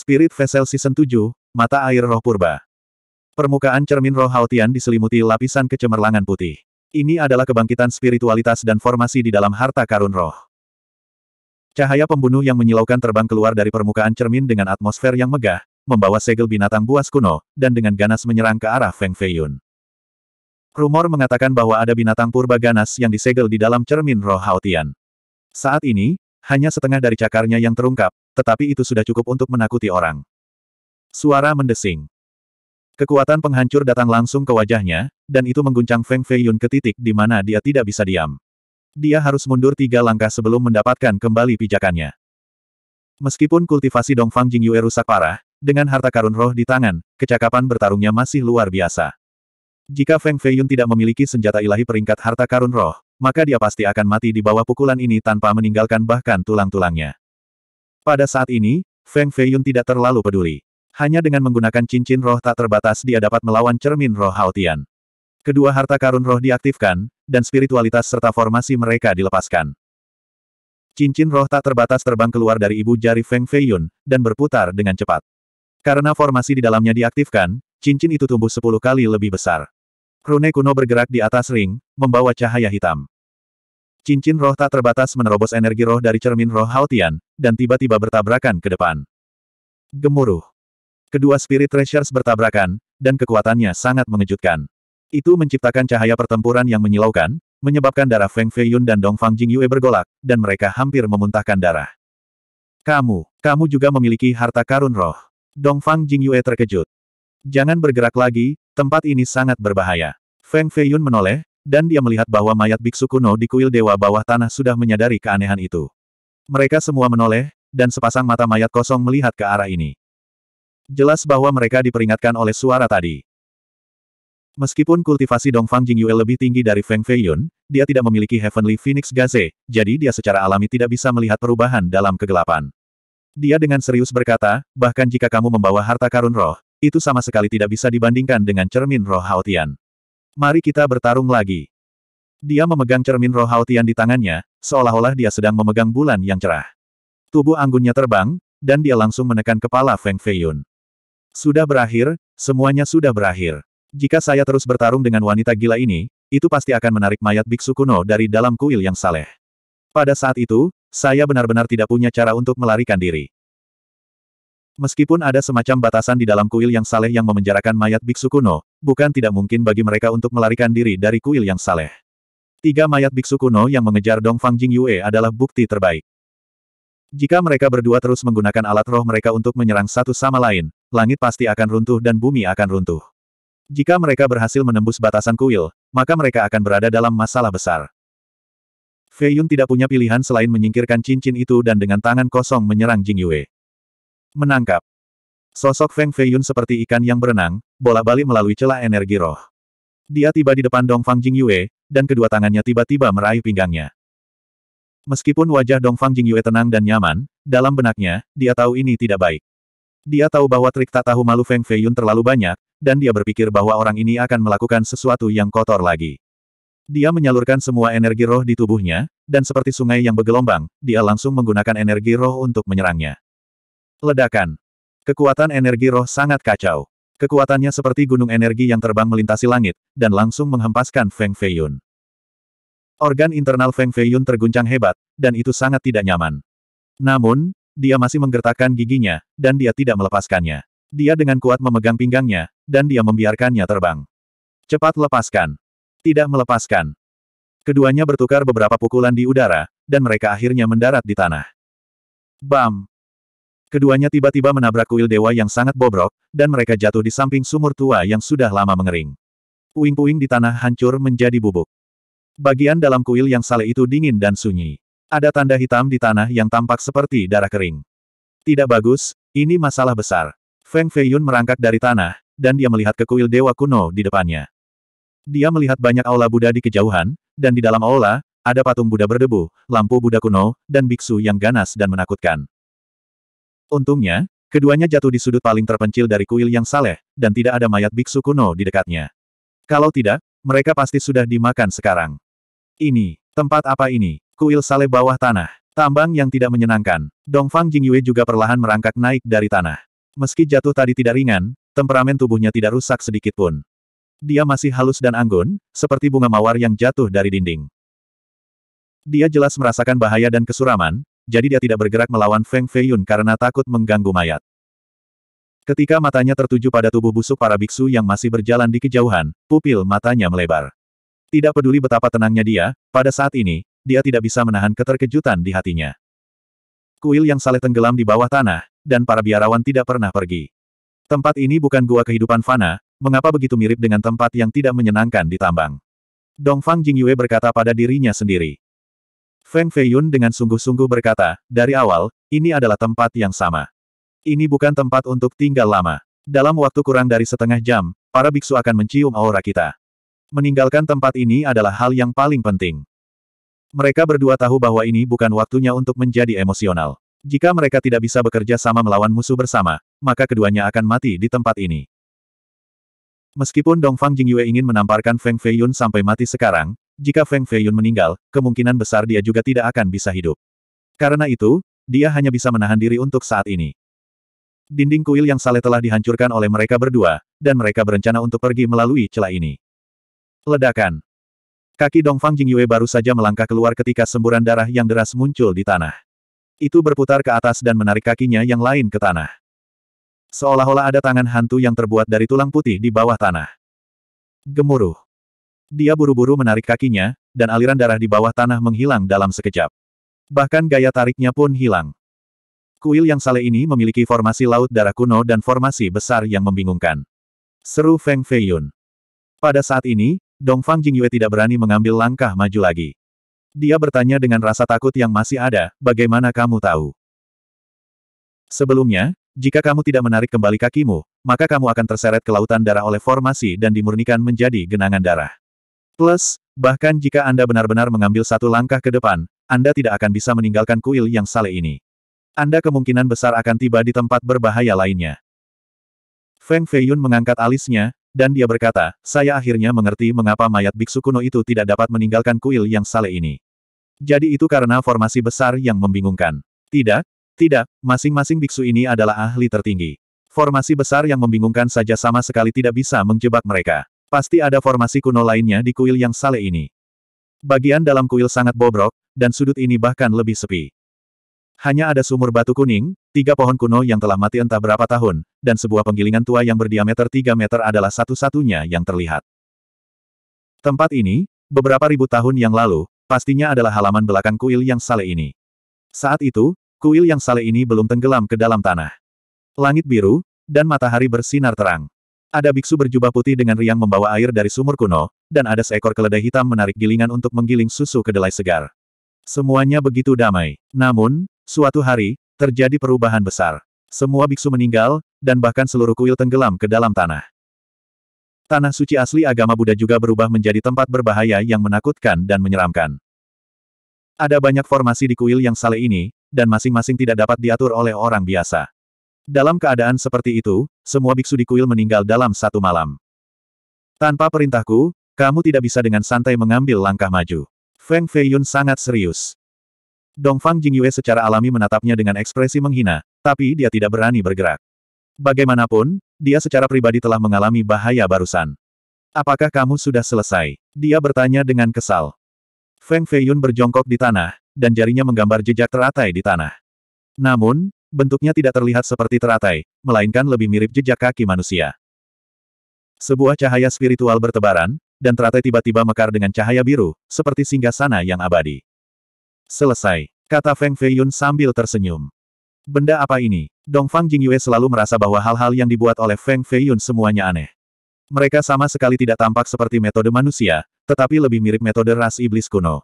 Spirit Vessel Season 7, Mata Air Roh Purba. Permukaan cermin roh Haotian diselimuti lapisan kecemerlangan putih. Ini adalah kebangkitan spiritualitas dan formasi di dalam harta karun roh. Cahaya pembunuh yang menyilaukan terbang keluar dari permukaan cermin dengan atmosfer yang megah, membawa segel binatang buas kuno, dan dengan ganas menyerang ke arah Feng Feiyun. Rumor mengatakan bahwa ada binatang purba ganas yang disegel di dalam cermin roh Haotian. Saat ini, hanya setengah dari cakarnya yang terungkap, tetapi itu sudah cukup untuk menakuti orang. Suara mendesing. Kekuatan penghancur datang langsung ke wajahnya, dan itu mengguncang Feng Feiyun ke titik di mana dia tidak bisa diam. Dia harus mundur tiga langkah sebelum mendapatkan kembali pijakannya. Meskipun kultivasi Dongfang Jingyue rusak parah, dengan harta karun roh di tangan, kecakapan bertarungnya masih luar biasa. Jika Feng Feiyun tidak memiliki senjata ilahi peringkat harta karun roh, maka dia pasti akan mati di bawah pukulan ini tanpa meninggalkan bahkan tulang-tulangnya. Pada saat ini, Feng Feiyun tidak terlalu peduli. Hanya dengan menggunakan cincin roh tak terbatas dia dapat melawan cermin roh Haotian. Kedua harta karun roh diaktifkan, dan spiritualitas serta formasi mereka dilepaskan. Cincin roh tak terbatas terbang keluar dari ibu jari Feng Feiyun, dan berputar dengan cepat. Karena formasi di dalamnya diaktifkan, cincin itu tumbuh sepuluh kali lebih besar. Rune kuno bergerak di atas ring, membawa cahaya hitam. Cincin roh tak terbatas menerobos energi roh dari cermin roh Haotian, dan tiba-tiba bertabrakan ke depan. Gemuruh. Kedua spirit treasures bertabrakan, dan kekuatannya sangat mengejutkan. Itu menciptakan cahaya pertempuran yang menyilaukan, menyebabkan darah Feng Feiyun dan Dong Fang Jing Yue bergolak, dan mereka hampir memuntahkan darah. Kamu, kamu juga memiliki harta karun roh. Dong Fang Jing Yue terkejut. Jangan bergerak lagi, tempat ini sangat berbahaya. Feng Feiyun menoleh, dan dia melihat bahwa mayat biksu kuno di kuil dewa bawah tanah sudah menyadari keanehan itu. Mereka semua menoleh, dan sepasang mata mayat kosong melihat ke arah ini. Jelas bahwa mereka diperingatkan oleh suara tadi. Meskipun kultivasi Dongfang Jingyue lebih tinggi dari Feng Feiyun, dia tidak memiliki Heavenly Phoenix Gaze, jadi dia secara alami tidak bisa melihat perubahan dalam kegelapan. Dia dengan serius berkata, bahkan jika kamu membawa harta karun roh, itu sama sekali tidak bisa dibandingkan dengan cermin roh Haotian. Mari kita bertarung lagi. Dia memegang cermin roh Haotian di tangannya, seolah-olah dia sedang memegang bulan yang cerah. Tubuh anggunnya terbang, dan dia langsung menekan kepala Feng Feiyun. Sudah berakhir, semuanya sudah berakhir. Jika saya terus bertarung dengan wanita gila ini, itu pasti akan menarik mayat biksu kuno dari dalam kuil yang saleh. Pada saat itu, saya benar-benar tidak punya cara untuk melarikan diri. Meskipun ada semacam batasan di dalam kuil yang saleh yang memenjarakan mayat biksu kuno, bukan tidak mungkin bagi mereka untuk melarikan diri dari kuil yang saleh. Tiga mayat biksu kuno yang mengejar Dong Fang Jing Yue adalah bukti terbaik. Jika mereka berdua terus menggunakan alat roh mereka untuk menyerang satu sama lain, langit pasti akan runtuh dan bumi akan runtuh. Jika mereka berhasil menembus batasan kuil, maka mereka akan berada dalam masalah besar. Fei Yun tidak punya pilihan selain menyingkirkan cincin itu dan dengan tangan kosong menyerang Jing Yue. Menangkap. Sosok Feng Feiyun seperti ikan yang berenang, bola-balik melalui celah energi roh. Dia tiba di depan Dong Fang Jingyue, dan kedua tangannya tiba-tiba meraih pinggangnya. Meskipun wajah Dong Fang Jingyue tenang dan nyaman, dalam benaknya, dia tahu ini tidak baik. Dia tahu bahwa trik tak tahu malu Feng Feiyun terlalu banyak, dan dia berpikir bahwa orang ini akan melakukan sesuatu yang kotor lagi. Dia menyalurkan semua energi roh di tubuhnya, dan seperti sungai yang bergelombang, dia langsung menggunakan energi roh untuk menyerangnya. Ledakan. Kekuatan energi roh sangat kacau. Kekuatannya seperti gunung energi yang terbang melintasi langit, dan langsung menghempaskan Feng Feiyun. Organ internal Feng Feiyun terguncang hebat, dan itu sangat tidak nyaman. Namun, dia masih menggertakkan giginya, dan dia tidak melepaskannya. Dia dengan kuat memegang pinggangnya, dan dia membiarkannya terbang. Cepat lepaskan. Tidak melepaskan. Keduanya bertukar beberapa pukulan di udara, dan mereka akhirnya mendarat di tanah. Bam! Keduanya tiba-tiba menabrak kuil dewa yang sangat bobrok, dan mereka jatuh di samping sumur tua yang sudah lama mengering. Puing-puing di tanah hancur menjadi bubuk. Bagian dalam kuil yang sale itu dingin dan sunyi. Ada tanda hitam di tanah yang tampak seperti darah kering. Tidak bagus, ini masalah besar. Feng Feiyun merangkak dari tanah, dan dia melihat ke kuil dewa kuno di depannya. Dia melihat banyak aula Buddha di kejauhan, dan di dalam aula, ada patung Buddha berdebu, lampu Buddha kuno, dan biksu yang ganas dan menakutkan. Untungnya, keduanya jatuh di sudut paling terpencil dari kuil yang saleh, dan tidak ada mayat biksu kuno di dekatnya. Kalau tidak, mereka pasti sudah dimakan sekarang. Ini, tempat apa ini? Kuil saleh bawah tanah. Tambang yang tidak menyenangkan. Dongfang Jingyue juga perlahan merangkak naik dari tanah. Meski jatuh tadi tidak ringan, temperamen tubuhnya tidak rusak sedikit pun. Dia masih halus dan anggun, seperti bunga mawar yang jatuh dari dinding. Dia jelas merasakan bahaya dan kesuraman, jadi dia tidak bergerak melawan Feng Feiyun karena takut mengganggu mayat. Ketika matanya tertuju pada tubuh busuk para biksu yang masih berjalan di kejauhan, pupil matanya melebar. Tidak peduli betapa tenangnya dia, pada saat ini, dia tidak bisa menahan keterkejutan di hatinya. Kuil yang saleh tenggelam di bawah tanah, dan para biarawan tidak pernah pergi. Tempat ini bukan gua kehidupan fana, mengapa begitu mirip dengan tempat yang tidak menyenangkan di tambang? Dongfang Jingyue berkata pada dirinya sendiri. Feng Feiyun dengan sungguh-sungguh berkata, dari awal, ini adalah tempat yang sama. Ini bukan tempat untuk tinggal lama. Dalam waktu kurang dari setengah jam, para biksu akan mencium aura kita. Meninggalkan tempat ini adalah hal yang paling penting. Mereka berdua tahu bahwa ini bukan waktunya untuk menjadi emosional. Jika mereka tidak bisa bekerja sama melawan musuh bersama, maka keduanya akan mati di tempat ini. Meskipun Dongfang Jingyue ingin menamparkan Feng Feiyun sampai mati sekarang, jika Feng Feiyun meninggal, kemungkinan besar dia juga tidak akan bisa hidup. Karena itu, dia hanya bisa menahan diri untuk saat ini. Dinding kuil yang saleh telah dihancurkan oleh mereka berdua, dan mereka berencana untuk pergi melalui celah ini. Ledakan. Kaki Dongfang Yue baru saja melangkah keluar ketika semburan darah yang deras muncul di tanah. Itu berputar ke atas dan menarik kakinya yang lain ke tanah. Seolah-olah ada tangan hantu yang terbuat dari tulang putih di bawah tanah. Gemuruh. Dia buru-buru menarik kakinya, dan aliran darah di bawah tanah menghilang dalam sekejap. Bahkan gaya tariknya pun hilang. Kuil yang sale ini memiliki formasi laut darah kuno dan formasi besar yang membingungkan. Seru Feng Feiyun. Pada saat ini, Dong Dongfang Jingyue tidak berani mengambil langkah maju lagi. Dia bertanya dengan rasa takut yang masih ada, bagaimana kamu tahu? Sebelumnya, jika kamu tidak menarik kembali kakimu, maka kamu akan terseret ke lautan darah oleh formasi dan dimurnikan menjadi genangan darah. Plus, bahkan jika Anda benar-benar mengambil satu langkah ke depan, Anda tidak akan bisa meninggalkan kuil yang saleh ini. Anda kemungkinan besar akan tiba di tempat berbahaya lainnya. Feng Feiyun mengangkat alisnya, dan dia berkata, saya akhirnya mengerti mengapa mayat biksu kuno itu tidak dapat meninggalkan kuil yang saleh ini. Jadi itu karena formasi besar yang membingungkan. Tidak, tidak, masing-masing biksu ini adalah ahli tertinggi. Formasi besar yang membingungkan saja sama sekali tidak bisa menjebak mereka. Pasti ada formasi kuno lainnya di kuil yang sale ini. Bagian dalam kuil sangat bobrok, dan sudut ini bahkan lebih sepi. Hanya ada sumur batu kuning, tiga pohon kuno yang telah mati entah berapa tahun, dan sebuah penggilingan tua yang berdiameter tiga meter adalah satu-satunya yang terlihat. Tempat ini, beberapa ribu tahun yang lalu, pastinya adalah halaman belakang kuil yang sale ini. Saat itu, kuil yang sale ini belum tenggelam ke dalam tanah. Langit biru, dan matahari bersinar terang. Ada biksu berjubah putih dengan riang membawa air dari sumur kuno, dan ada seekor keledai hitam menarik gilingan untuk menggiling susu kedelai segar. Semuanya begitu damai. Namun, suatu hari, terjadi perubahan besar. Semua biksu meninggal, dan bahkan seluruh kuil tenggelam ke dalam tanah. Tanah suci asli agama Buddha juga berubah menjadi tempat berbahaya yang menakutkan dan menyeramkan. Ada banyak formasi di kuil yang saleh ini, dan masing-masing tidak dapat diatur oleh orang biasa. Dalam keadaan seperti itu, semua biksu di kuil meninggal dalam satu malam. Tanpa perintahku, kamu tidak bisa dengan santai mengambil langkah maju. Feng Feiyun sangat serius. Dongfang Jingyue secara alami menatapnya dengan ekspresi menghina, tapi dia tidak berani bergerak. Bagaimanapun, dia secara pribadi telah mengalami bahaya barusan. Apakah kamu sudah selesai? Dia bertanya dengan kesal. Feng Feiyun berjongkok di tanah, dan jarinya menggambar jejak teratai di tanah. Namun, bentuknya tidak terlihat seperti teratai, melainkan lebih mirip jejak kaki manusia. Sebuah cahaya spiritual bertebaran, dan teratai tiba-tiba mekar dengan cahaya biru, seperti singgah sana yang abadi. Selesai, kata Feng Feiyun sambil tersenyum. Benda apa ini? Dong Dongfang Jingyue selalu merasa bahwa hal-hal yang dibuat oleh Feng Feiyun semuanya aneh. Mereka sama sekali tidak tampak seperti metode manusia, tetapi lebih mirip metode ras iblis kuno.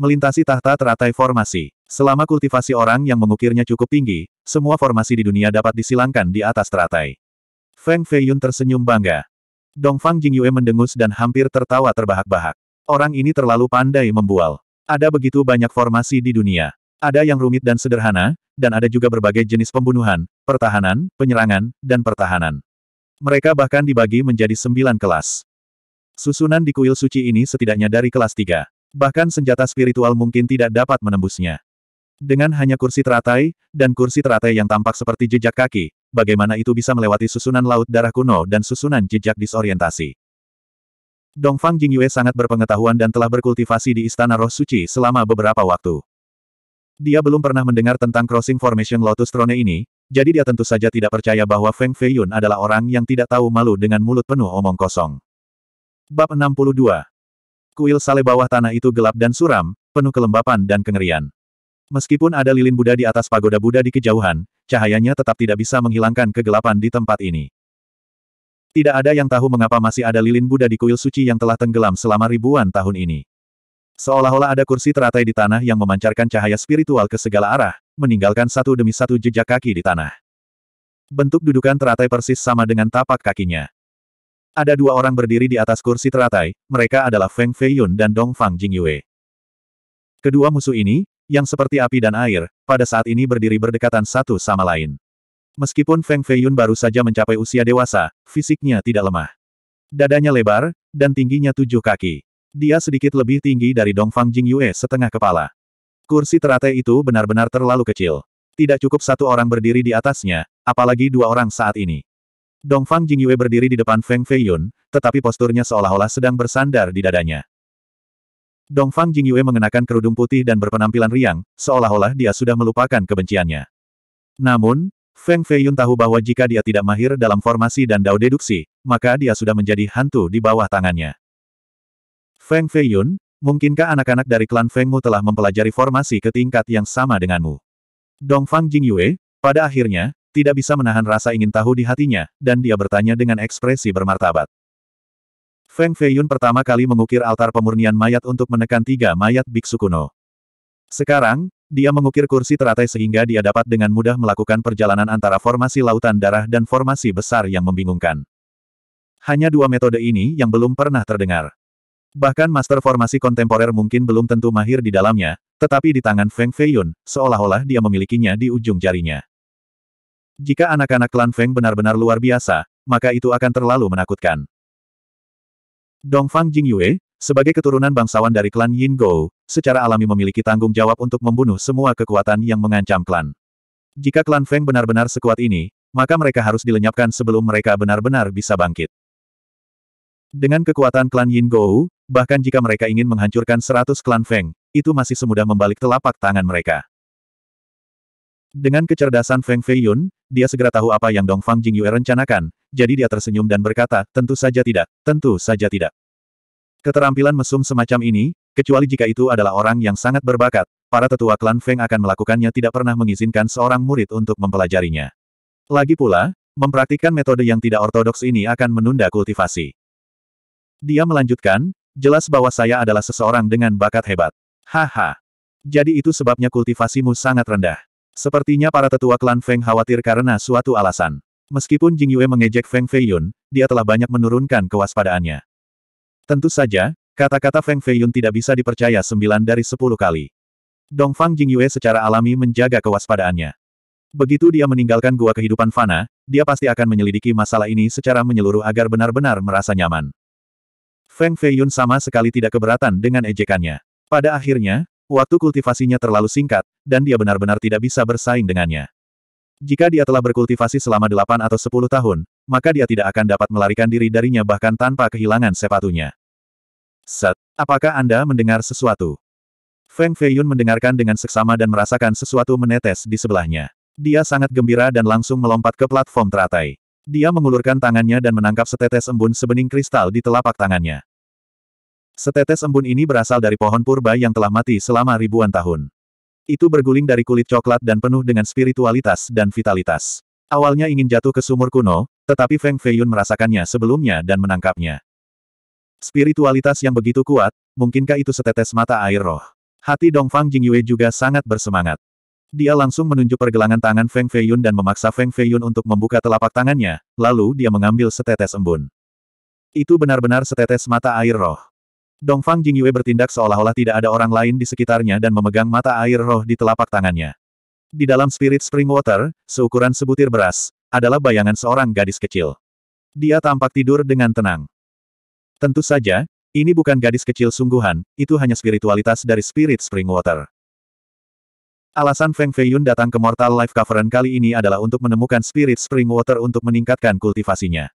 Melintasi tahta teratai formasi. Selama kultivasi orang yang mengukirnya cukup tinggi, semua formasi di dunia dapat disilangkan di atas teratai. Feng Feiyun tersenyum bangga. Dong Dongfang Jingyue mendengus dan hampir tertawa terbahak-bahak. Orang ini terlalu pandai membual. Ada begitu banyak formasi di dunia. Ada yang rumit dan sederhana, dan ada juga berbagai jenis pembunuhan, pertahanan, penyerangan, dan pertahanan. Mereka bahkan dibagi menjadi sembilan kelas. Susunan di kuil suci ini setidaknya dari kelas tiga. Bahkan senjata spiritual mungkin tidak dapat menembusnya. Dengan hanya kursi teratai, dan kursi teratai yang tampak seperti jejak kaki, bagaimana itu bisa melewati susunan laut darah kuno dan susunan jejak disorientasi. Dongfang Jingyue sangat berpengetahuan dan telah berkultivasi di Istana Roh Suci selama beberapa waktu. Dia belum pernah mendengar tentang crossing formation Lotus Throne ini, jadi dia tentu saja tidak percaya bahwa Feng Feiyun adalah orang yang tidak tahu malu dengan mulut penuh omong kosong. Bab 62 Kuil sale bawah tanah itu gelap dan suram, penuh kelembapan dan kengerian. Meskipun ada lilin Buddha di atas pagoda Buddha di kejauhan, cahayanya tetap tidak bisa menghilangkan kegelapan di tempat ini. Tidak ada yang tahu mengapa masih ada lilin Buddha di kuil suci yang telah tenggelam selama ribuan tahun ini. Seolah-olah ada kursi teratai di tanah yang memancarkan cahaya spiritual ke segala arah, meninggalkan satu demi satu jejak kaki di tanah. Bentuk dudukan teratai persis sama dengan tapak kakinya. Ada dua orang berdiri di atas kursi teratai, mereka adalah Feng Feiyun dan Dong Fang Jingyue. Kedua musuh ini, yang seperti api dan air, pada saat ini berdiri berdekatan satu sama lain. Meskipun Feng Feiyun baru saja mencapai usia dewasa, fisiknya tidak lemah. Dadanya lebar, dan tingginya tujuh kaki. Dia sedikit lebih tinggi dari Dongfang Jingyue setengah kepala. Kursi teratai itu benar-benar terlalu kecil. Tidak cukup satu orang berdiri di atasnya, apalagi dua orang saat ini. Dongfang Jingyue berdiri di depan Feng Feiyun, tetapi posturnya seolah-olah sedang bersandar di dadanya. Dongfang Jingyue mengenakan kerudung putih dan berpenampilan riang, seolah-olah dia sudah melupakan kebenciannya. Namun, Feng Feiyun tahu bahwa jika dia tidak mahir dalam formasi dan dao deduksi, maka dia sudah menjadi hantu di bawah tangannya. Feng Feiyun, mungkinkah anak-anak dari klan Fengmu telah mempelajari formasi ke tingkat yang sama denganmu? Dongfang Jingyue, pada akhirnya, tidak bisa menahan rasa ingin tahu di hatinya, dan dia bertanya dengan ekspresi bermartabat. Feng Feiyun pertama kali mengukir altar pemurnian mayat untuk menekan tiga mayat biksu kuno. Sekarang, dia mengukir kursi teratai sehingga dia dapat dengan mudah melakukan perjalanan antara formasi lautan darah dan formasi besar yang membingungkan. Hanya dua metode ini yang belum pernah terdengar. Bahkan master formasi kontemporer mungkin belum tentu mahir di dalamnya, tetapi di tangan Feng Feiyun, seolah-olah dia memilikinya di ujung jarinya. Jika anak-anak klan Feng benar-benar luar biasa, maka itu akan terlalu menakutkan. Dongfang Jingyue, sebagai keturunan bangsawan dari klan Yin Go, secara alami memiliki tanggung jawab untuk membunuh semua kekuatan yang mengancam klan. Jika klan Feng benar-benar sekuat ini, maka mereka harus dilenyapkan sebelum mereka benar-benar bisa bangkit. Dengan kekuatan klan Yin Go, bahkan jika mereka ingin menghancurkan seratus klan Feng, itu masih semudah membalik telapak tangan mereka. Dengan kecerdasan Feng Feiyun, dia segera tahu apa yang Dong Fang Jingyue rencanakan, jadi dia tersenyum dan berkata, tentu saja tidak, tentu saja tidak. Keterampilan mesum semacam ini, kecuali jika itu adalah orang yang sangat berbakat, para tetua klan Feng akan melakukannya tidak pernah mengizinkan seorang murid untuk mempelajarinya. Lagi pula, mempraktikkan metode yang tidak ortodoks ini akan menunda kultivasi. Dia melanjutkan, jelas bahwa saya adalah seseorang dengan bakat hebat. Haha. Jadi itu sebabnya kultivasimu sangat rendah. Sepertinya para tetua klan Feng khawatir karena suatu alasan. Meskipun Jing Yue mengejek Feng Feiyun, dia telah banyak menurunkan kewaspadaannya. Tentu saja, kata-kata Feng Feiyun tidak bisa dipercaya sembilan dari sepuluh kali. Dongfang Jing Yue secara alami menjaga kewaspadaannya. Begitu dia meninggalkan gua kehidupan fana, dia pasti akan menyelidiki masalah ini secara menyeluruh agar benar-benar merasa nyaman. Feng Feiyun sama sekali tidak keberatan dengan ejekannya. Pada akhirnya, Waktu kultivasinya terlalu singkat, dan dia benar-benar tidak bisa bersaing dengannya. Jika dia telah berkultivasi selama delapan atau sepuluh tahun, maka dia tidak akan dapat melarikan diri darinya bahkan tanpa kehilangan sepatunya. Set, apakah Anda mendengar sesuatu? Feng Feiyun mendengarkan dengan seksama dan merasakan sesuatu menetes di sebelahnya. Dia sangat gembira dan langsung melompat ke platform teratai. Dia mengulurkan tangannya dan menangkap setetes embun sebening kristal di telapak tangannya. Setetes embun ini berasal dari pohon purba yang telah mati selama ribuan tahun. Itu berguling dari kulit coklat dan penuh dengan spiritualitas dan vitalitas. Awalnya ingin jatuh ke sumur kuno, tetapi Feng Feiyun merasakannya sebelumnya dan menangkapnya. Spiritualitas yang begitu kuat, mungkinkah itu setetes mata air roh? Hati Dongfang Jingyue juga sangat bersemangat. Dia langsung menunjuk pergelangan tangan Feng Feiyun dan memaksa Feng Feiyun untuk membuka telapak tangannya, lalu dia mengambil setetes embun. Itu benar-benar setetes mata air roh. Dongfang Jingyue bertindak seolah-olah tidak ada orang lain di sekitarnya dan memegang mata air roh di telapak tangannya. Di dalam spirit spring water, seukuran sebutir beras, adalah bayangan seorang gadis kecil. Dia tampak tidur dengan tenang. Tentu saja, ini bukan gadis kecil sungguhan, itu hanya spiritualitas dari spirit spring water. Alasan Feng Feiyun datang ke Mortal Life Cavern kali ini adalah untuk menemukan spirit spring water untuk meningkatkan kultivasinya.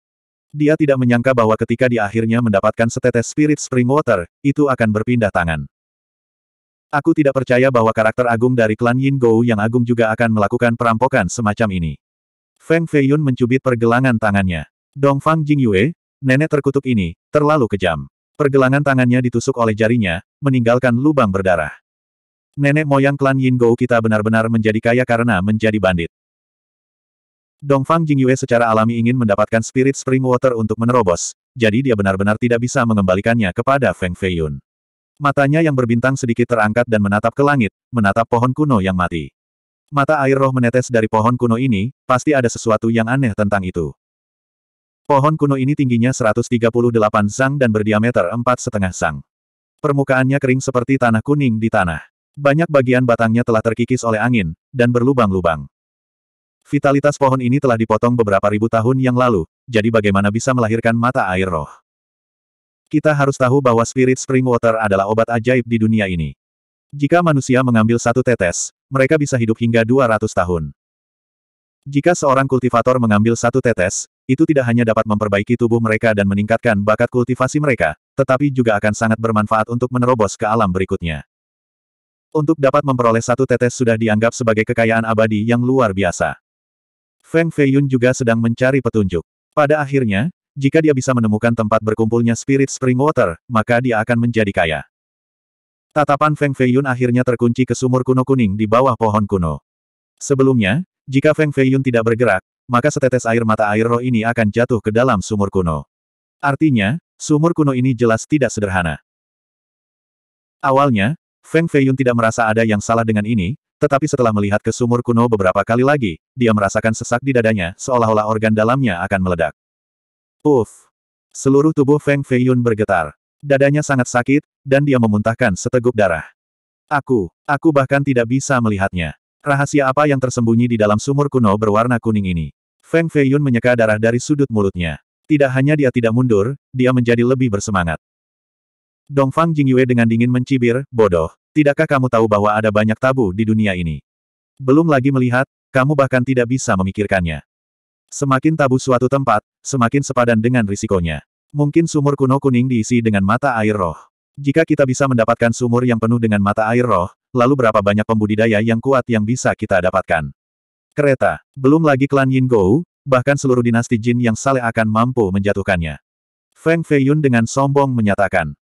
Dia tidak menyangka bahwa ketika dia akhirnya mendapatkan setetes spirit spring water, itu akan berpindah tangan. Aku tidak percaya bahwa karakter agung dari klan Yin Gou yang agung juga akan melakukan perampokan semacam ini. Feng Feiyun mencubit pergelangan tangannya. Dong Fang Jing Yue, nenek terkutuk ini, terlalu kejam. Pergelangan tangannya ditusuk oleh jarinya, meninggalkan lubang berdarah. Nenek moyang klan Yin Gou kita benar-benar menjadi kaya karena menjadi bandit. Dongfang Jingyue secara alami ingin mendapatkan Spirit Spring Water untuk menerobos, jadi dia benar-benar tidak bisa mengembalikannya kepada Feng Feiyun. Matanya yang berbintang sedikit terangkat dan menatap ke langit, menatap pohon kuno yang mati. Mata air roh menetes dari pohon kuno ini, pasti ada sesuatu yang aneh tentang itu. Pohon kuno ini tingginya 138 sang dan berdiameter setengah sang. Permukaannya kering seperti tanah kuning di tanah. Banyak bagian batangnya telah terkikis oleh angin, dan berlubang-lubang. Vitalitas pohon ini telah dipotong beberapa ribu tahun yang lalu, jadi bagaimana bisa melahirkan mata air roh? Kita harus tahu bahwa Spirit Spring Water adalah obat ajaib di dunia ini. Jika manusia mengambil satu tetes, mereka bisa hidup hingga 200 tahun. Jika seorang kultivator mengambil satu tetes, itu tidak hanya dapat memperbaiki tubuh mereka dan meningkatkan bakat kultivasi mereka, tetapi juga akan sangat bermanfaat untuk menerobos ke alam berikutnya. Untuk dapat memperoleh satu tetes sudah dianggap sebagai kekayaan abadi yang luar biasa. Feng Feiyun juga sedang mencari petunjuk. Pada akhirnya, jika dia bisa menemukan tempat berkumpulnya Spirit Spring Water, maka dia akan menjadi kaya. Tatapan Feng Feiyun akhirnya terkunci ke sumur kuno kuning di bawah pohon kuno. Sebelumnya, jika Feng Feiyun tidak bergerak, maka setetes air mata air roh ini akan jatuh ke dalam sumur kuno. Artinya, sumur kuno ini jelas tidak sederhana. Awalnya, Feng Feiyun tidak merasa ada yang salah dengan ini, tetapi setelah melihat ke sumur kuno beberapa kali lagi, dia merasakan sesak di dadanya seolah-olah organ dalamnya akan meledak. Uff! Seluruh tubuh Feng Feiyun bergetar. Dadanya sangat sakit, dan dia memuntahkan seteguk darah. Aku, aku bahkan tidak bisa melihatnya. Rahasia apa yang tersembunyi di dalam sumur kuno berwarna kuning ini? Feng Feiyun menyeka darah dari sudut mulutnya. Tidak hanya dia tidak mundur, dia menjadi lebih bersemangat. Dongfang Jingyue dengan dingin mencibir, bodoh, Tidakkah kamu tahu bahwa ada banyak tabu di dunia ini? Belum lagi melihat, kamu bahkan tidak bisa memikirkannya. Semakin tabu suatu tempat, semakin sepadan dengan risikonya. Mungkin sumur kuno kuning diisi dengan mata air roh. Jika kita bisa mendapatkan sumur yang penuh dengan mata air roh, lalu berapa banyak pembudidaya yang kuat yang bisa kita dapatkan? Kereta, belum lagi klan Yin Gou, bahkan seluruh dinasti Jin yang saleh akan mampu menjatuhkannya. Feng Feiyun dengan sombong menyatakan,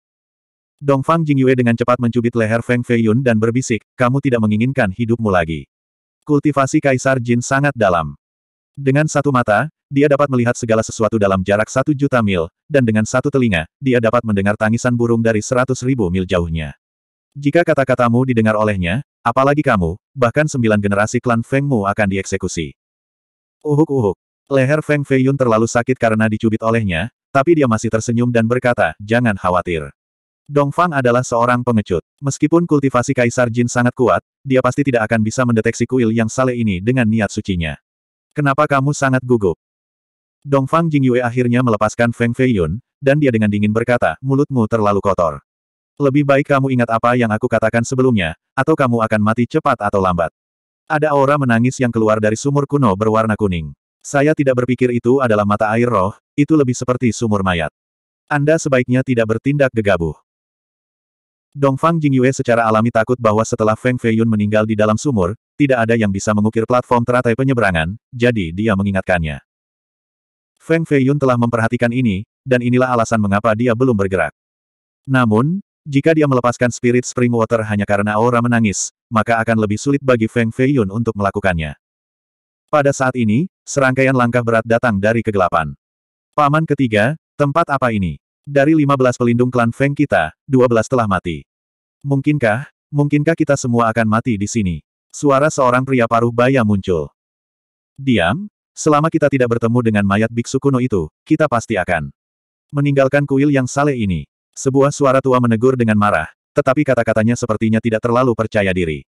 Dongfang Jingyue dengan cepat mencubit leher Feng Feiyun dan berbisik, kamu tidak menginginkan hidupmu lagi. Kultivasi Kaisar Jin sangat dalam. Dengan satu mata, dia dapat melihat segala sesuatu dalam jarak satu juta mil, dan dengan satu telinga, dia dapat mendengar tangisan burung dari seratus ribu mil jauhnya. Jika kata-katamu didengar olehnya, apalagi kamu, bahkan sembilan generasi klan Fengmu akan dieksekusi. Uhuk-uhuk. Leher Feng Feiyun terlalu sakit karena dicubit olehnya, tapi dia masih tersenyum dan berkata, jangan khawatir. Dongfang adalah seorang pengecut. Meskipun kultivasi Kaisar Jin sangat kuat, dia pasti tidak akan bisa mendeteksi kuil yang sale ini dengan niat sucinya. Kenapa kamu sangat gugup? Dongfang Jingyue akhirnya melepaskan Feng Feiyun, dan dia dengan dingin berkata, mulutmu terlalu kotor. Lebih baik kamu ingat apa yang aku katakan sebelumnya, atau kamu akan mati cepat atau lambat. Ada aura menangis yang keluar dari sumur kuno berwarna kuning. Saya tidak berpikir itu adalah mata air roh, itu lebih seperti sumur mayat. Anda sebaiknya tidak bertindak gegabah. Dongfang Jingyue secara alami takut bahwa setelah Feng Feiyun meninggal di dalam sumur, tidak ada yang bisa mengukir platform teratai penyeberangan, jadi dia mengingatkannya. Feng Feiyun telah memperhatikan ini, dan inilah alasan mengapa dia belum bergerak. Namun, jika dia melepaskan Spirit Spring Water hanya karena aura menangis, maka akan lebih sulit bagi Feng Feiyun untuk melakukannya. Pada saat ini, serangkaian langkah berat datang dari kegelapan. Paman ketiga, tempat apa ini? Dari 15 pelindung klan Feng kita, 12 telah mati. Mungkinkah, mungkinkah kita semua akan mati di sini? Suara seorang pria paruh baya muncul. Diam, selama kita tidak bertemu dengan mayat biksu kuno itu, kita pasti akan meninggalkan kuil yang saleh ini. Sebuah suara tua menegur dengan marah, tetapi kata-katanya sepertinya tidak terlalu percaya diri.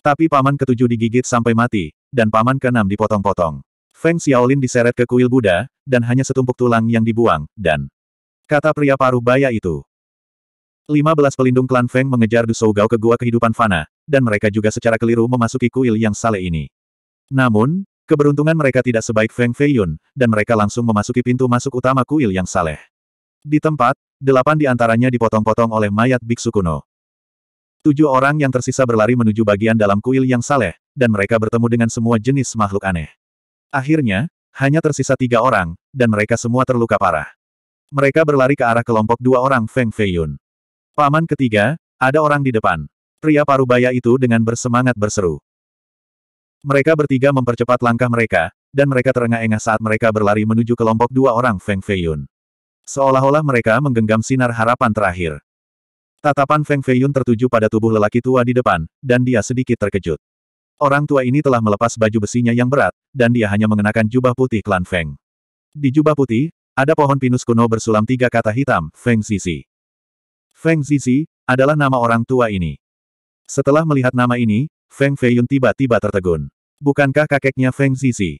Tapi paman ketujuh digigit sampai mati, dan paman keenam dipotong-potong. Feng Xiaolin diseret ke kuil Buddha, dan hanya setumpuk tulang yang dibuang, dan kata pria paruh baya itu. 15 pelindung klan Feng mengejar Du Gao ke gua kehidupan Fana, dan mereka juga secara keliru memasuki kuil yang saleh ini. Namun, keberuntungan mereka tidak sebaik Feng Feiyun, dan mereka langsung memasuki pintu masuk utama kuil yang saleh. Di tempat, delapan di antaranya dipotong-potong oleh mayat biksu kuno. Tujuh orang yang tersisa berlari menuju bagian dalam kuil yang saleh, dan mereka bertemu dengan semua jenis makhluk aneh. Akhirnya, hanya tersisa tiga orang, dan mereka semua terluka parah. Mereka berlari ke arah kelompok dua orang Feng Feiyun. Paman ketiga, ada orang di depan. Pria parubaya itu dengan bersemangat berseru. Mereka bertiga mempercepat langkah mereka, dan mereka terengah-engah saat mereka berlari menuju kelompok dua orang Feng Feiyun. Seolah-olah mereka menggenggam sinar harapan terakhir. Tatapan Feng Feiyun tertuju pada tubuh lelaki tua di depan, dan dia sedikit terkejut. Orang tua ini telah melepas baju besinya yang berat, dan dia hanya mengenakan jubah putih klan Feng. Di jubah putih, ada pohon pinus kuno bersulam tiga kata hitam, Feng Sisi. Feng Zizi, adalah nama orang tua ini. Setelah melihat nama ini, Feng Feiyun tiba-tiba tertegun. Bukankah kakeknya Feng Zizi?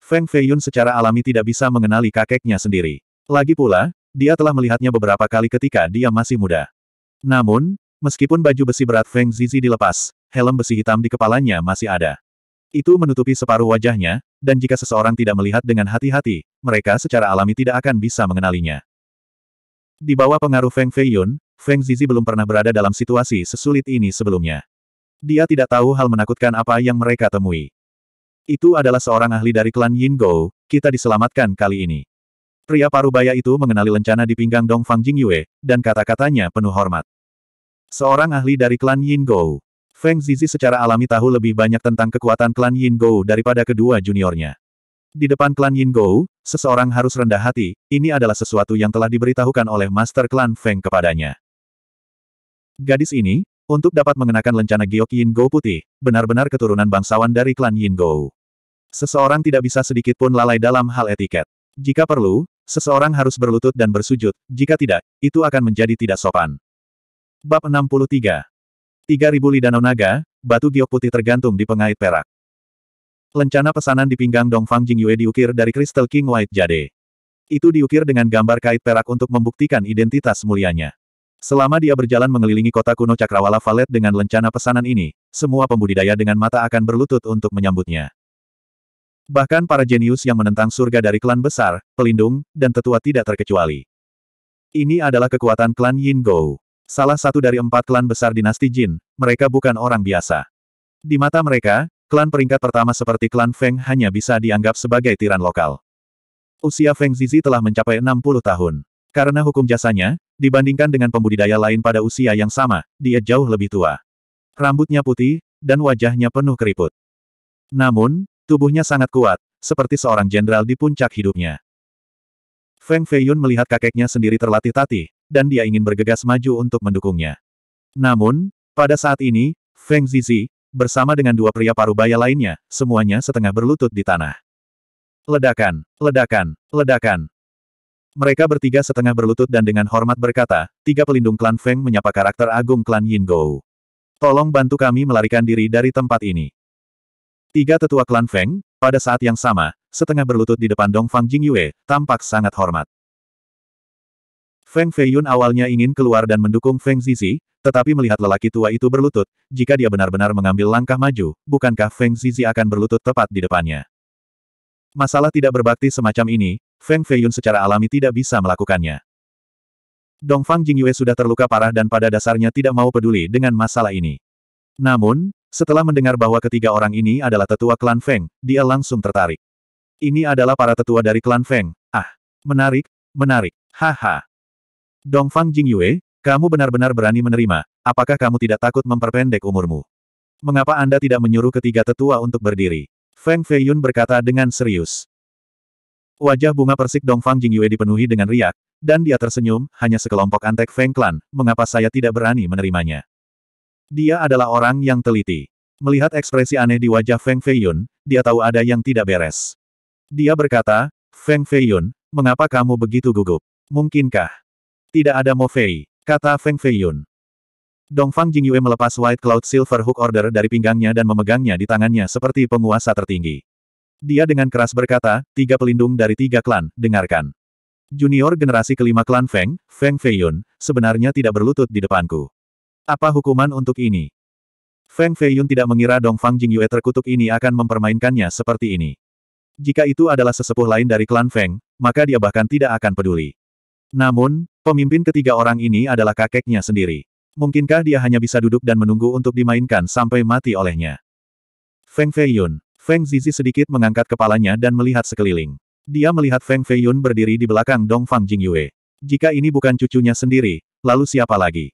Feng Feiyun secara alami tidak bisa mengenali kakeknya sendiri. Lagi pula, dia telah melihatnya beberapa kali ketika dia masih muda. Namun, meskipun baju besi berat Feng Zizi dilepas, helm besi hitam di kepalanya masih ada. Itu menutupi separuh wajahnya, dan jika seseorang tidak melihat dengan hati-hati, mereka secara alami tidak akan bisa mengenalinya. Di bawah pengaruh Feng Feiyun, Feng Zizi belum pernah berada dalam situasi sesulit ini sebelumnya. Dia tidak tahu hal menakutkan apa yang mereka temui. Itu adalah seorang ahli dari klan Yin Go, kita diselamatkan kali ini. Pria parubaya itu mengenali lencana di pinggang Dong Fang Jing Yue, dan kata-katanya penuh hormat. Seorang ahli dari klan Yin Go. Feng Zizi secara alami tahu lebih banyak tentang kekuatan klan Yin Go daripada kedua juniornya. Di depan klan Yin Go, seseorang harus rendah hati, ini adalah sesuatu yang telah diberitahukan oleh master klan Feng kepadanya. Gadis ini, untuk dapat mengenakan lencana giok Yin Go putih, benar-benar keturunan bangsawan dari klan Yin Go. Seseorang tidak bisa sedikit pun lalai dalam hal etiket. Jika perlu, seseorang harus berlutut dan bersujud, jika tidak, itu akan menjadi tidak sopan. Bab 63 3000 lidanau naga, batu giok putih tergantung di pengait perak. Lencana pesanan di pinggang Dongfang Yue diukir dari Crystal King White Jade. Itu diukir dengan gambar kait perak untuk membuktikan identitas mulianya. Selama dia berjalan mengelilingi kota kuno Cakrawala Valet dengan lencana pesanan ini, semua pembudidaya dengan mata akan berlutut untuk menyambutnya. Bahkan para jenius yang menentang surga dari klan besar, pelindung, dan tetua tidak terkecuali. Ini adalah kekuatan klan Yin Go. Salah satu dari empat klan besar dinasti Jin, mereka bukan orang biasa. Di mata mereka, klan peringkat pertama seperti klan Feng hanya bisa dianggap sebagai tiran lokal. Usia Feng Zizi telah mencapai 60 tahun. Karena hukum jasanya, dibandingkan dengan pembudidaya lain pada usia yang sama, dia jauh lebih tua. Rambutnya putih, dan wajahnya penuh keriput. Namun, tubuhnya sangat kuat, seperti seorang jenderal di puncak hidupnya. Feng Feiyun melihat kakeknya sendiri terlatih tati, dan dia ingin bergegas maju untuk mendukungnya. Namun, pada saat ini, Feng Zizi, bersama dengan dua pria parubaya lainnya, semuanya setengah berlutut di tanah. Ledakan, ledakan, ledakan. Mereka bertiga setengah berlutut dan dengan hormat berkata, tiga pelindung klan Feng menyapa karakter agung klan Yin Gou. Tolong bantu kami melarikan diri dari tempat ini. Tiga tetua klan Feng, pada saat yang sama, setengah berlutut di depan Dong Fang Jing Yue, tampak sangat hormat. Feng Feiyun awalnya ingin keluar dan mendukung Feng Zizi, tetapi melihat lelaki tua itu berlutut, jika dia benar-benar mengambil langkah maju, bukankah Feng Zizi akan berlutut tepat di depannya? Masalah tidak berbakti semacam ini, Feng Feiyun secara alami tidak bisa melakukannya. Dong Dongfang Jingyue sudah terluka parah dan pada dasarnya tidak mau peduli dengan masalah ini. Namun, setelah mendengar bahwa ketiga orang ini adalah tetua klan Feng, dia langsung tertarik. Ini adalah para tetua dari klan Feng. Ah, menarik, menarik. Haha. Dong Dongfang Jingyue, kamu benar-benar berani menerima. Apakah kamu tidak takut memperpendek umurmu? Mengapa Anda tidak menyuruh ketiga tetua untuk berdiri? Feng Feiyun berkata dengan serius. Wajah bunga persik Dongfang Jingyue dipenuhi dengan riak, dan dia tersenyum, hanya sekelompok antek Feng Clan, mengapa saya tidak berani menerimanya. Dia adalah orang yang teliti. Melihat ekspresi aneh di wajah Feng Feiyun, dia tahu ada yang tidak beres. Dia berkata, Feng Feiyun, mengapa kamu begitu gugup? Mungkinkah? Tidak ada Mo Fei, kata Feng Feiyun. Dongfang Jingyue melepas White Cloud Silver Hook Order dari pinggangnya dan memegangnya di tangannya seperti penguasa tertinggi. Dia dengan keras berkata, tiga pelindung dari tiga klan, dengarkan. Junior generasi kelima klan Feng, Feng Feiyun, sebenarnya tidak berlutut di depanku. Apa hukuman untuk ini? Feng Feiyun tidak mengira Dongfang Jingyue terkutuk ini akan mempermainkannya seperti ini. Jika itu adalah sesepuh lain dari klan Feng, maka dia bahkan tidak akan peduli. Namun, pemimpin ketiga orang ini adalah kakeknya sendiri. Mungkinkah dia hanya bisa duduk dan menunggu untuk dimainkan sampai mati olehnya? Feng Feiyun. Feng Zizi sedikit mengangkat kepalanya dan melihat sekeliling. Dia melihat Feng Feiyun berdiri di belakang Dong Fang Jingyue. Jika ini bukan cucunya sendiri, lalu siapa lagi?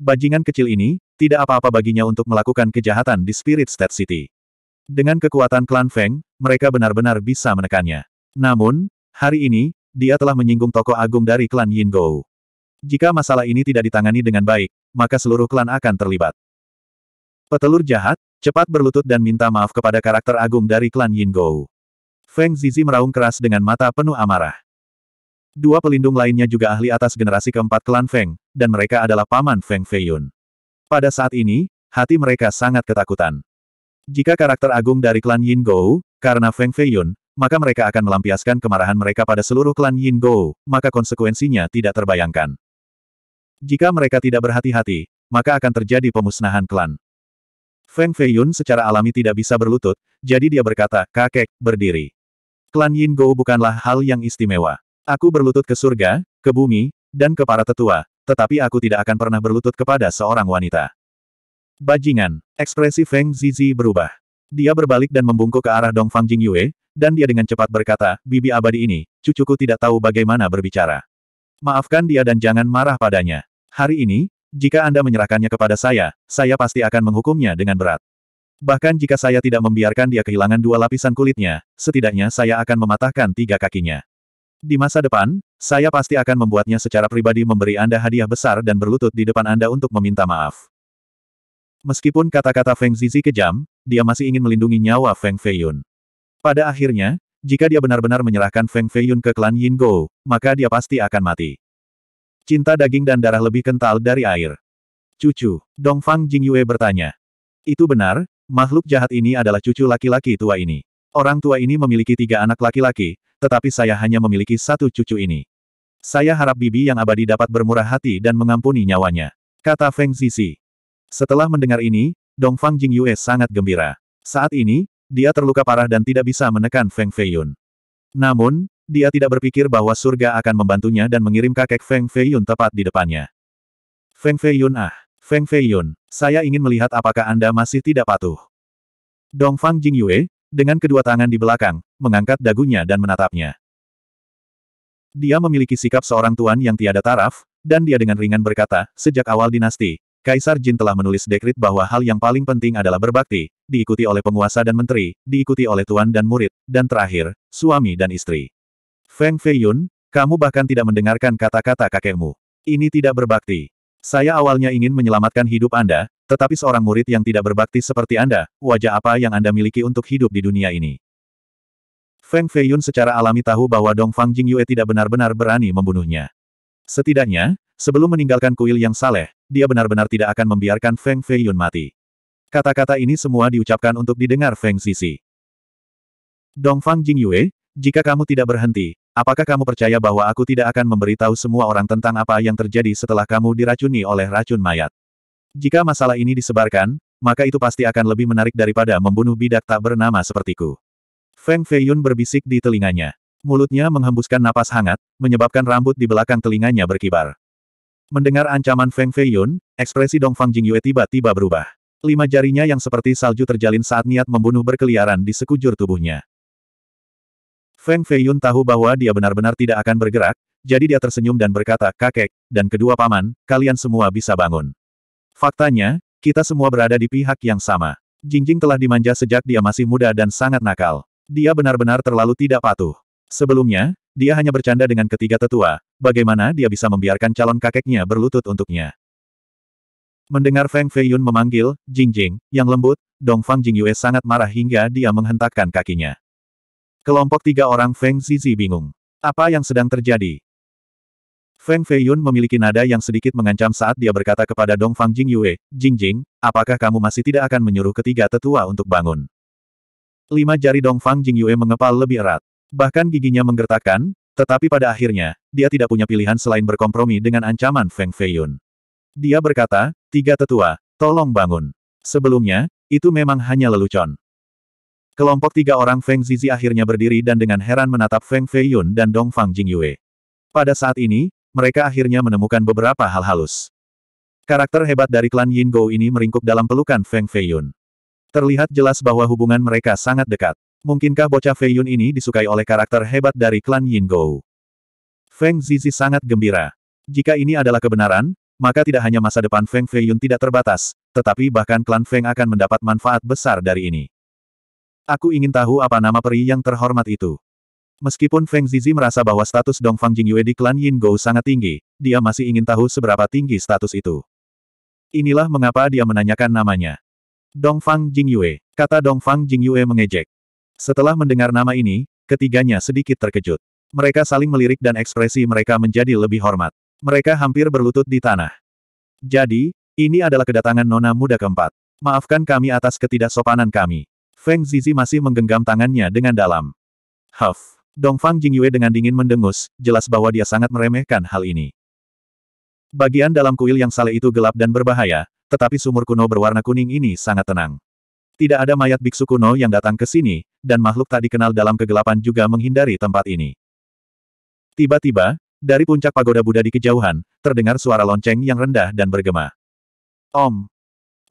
Bajingan kecil ini, tidak apa-apa baginya untuk melakukan kejahatan di Spirit State City. Dengan kekuatan klan Feng, mereka benar-benar bisa menekannya. Namun, hari ini, dia telah menyinggung tokoh agung dari klan Yin Gou. Jika masalah ini tidak ditangani dengan baik, maka seluruh klan akan terlibat. Petelur jahat, cepat berlutut dan minta maaf kepada karakter agung dari klan Yin Yingou. Feng Zizi meraung keras dengan mata penuh amarah. Dua pelindung lainnya juga ahli atas generasi keempat klan Feng, dan mereka adalah paman Feng Feiyun. Pada saat ini, hati mereka sangat ketakutan. Jika karakter agung dari klan Yin Gou, karena Feng Feiyun, maka mereka akan melampiaskan kemarahan mereka pada seluruh klan Yin Gou, maka konsekuensinya tidak terbayangkan. Jika mereka tidak berhati-hati, maka akan terjadi pemusnahan klan. Feng Feiyun secara alami tidak bisa berlutut, jadi dia berkata, kakek, berdiri. Klan Yin Go bukanlah hal yang istimewa. Aku berlutut ke surga, ke bumi, dan ke para tetua, tetapi aku tidak akan pernah berlutut kepada seorang wanita. Bajingan, ekspresi Feng Zizi berubah. Dia berbalik dan membungkuk ke arah Dong Fang Jing Yue, dan dia dengan cepat berkata, bibi abadi ini, cucuku tidak tahu bagaimana berbicara. Maafkan dia dan jangan marah padanya. Hari ini, jika Anda menyerahkannya kepada saya, saya pasti akan menghukumnya dengan berat. Bahkan jika saya tidak membiarkan dia kehilangan dua lapisan kulitnya, setidaknya saya akan mematahkan tiga kakinya. Di masa depan, saya pasti akan membuatnya secara pribadi memberi Anda hadiah besar dan berlutut di depan Anda untuk meminta maaf. Meskipun kata-kata Feng Zizi kejam, dia masih ingin melindungi nyawa Feng Feiyun. Pada akhirnya, jika dia benar-benar menyerahkan Feng Feiyun ke klan Yin Go, maka dia pasti akan mati. Cinta daging dan darah lebih kental dari air. Cucu, Dongfang Jingyue bertanya. Itu benar, makhluk jahat ini adalah cucu laki-laki tua ini. Orang tua ini memiliki tiga anak laki-laki, tetapi saya hanya memiliki satu cucu ini. Saya harap bibi yang abadi dapat bermurah hati dan mengampuni nyawanya. Kata Feng Zizi. Setelah mendengar ini, Dongfang Jingyue sangat gembira. Saat ini, dia terluka parah dan tidak bisa menekan Feng Feiyun. Namun, dia tidak berpikir bahwa surga akan membantunya dan mengirim kakek Feng Feiyun tepat di depannya. Feng Feiyun ah, Feng Feiyun, saya ingin melihat apakah Anda masih tidak patuh. Dong Fang Jing Yue dengan kedua tangan di belakang, mengangkat dagunya dan menatapnya. Dia memiliki sikap seorang tuan yang tiada taraf, dan dia dengan ringan berkata, sejak awal dinasti, Kaisar Jin telah menulis dekrit bahwa hal yang paling penting adalah berbakti, diikuti oleh penguasa dan menteri, diikuti oleh tuan dan murid, dan terakhir, suami dan istri. Feng Feiyun, kamu bahkan tidak mendengarkan kata-kata kakekmu. Ini tidak berbakti. Saya awalnya ingin menyelamatkan hidup Anda, tetapi seorang murid yang tidak berbakti seperti Anda, wajah apa yang Anda miliki untuk hidup di dunia ini? Feng Feiyun secara alami tahu bahwa Dong Fang Jing Yue tidak benar-benar berani membunuhnya. Setidaknya, sebelum meninggalkan kuil yang saleh, dia benar-benar tidak akan membiarkan Feng Feiyun mati. Kata-kata ini semua diucapkan untuk didengar Feng Sisi. Jing Yue, jika kamu tidak berhenti, Apakah kamu percaya bahwa aku tidak akan memberitahu semua orang tentang apa yang terjadi setelah kamu diracuni oleh racun mayat? Jika masalah ini disebarkan, maka itu pasti akan lebih menarik daripada membunuh bidak tak bernama sepertiku. Feng Feiyun berbisik di telinganya. Mulutnya menghembuskan napas hangat, menyebabkan rambut di belakang telinganya berkibar. Mendengar ancaman Feng Feiyun, ekspresi Dong Fang Jingyue tiba-tiba berubah. Lima jarinya yang seperti salju terjalin saat niat membunuh berkeliaran di sekujur tubuhnya. Feng Feiyun tahu bahwa dia benar-benar tidak akan bergerak, jadi dia tersenyum dan berkata, kakek, dan kedua paman, kalian semua bisa bangun. Faktanya, kita semua berada di pihak yang sama. Jingjing telah dimanja sejak dia masih muda dan sangat nakal. Dia benar-benar terlalu tidak patuh. Sebelumnya, dia hanya bercanda dengan ketiga tetua, bagaimana dia bisa membiarkan calon kakeknya berlutut untuknya. Mendengar Feng Feiyun memanggil, Jingjing, yang lembut, Dong Dongfang Jingyue sangat marah hingga dia menghentakkan kakinya. Kelompok tiga orang Feng Zizi bingung. Apa yang sedang terjadi? Feng Feiyun memiliki nada yang sedikit mengancam saat dia berkata kepada Dong Fang Jingyue, Jing Jing, apakah kamu masih tidak akan menyuruh ketiga tetua untuk bangun? Lima jari Dong Fang Jing Yue mengepal lebih erat. Bahkan giginya menggertakkan, tetapi pada akhirnya, dia tidak punya pilihan selain berkompromi dengan ancaman Feng Feiyun. Dia berkata, tiga tetua, tolong bangun. Sebelumnya, itu memang hanya lelucon. Kelompok tiga orang Feng Zizi akhirnya berdiri dan dengan heran menatap Feng Feiyun dan Dong Fang Jingyue. Pada saat ini, mereka akhirnya menemukan beberapa hal halus. Karakter hebat dari klan Yin Go ini meringkuk dalam pelukan Feng Feiyun. Terlihat jelas bahwa hubungan mereka sangat dekat. Mungkinkah bocah Feiyun ini disukai oleh karakter hebat dari klan Yin Go? Feng Zizi sangat gembira. Jika ini adalah kebenaran, maka tidak hanya masa depan Feng Feiyun tidak terbatas, tetapi bahkan klan Feng akan mendapat manfaat besar dari ini. Aku ingin tahu apa nama peri yang terhormat itu. Meskipun Feng Zizi merasa bahwa status Dongfang Jingyue di klan Yin Gou sangat tinggi, dia masih ingin tahu seberapa tinggi status itu. Inilah mengapa dia menanyakan namanya. Dongfang Jingyue, kata Dongfang Jingyue mengejek. Setelah mendengar nama ini, ketiganya sedikit terkejut. Mereka saling melirik dan ekspresi mereka menjadi lebih hormat. Mereka hampir berlutut di tanah. Jadi, ini adalah kedatangan nona muda keempat. Maafkan kami atas ketidaksopanan kami. Feng Zizi masih menggenggam tangannya dengan dalam. Huff! Dongfang Jingyue dengan dingin mendengus, jelas bahwa dia sangat meremehkan hal ini. Bagian dalam kuil yang saleh itu gelap dan berbahaya, tetapi sumur kuno berwarna kuning ini sangat tenang. Tidak ada mayat biksu kuno yang datang ke sini, dan makhluk tak dikenal dalam kegelapan juga menghindari tempat ini. Tiba-tiba, dari puncak pagoda Buddha di kejauhan, terdengar suara lonceng yang rendah dan bergema. Om.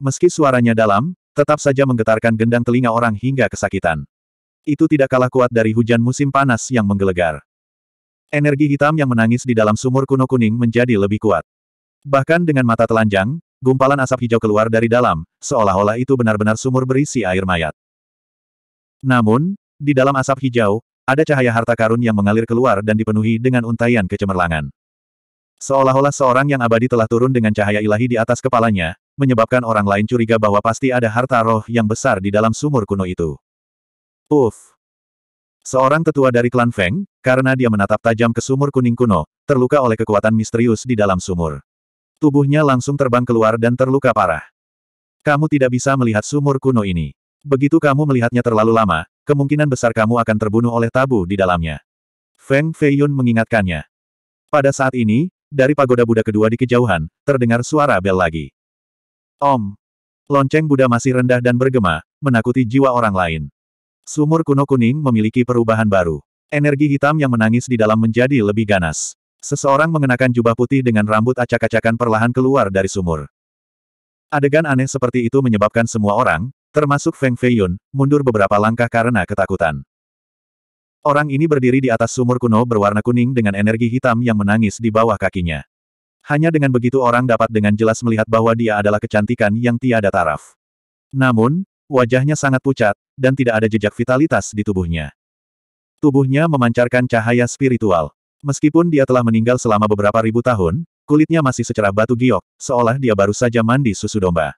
Meski suaranya dalam, Tetap saja menggetarkan gendang telinga orang hingga kesakitan. Itu tidak kalah kuat dari hujan musim panas yang menggelegar. Energi hitam yang menangis di dalam sumur kuno kuning menjadi lebih kuat. Bahkan dengan mata telanjang, gumpalan asap hijau keluar dari dalam, seolah-olah itu benar-benar sumur berisi air mayat. Namun, di dalam asap hijau, ada cahaya harta karun yang mengalir keluar dan dipenuhi dengan untaian kecemerlangan. Seolah-olah seorang yang abadi telah turun dengan cahaya ilahi di atas kepalanya, menyebabkan orang lain curiga bahwa pasti ada harta roh yang besar di dalam sumur kuno itu. Uff. Seorang tetua dari klan Feng, karena dia menatap tajam ke sumur kuning kuno, terluka oleh kekuatan misterius di dalam sumur. Tubuhnya langsung terbang keluar dan terluka parah. Kamu tidak bisa melihat sumur kuno ini. Begitu kamu melihatnya terlalu lama, kemungkinan besar kamu akan terbunuh oleh tabu di dalamnya. Feng Feiyun mengingatkannya. Pada saat ini, dari pagoda Buddha kedua di kejauhan, terdengar suara bel lagi. Om! Lonceng Buddha masih rendah dan bergema, menakuti jiwa orang lain. Sumur kuno kuning memiliki perubahan baru. Energi hitam yang menangis di dalam menjadi lebih ganas. Seseorang mengenakan jubah putih dengan rambut acak-acakan perlahan keluar dari sumur. Adegan aneh seperti itu menyebabkan semua orang, termasuk Feng Feiyun, mundur beberapa langkah karena ketakutan. Orang ini berdiri di atas sumur kuno berwarna kuning dengan energi hitam yang menangis di bawah kakinya. Hanya dengan begitu orang dapat dengan jelas melihat bahwa dia adalah kecantikan yang tiada taraf. Namun, wajahnya sangat pucat, dan tidak ada jejak vitalitas di tubuhnya. Tubuhnya memancarkan cahaya spiritual. Meskipun dia telah meninggal selama beberapa ribu tahun, kulitnya masih secerah batu giok, seolah dia baru saja mandi susu domba.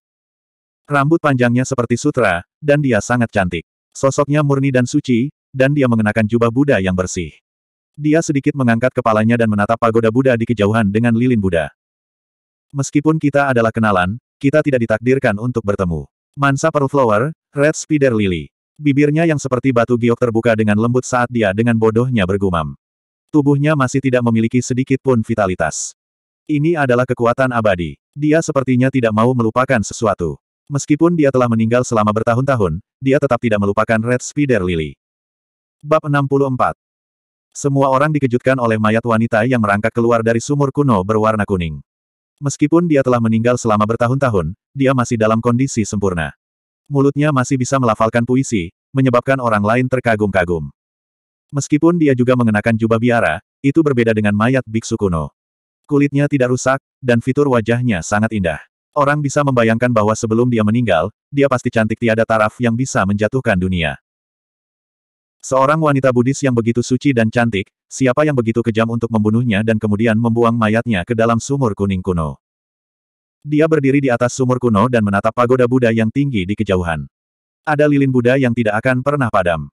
Rambut panjangnya seperti sutra, dan dia sangat cantik. Sosoknya murni dan suci, dan dia mengenakan jubah Buddha yang bersih. Dia sedikit mengangkat kepalanya dan menatap pagoda Buddha di kejauhan dengan lilin Buddha. Meskipun kita adalah kenalan, kita tidak ditakdirkan untuk bertemu. Mansa Flower, Red Spider Lily. Bibirnya yang seperti batu giok terbuka dengan lembut saat dia dengan bodohnya bergumam. Tubuhnya masih tidak memiliki sedikit pun vitalitas. Ini adalah kekuatan abadi. Dia sepertinya tidak mau melupakan sesuatu. Meskipun dia telah meninggal selama bertahun-tahun, dia tetap tidak melupakan Red Spider Lily. Bab 64 semua orang dikejutkan oleh mayat wanita yang merangkak keluar dari sumur kuno berwarna kuning. Meskipun dia telah meninggal selama bertahun-tahun, dia masih dalam kondisi sempurna. Mulutnya masih bisa melafalkan puisi, menyebabkan orang lain terkagum-kagum. Meskipun dia juga mengenakan jubah biara, itu berbeda dengan mayat biksu kuno. Kulitnya tidak rusak, dan fitur wajahnya sangat indah. Orang bisa membayangkan bahwa sebelum dia meninggal, dia pasti cantik tiada taraf yang bisa menjatuhkan dunia. Seorang wanita Buddhis yang begitu suci dan cantik, siapa yang begitu kejam untuk membunuhnya dan kemudian membuang mayatnya ke dalam sumur kuning kuno. Dia berdiri di atas sumur kuno dan menatap pagoda Buddha yang tinggi di kejauhan. Ada lilin Buddha yang tidak akan pernah padam.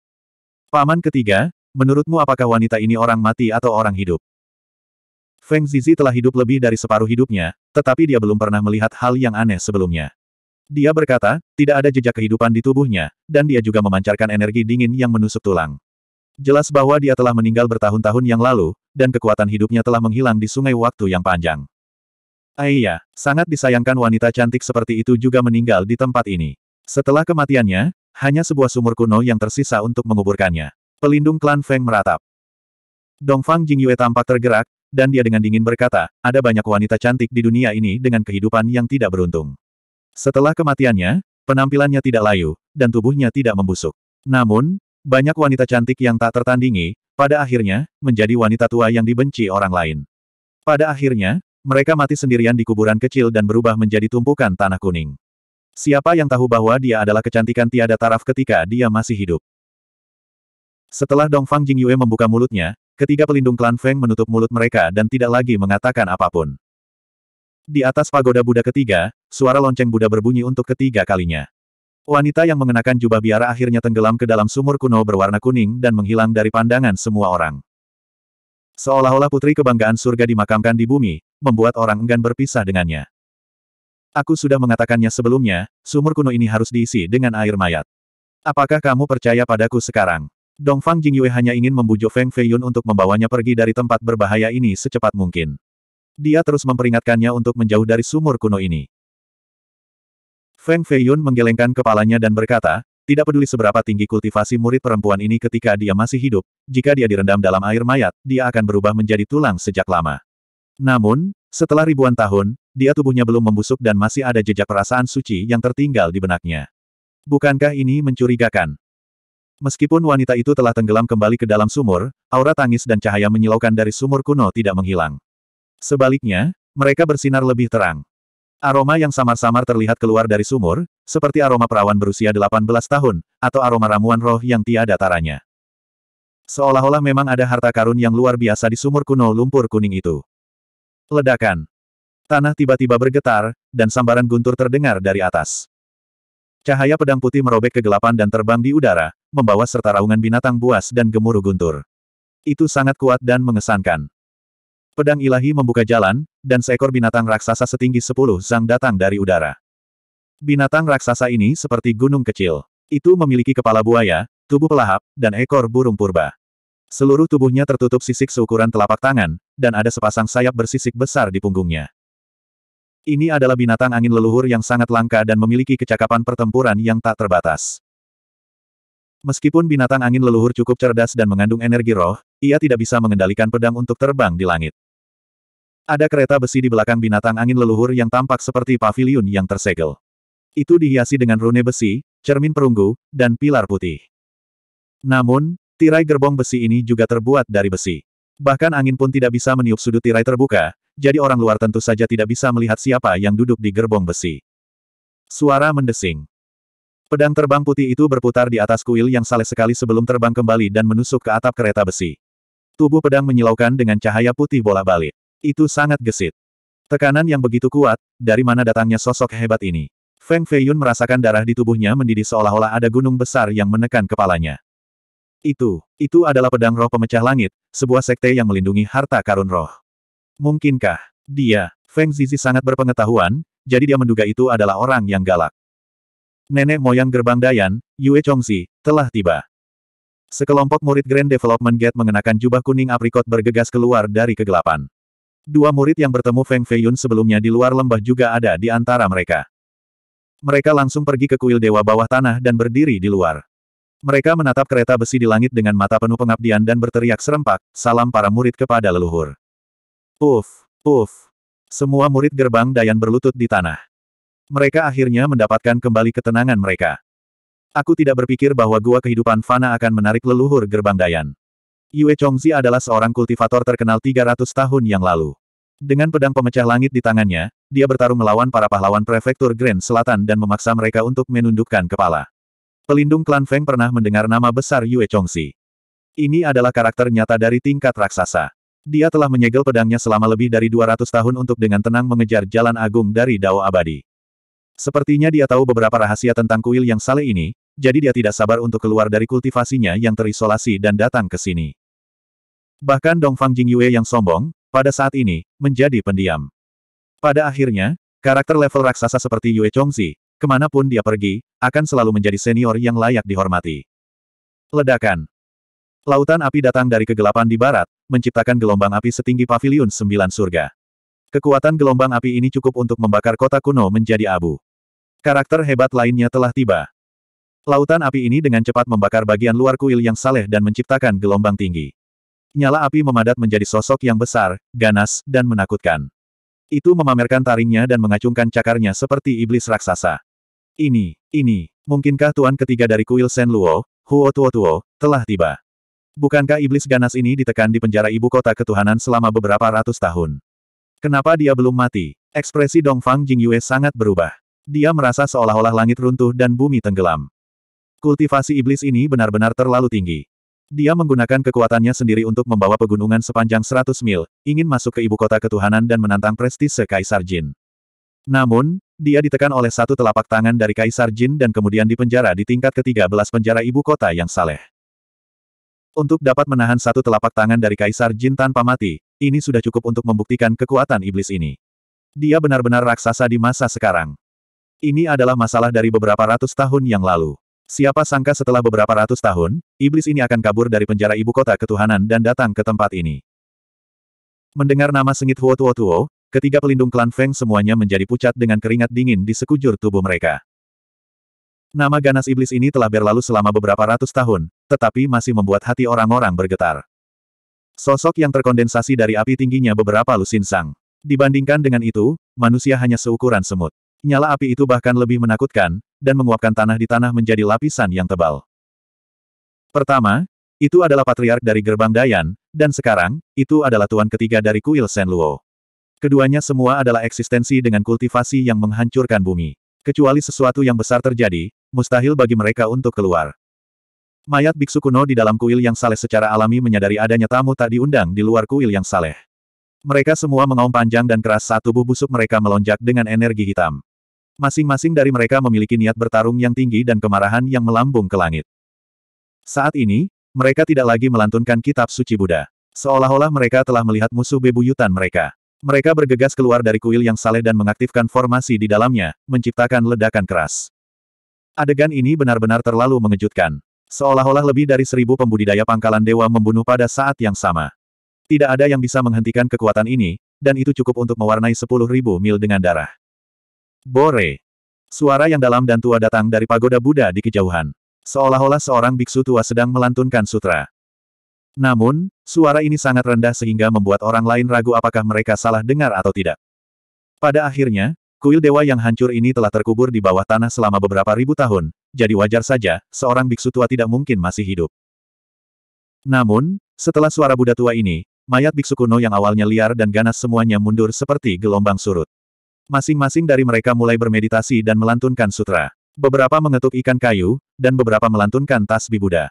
Paman ketiga, menurutmu apakah wanita ini orang mati atau orang hidup? Feng Zizi telah hidup lebih dari separuh hidupnya, tetapi dia belum pernah melihat hal yang aneh sebelumnya. Dia berkata, tidak ada jejak kehidupan di tubuhnya, dan dia juga memancarkan energi dingin yang menusuk tulang. Jelas bahwa dia telah meninggal bertahun-tahun yang lalu, dan kekuatan hidupnya telah menghilang di sungai waktu yang panjang. Aiyah, sangat disayangkan wanita cantik seperti itu juga meninggal di tempat ini. Setelah kematiannya, hanya sebuah sumur kuno yang tersisa untuk menguburkannya. Pelindung klan Feng meratap. Dongfang Jingyue tampak tergerak, dan dia dengan dingin berkata, ada banyak wanita cantik di dunia ini dengan kehidupan yang tidak beruntung. Setelah kematiannya, penampilannya tidak layu, dan tubuhnya tidak membusuk. Namun, banyak wanita cantik yang tak tertandingi, pada akhirnya, menjadi wanita tua yang dibenci orang lain. Pada akhirnya, mereka mati sendirian di kuburan kecil dan berubah menjadi tumpukan tanah kuning. Siapa yang tahu bahwa dia adalah kecantikan tiada taraf ketika dia masih hidup? Setelah Dong Dongfang Jingyue membuka mulutnya, ketiga pelindung klan Feng menutup mulut mereka dan tidak lagi mengatakan apapun. Di atas pagoda Buddha ketiga, suara lonceng Buddha berbunyi untuk ketiga kalinya. Wanita yang mengenakan jubah biara akhirnya tenggelam ke dalam sumur kuno berwarna kuning dan menghilang dari pandangan semua orang. Seolah-olah putri kebanggaan surga dimakamkan di bumi, membuat orang enggan berpisah dengannya. Aku sudah mengatakannya sebelumnya, sumur kuno ini harus diisi dengan air mayat. Apakah kamu percaya padaku sekarang? Dongfang Jingyue hanya ingin membujuk Feng Feiyun untuk membawanya pergi dari tempat berbahaya ini secepat mungkin. Dia terus memperingatkannya untuk menjauh dari sumur kuno ini. Feng Feiyun menggelengkan kepalanya dan berkata, tidak peduli seberapa tinggi kultivasi murid perempuan ini ketika dia masih hidup, jika dia direndam dalam air mayat, dia akan berubah menjadi tulang sejak lama. Namun, setelah ribuan tahun, dia tubuhnya belum membusuk dan masih ada jejak perasaan suci yang tertinggal di benaknya. Bukankah ini mencurigakan? Meskipun wanita itu telah tenggelam kembali ke dalam sumur, aura tangis dan cahaya menyilaukan dari sumur kuno tidak menghilang. Sebaliknya, mereka bersinar lebih terang. Aroma yang samar-samar terlihat keluar dari sumur, seperti aroma perawan berusia 18 tahun, atau aroma ramuan roh yang tiada taranya. Seolah-olah memang ada harta karun yang luar biasa di sumur kuno lumpur kuning itu. Ledakan. Tanah tiba-tiba bergetar, dan sambaran guntur terdengar dari atas. Cahaya pedang putih merobek kegelapan dan terbang di udara, membawa serta raungan binatang buas dan gemuruh guntur. Itu sangat kuat dan mengesankan. Pedang ilahi membuka jalan, dan seekor binatang raksasa setinggi sepuluh zang datang dari udara. Binatang raksasa ini seperti gunung kecil. Itu memiliki kepala buaya, tubuh pelahap, dan ekor burung purba. Seluruh tubuhnya tertutup sisik seukuran telapak tangan, dan ada sepasang sayap bersisik besar di punggungnya. Ini adalah binatang angin leluhur yang sangat langka dan memiliki kecakapan pertempuran yang tak terbatas. Meskipun binatang angin leluhur cukup cerdas dan mengandung energi roh, ia tidak bisa mengendalikan pedang untuk terbang di langit. Ada kereta besi di belakang binatang angin leluhur yang tampak seperti paviliun yang tersegel. Itu dihiasi dengan rune besi, cermin perunggu, dan pilar putih. Namun, tirai gerbong besi ini juga terbuat dari besi. Bahkan angin pun tidak bisa meniup sudut tirai terbuka, jadi orang luar tentu saja tidak bisa melihat siapa yang duduk di gerbong besi. Suara mendesing. Pedang terbang putih itu berputar di atas kuil yang saleh sekali sebelum terbang kembali dan menusuk ke atap kereta besi. Tubuh pedang menyilaukan dengan cahaya putih bola balik. Itu sangat gesit. Tekanan yang begitu kuat, dari mana datangnya sosok hebat ini? Feng Feiyun merasakan darah di tubuhnya mendidih seolah-olah ada gunung besar yang menekan kepalanya. Itu, itu adalah pedang roh pemecah langit, sebuah sekte yang melindungi harta karun roh. Mungkinkah, dia, Feng Zizi sangat berpengetahuan, jadi dia menduga itu adalah orang yang galak. Nenek moyang gerbang Dayan, Yue Chongxi, telah tiba. Sekelompok murid Grand Development Gate mengenakan jubah kuning aprikot bergegas keluar dari kegelapan. Dua murid yang bertemu Feng Feiyun sebelumnya di luar lembah juga ada di antara mereka. Mereka langsung pergi ke kuil dewa bawah tanah dan berdiri di luar. Mereka menatap kereta besi di langit dengan mata penuh pengabdian dan berteriak serempak, salam para murid kepada leluhur. Uf, uf. Semua murid gerbang Dayan berlutut di tanah. Mereka akhirnya mendapatkan kembali ketenangan mereka. Aku tidak berpikir bahwa gua kehidupan fana akan menarik leluhur gerbang Dayan. Yue Chongzi adalah seorang kultivator terkenal 300 tahun yang lalu. Dengan pedang pemecah langit di tangannya, dia bertarung melawan para pahlawan prefektur Grand Selatan dan memaksa mereka untuk menundukkan kepala. Pelindung klan Feng pernah mendengar nama besar Yue Chongzi. Ini adalah karakter nyata dari tingkat raksasa. Dia telah menyegel pedangnya selama lebih dari 200 tahun untuk dengan tenang mengejar jalan agung dari Dao Abadi. Sepertinya dia tahu beberapa rahasia tentang kuil yang saleh ini, jadi dia tidak sabar untuk keluar dari kultivasinya yang terisolasi dan datang ke sini. Bahkan Dongfang Jingyue yang sombong, pada saat ini, menjadi pendiam. Pada akhirnya, karakter level raksasa seperti Yue Chongzi, kemanapun dia pergi, akan selalu menjadi senior yang layak dihormati. Ledakan Lautan api datang dari kegelapan di barat, menciptakan gelombang api setinggi paviliun sembilan surga. Kekuatan gelombang api ini cukup untuk membakar kota kuno menjadi abu. Karakter hebat lainnya telah tiba. Lautan api ini dengan cepat membakar bagian luar kuil yang saleh dan menciptakan gelombang tinggi. Nyala api memadat menjadi sosok yang besar, ganas, dan menakutkan. Itu memamerkan taringnya dan mengacungkan cakarnya seperti iblis raksasa. Ini, ini, mungkinkah tuan ketiga dari kuil Sen Luo, Huo Tuo Tuo, telah tiba. Bukankah iblis ganas ini ditekan di penjara ibu kota ketuhanan selama beberapa ratus tahun? Kenapa dia belum mati? Ekspresi Dongfang Yue sangat berubah. Dia merasa seolah-olah langit runtuh dan bumi tenggelam. Kultivasi iblis ini benar-benar terlalu tinggi. Dia menggunakan kekuatannya sendiri untuk membawa pegunungan sepanjang 100 mil, ingin masuk ke ibu kota ketuhanan dan menantang prestise Kaisar Jin. Namun, dia ditekan oleh satu telapak tangan dari Kaisar Jin dan kemudian dipenjara di tingkat ke-13 penjara ibu kota yang saleh. Untuk dapat menahan satu telapak tangan dari Kaisar Jin tanpa mati, ini sudah cukup untuk membuktikan kekuatan iblis ini. Dia benar-benar raksasa di masa sekarang. Ini adalah masalah dari beberapa ratus tahun yang lalu. Siapa sangka setelah beberapa ratus tahun, iblis ini akan kabur dari penjara ibu kota ketuhanan dan datang ke tempat ini. Mendengar nama sengit Huo Tuo Tuo, ketiga pelindung klan Feng semuanya menjadi pucat dengan keringat dingin di sekujur tubuh mereka. Nama ganas iblis ini telah berlalu selama beberapa ratus tahun, tetapi masih membuat hati orang-orang bergetar. Sosok yang terkondensasi dari api tingginya beberapa lusin sang. Dibandingkan dengan itu, manusia hanya seukuran semut. Nyala api itu bahkan lebih menakutkan, dan menguapkan tanah di tanah menjadi lapisan yang tebal. Pertama, itu adalah patriark dari gerbang Dayan, dan sekarang, itu adalah tuan ketiga dari kuil Luo. Keduanya semua adalah eksistensi dengan kultivasi yang menghancurkan bumi. Kecuali sesuatu yang besar terjadi, mustahil bagi mereka untuk keluar. Mayat biksu kuno di dalam kuil yang saleh secara alami menyadari adanya tamu tak diundang di luar kuil yang saleh. Mereka semua mengaum panjang dan keras saat tubuh busuk mereka melonjak dengan energi hitam. Masing-masing dari mereka memiliki niat bertarung yang tinggi dan kemarahan yang melambung ke langit. Saat ini, mereka tidak lagi melantunkan kitab suci Buddha. Seolah-olah mereka telah melihat musuh bebuyutan mereka. Mereka bergegas keluar dari kuil yang saleh dan mengaktifkan formasi di dalamnya, menciptakan ledakan keras. Adegan ini benar-benar terlalu mengejutkan. Seolah-olah lebih dari seribu pembudidaya pangkalan dewa membunuh pada saat yang sama. Tidak ada yang bisa menghentikan kekuatan ini, dan itu cukup untuk mewarnai sepuluh ribu mil dengan darah. Bore! Suara yang dalam dan tua datang dari pagoda Buddha di kejauhan. Seolah-olah seorang biksu tua sedang melantunkan sutra. Namun, suara ini sangat rendah sehingga membuat orang lain ragu apakah mereka salah dengar atau tidak. Pada akhirnya, kuil dewa yang hancur ini telah terkubur di bawah tanah selama beberapa ribu tahun, jadi wajar saja, seorang biksu tua tidak mungkin masih hidup. Namun, setelah suara Buddha tua ini, mayat biksu kuno yang awalnya liar dan ganas semuanya mundur seperti gelombang surut. Masing-masing dari mereka mulai bermeditasi dan melantunkan sutra. Beberapa mengetuk ikan kayu, dan beberapa melantunkan tasbih Buddha.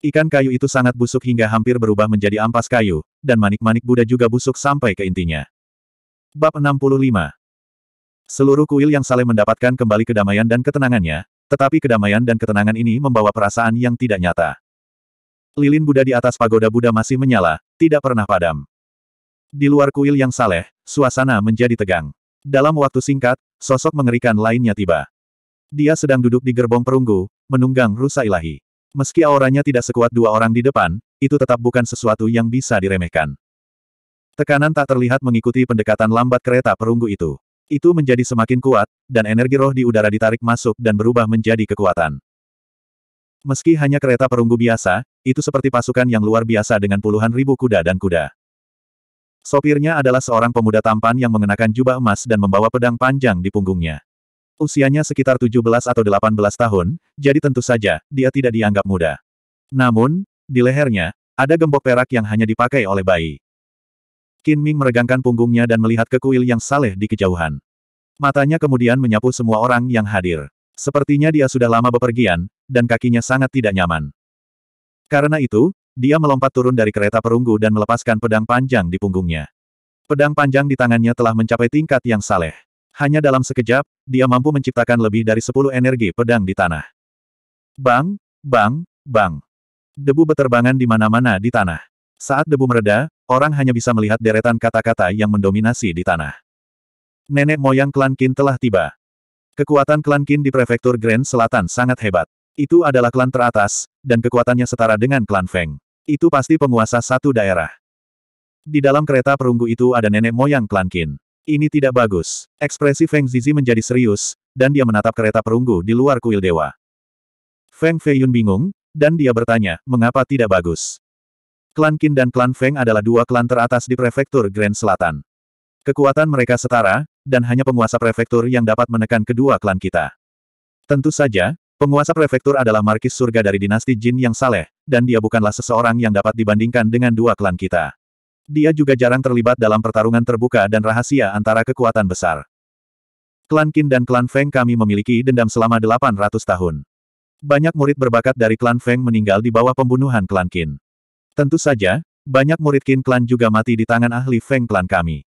Ikan kayu itu sangat busuk hingga hampir berubah menjadi ampas kayu, dan manik-manik Buddha juga busuk sampai ke intinya. Bab 65 Seluruh kuil yang saleh mendapatkan kembali kedamaian dan ketenangannya, tetapi kedamaian dan ketenangan ini membawa perasaan yang tidak nyata. Lilin Buddha di atas pagoda Buddha masih menyala, tidak pernah padam. Di luar kuil yang saleh, suasana menjadi tegang. Dalam waktu singkat, sosok mengerikan lainnya tiba. Dia sedang duduk di gerbong perunggu, menunggang rusa ilahi. Meski auranya tidak sekuat dua orang di depan, itu tetap bukan sesuatu yang bisa diremehkan. Tekanan tak terlihat mengikuti pendekatan lambat kereta perunggu itu. Itu menjadi semakin kuat, dan energi roh di udara ditarik masuk dan berubah menjadi kekuatan. Meski hanya kereta perunggu biasa, itu seperti pasukan yang luar biasa dengan puluhan ribu kuda dan kuda. Sopirnya adalah seorang pemuda tampan yang mengenakan jubah emas dan membawa pedang panjang di punggungnya. Usianya sekitar 17 atau 18 tahun, jadi tentu saja, dia tidak dianggap muda. Namun, di lehernya, ada gembok perak yang hanya dipakai oleh bayi. Qin Ming meregangkan punggungnya dan melihat ke kuil yang saleh di kejauhan. Matanya kemudian menyapu semua orang yang hadir. Sepertinya dia sudah lama bepergian, dan kakinya sangat tidak nyaman. Karena itu, dia melompat turun dari kereta perunggu dan melepaskan pedang panjang di punggungnya. Pedang panjang di tangannya telah mencapai tingkat yang saleh. Hanya dalam sekejap, dia mampu menciptakan lebih dari sepuluh energi pedang di tanah. Bang, bang, bang. Debu beterbangan di mana-mana di tanah. Saat debu mereda, orang hanya bisa melihat deretan kata-kata yang mendominasi di tanah. Nenek moyang klan Qin telah tiba. Kekuatan klan Qin di prefektur Grand Selatan sangat hebat. Itu adalah klan teratas, dan kekuatannya setara dengan klan Feng. Itu pasti penguasa satu daerah. Di dalam kereta perunggu itu ada nenek moyang klan Qin. Ini tidak bagus. Ekspresi Feng Zizi menjadi serius, dan dia menatap kereta perunggu di luar kuil dewa. Feng Feiyun bingung, dan dia bertanya, mengapa tidak bagus? Klan Qin dan klan Feng adalah dua klan teratas di prefektur Grand Selatan. Kekuatan mereka setara, dan hanya penguasa prefektur yang dapat menekan kedua klan kita. Tentu saja, Penguasa prefektur adalah markis surga dari dinasti Jin yang saleh, dan dia bukanlah seseorang yang dapat dibandingkan dengan dua klan kita. Dia juga jarang terlibat dalam pertarungan terbuka dan rahasia antara kekuatan besar. Klan Qin dan klan Feng kami memiliki dendam selama 800 tahun. Banyak murid berbakat dari klan Feng meninggal di bawah pembunuhan klan Qin. Tentu saja, banyak murid Qin klan juga mati di tangan ahli Feng klan kami.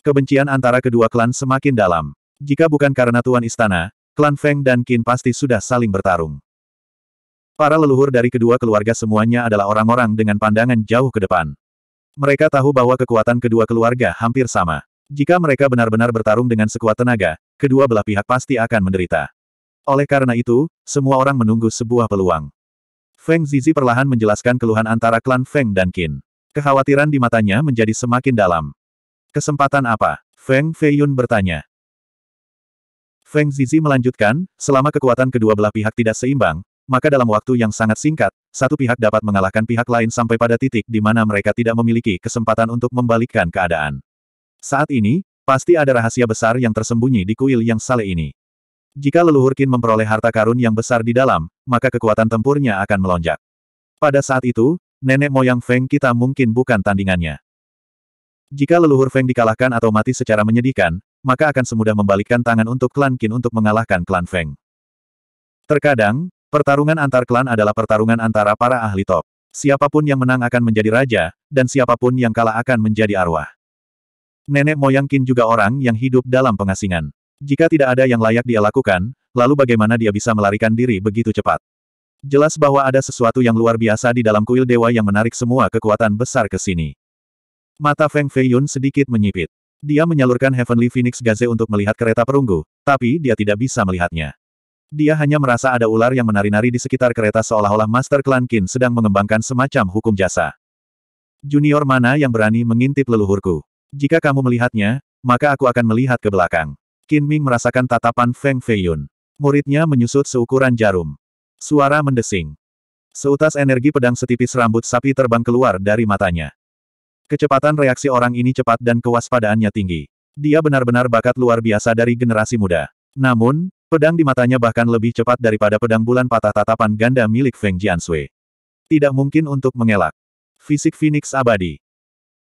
Kebencian antara kedua klan semakin dalam. Jika bukan karena Tuan Istana, klan Feng dan Qin pasti sudah saling bertarung. Para leluhur dari kedua keluarga semuanya adalah orang-orang dengan pandangan jauh ke depan. Mereka tahu bahwa kekuatan kedua keluarga hampir sama. Jika mereka benar-benar bertarung dengan sekuat tenaga, kedua belah pihak pasti akan menderita. Oleh karena itu, semua orang menunggu sebuah peluang. Feng Zizi perlahan menjelaskan keluhan antara klan Feng dan Qin. Kekhawatiran di matanya menjadi semakin dalam. Kesempatan apa? Feng Feiyun bertanya. Feng Zizi melanjutkan, selama kekuatan kedua belah pihak tidak seimbang, maka dalam waktu yang sangat singkat, satu pihak dapat mengalahkan pihak lain sampai pada titik di mana mereka tidak memiliki kesempatan untuk membalikkan keadaan. Saat ini, pasti ada rahasia besar yang tersembunyi di kuil yang sale ini. Jika leluhur Qin memperoleh harta karun yang besar di dalam, maka kekuatan tempurnya akan melonjak. Pada saat itu, nenek moyang Feng kita mungkin bukan tandingannya. Jika leluhur Feng dikalahkan atau mati secara menyedihkan, maka akan semudah membalikkan tangan untuk klan Qin untuk mengalahkan klan Feng. Terkadang, pertarungan antar klan adalah pertarungan antara para ahli top. Siapapun yang menang akan menjadi raja, dan siapapun yang kalah akan menjadi arwah. Nenek moyang Qin juga orang yang hidup dalam pengasingan. Jika tidak ada yang layak dia lakukan, lalu bagaimana dia bisa melarikan diri begitu cepat? Jelas bahwa ada sesuatu yang luar biasa di dalam kuil dewa yang menarik semua kekuatan besar ke sini. Mata Feng Feiyun sedikit menyipit. Dia menyalurkan Heavenly Phoenix Gaze untuk melihat kereta perunggu, tapi dia tidak bisa melihatnya. Dia hanya merasa ada ular yang menari-nari di sekitar kereta seolah-olah Master Clan Qin sedang mengembangkan semacam hukum jasa. Junior mana yang berani mengintip leluhurku? Jika kamu melihatnya, maka aku akan melihat ke belakang. Qin Ming merasakan tatapan Feng Feiyun. Muridnya menyusut seukuran jarum. Suara mendesing. Seutas energi pedang setipis rambut sapi terbang keluar dari matanya. Kecepatan reaksi orang ini cepat dan kewaspadaannya tinggi. Dia benar-benar bakat luar biasa dari generasi muda. Namun, pedang di matanya bahkan lebih cepat daripada pedang bulan patah tatapan ganda milik Feng Jiansui. Tidak mungkin untuk mengelak. Fisik Phoenix abadi.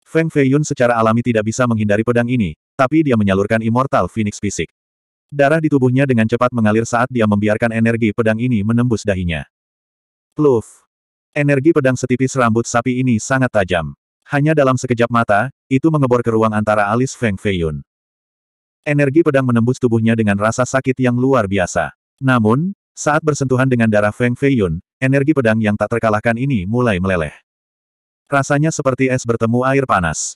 Feng Feiyun secara alami tidak bisa menghindari pedang ini, tapi dia menyalurkan Immortal Phoenix fisik. Darah di tubuhnya dengan cepat mengalir saat dia membiarkan energi pedang ini menembus dahinya. Pluf! Energi pedang setipis rambut sapi ini sangat tajam. Hanya dalam sekejap mata, itu mengebor ke ruang antara alis Feng Feiyun. Energi pedang menembus tubuhnya dengan rasa sakit yang luar biasa. Namun, saat bersentuhan dengan darah Feng Feiyun, energi pedang yang tak terkalahkan ini mulai meleleh. Rasanya seperti es bertemu air panas.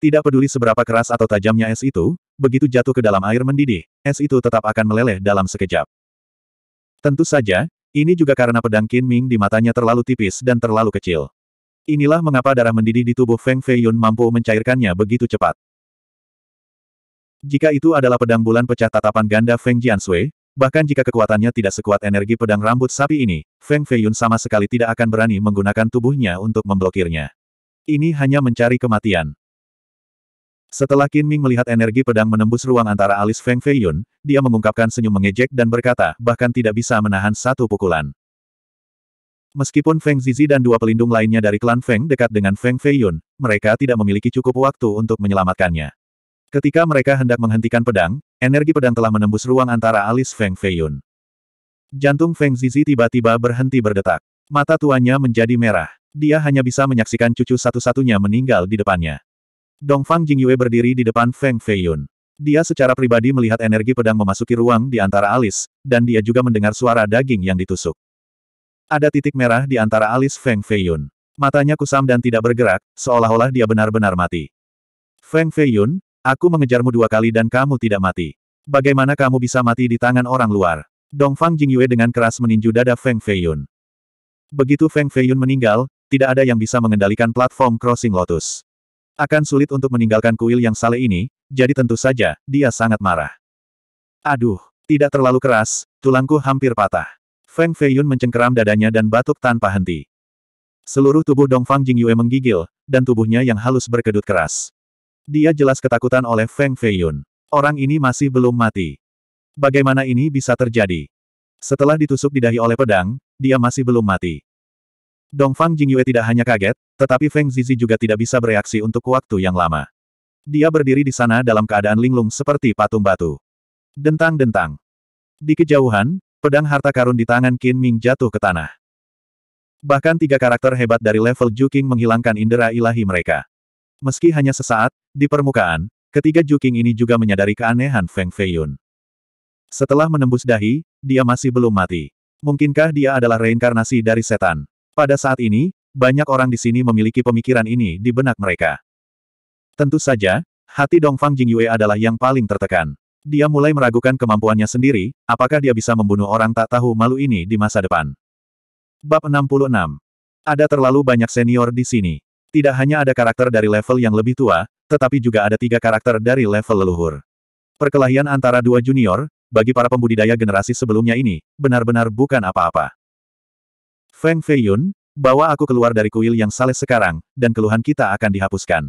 Tidak peduli seberapa keras atau tajamnya es itu, begitu jatuh ke dalam air mendidih, es itu tetap akan meleleh dalam sekejap. Tentu saja, ini juga karena pedang Qin Ming di matanya terlalu tipis dan terlalu kecil. Inilah mengapa darah mendidih di tubuh Feng Feiyun mampu mencairkannya begitu cepat. Jika itu adalah pedang bulan pecah tatapan ganda Feng Jiansui, bahkan jika kekuatannya tidak sekuat energi pedang rambut sapi ini, Feng Feiyun sama sekali tidak akan berani menggunakan tubuhnya untuk memblokirnya. Ini hanya mencari kematian. Setelah Qin Ming melihat energi pedang menembus ruang antara alis Feng Feiyun, dia mengungkapkan senyum mengejek dan berkata, bahkan tidak bisa menahan satu pukulan. Meskipun Feng Zizi dan dua pelindung lainnya dari klan Feng dekat dengan Feng Feiyun, mereka tidak memiliki cukup waktu untuk menyelamatkannya. Ketika mereka hendak menghentikan pedang, energi pedang telah menembus ruang antara alis Feng Feiyun. Jantung Feng Zizi tiba-tiba berhenti berdetak. Mata tuanya menjadi merah. Dia hanya bisa menyaksikan cucu satu-satunya meninggal di depannya. Dongfang Jingyue berdiri di depan Feng Feiyun. Dia secara pribadi melihat energi pedang memasuki ruang di antara alis, dan dia juga mendengar suara daging yang ditusuk. Ada titik merah di antara alis Feng Feiyun. Matanya kusam dan tidak bergerak, seolah-olah dia benar-benar mati. Feng Feiyun, aku mengejarmu dua kali dan kamu tidak mati. Bagaimana kamu bisa mati di tangan orang luar? Dongfang Jingyue dengan keras meninju dada Feng Feiyun. Begitu Feng Feiyun meninggal, tidak ada yang bisa mengendalikan platform Crossing Lotus. Akan sulit untuk meninggalkan kuil yang saleh ini, jadi tentu saja, dia sangat marah. Aduh, tidak terlalu keras, tulangku hampir patah. Feng Feiyun mencengkeram dadanya dan batuk tanpa henti. Seluruh tubuh Dongfang Jingyue menggigil, dan tubuhnya yang halus berkedut keras. Dia jelas ketakutan oleh Feng Feiyun. Orang ini masih belum mati. Bagaimana ini bisa terjadi? Setelah ditusuk di dahi oleh pedang, dia masih belum mati. Dongfang Jingyue tidak hanya kaget, tetapi Feng Zizi juga tidak bisa bereaksi untuk waktu yang lama. Dia berdiri di sana dalam keadaan linglung seperti patung batu. Dentang-dentang. Di kejauhan, Pedang harta karun di tangan Qin Ming jatuh ke tanah. Bahkan tiga karakter hebat dari level Juking menghilangkan indera ilahi mereka. Meski hanya sesaat, di permukaan, ketiga Juking ini juga menyadari keanehan Feng Feiyun. Setelah menembus dahi, dia masih belum mati. Mungkinkah dia adalah reinkarnasi dari setan? Pada saat ini, banyak orang di sini memiliki pemikiran ini di benak mereka. Tentu saja, hati Dongfang Jingyue adalah yang paling tertekan. Dia mulai meragukan kemampuannya sendiri, apakah dia bisa membunuh orang tak tahu malu ini di masa depan. Bab 66. Ada terlalu banyak senior di sini. Tidak hanya ada karakter dari level yang lebih tua, tetapi juga ada tiga karakter dari level leluhur. Perkelahian antara dua junior, bagi para pembudidaya generasi sebelumnya ini, benar-benar bukan apa-apa. Feng Feiyun, bawa aku keluar dari kuil yang saleh sekarang, dan keluhan kita akan dihapuskan.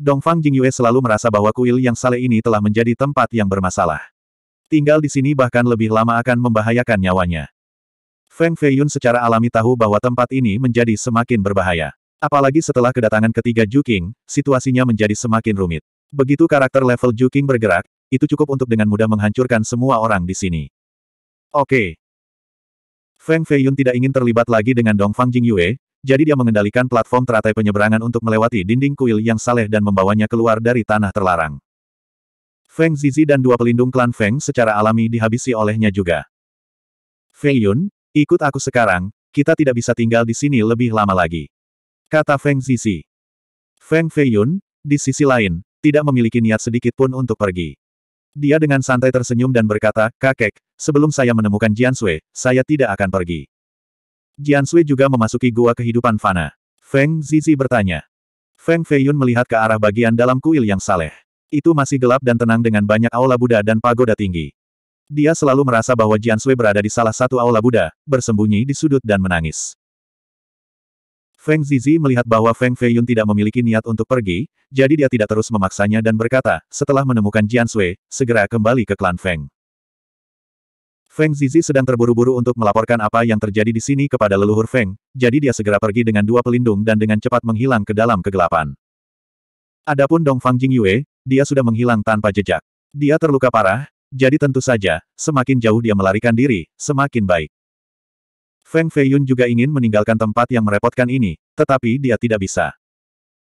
Dongfang Jingyue selalu merasa bahwa kuil yang sale ini telah menjadi tempat yang bermasalah. Tinggal di sini bahkan lebih lama akan membahayakan nyawanya. Feng Feiyun secara alami tahu bahwa tempat ini menjadi semakin berbahaya. Apalagi setelah kedatangan ketiga Juking, situasinya menjadi semakin rumit. Begitu karakter level Juking bergerak, itu cukup untuk dengan mudah menghancurkan semua orang di sini. Oke. Okay. Feng Feiyun tidak ingin terlibat lagi dengan Dongfang Jingyue, jadi dia mengendalikan platform teratai penyeberangan untuk melewati dinding kuil yang saleh dan membawanya keluar dari tanah terlarang. Feng Zizi dan dua pelindung klan Feng secara alami dihabisi olehnya juga. Fei Yun, ikut aku sekarang, kita tidak bisa tinggal di sini lebih lama lagi. Kata Feng Zizi. Feng Fei Yun, di sisi lain, tidak memiliki niat sedikit pun untuk pergi. Dia dengan santai tersenyum dan berkata, Kakek, sebelum saya menemukan Jian Sui, saya tidak akan pergi. Jian Sui juga memasuki gua kehidupan fana. Feng Zizi bertanya. Feng Feiyun melihat ke arah bagian dalam kuil yang saleh. Itu masih gelap dan tenang dengan banyak aula Buddha dan pagoda tinggi. Dia selalu merasa bahwa Jian Sui berada di salah satu aula Buddha, bersembunyi di sudut dan menangis. Feng Zizi melihat bahwa Feng Feiyun tidak memiliki niat untuk pergi, jadi dia tidak terus memaksanya dan berkata, setelah menemukan Jian Sui, segera kembali ke klan Feng. Feng Zizi sedang terburu-buru untuk melaporkan apa yang terjadi di sini kepada leluhur Feng, jadi dia segera pergi dengan dua pelindung dan dengan cepat menghilang ke dalam kegelapan. Adapun Dong Fang Jing Yue, dia sudah menghilang tanpa jejak. Dia terluka parah, jadi tentu saja, semakin jauh dia melarikan diri, semakin baik. Feng Feiyun juga ingin meninggalkan tempat yang merepotkan ini, tetapi dia tidak bisa.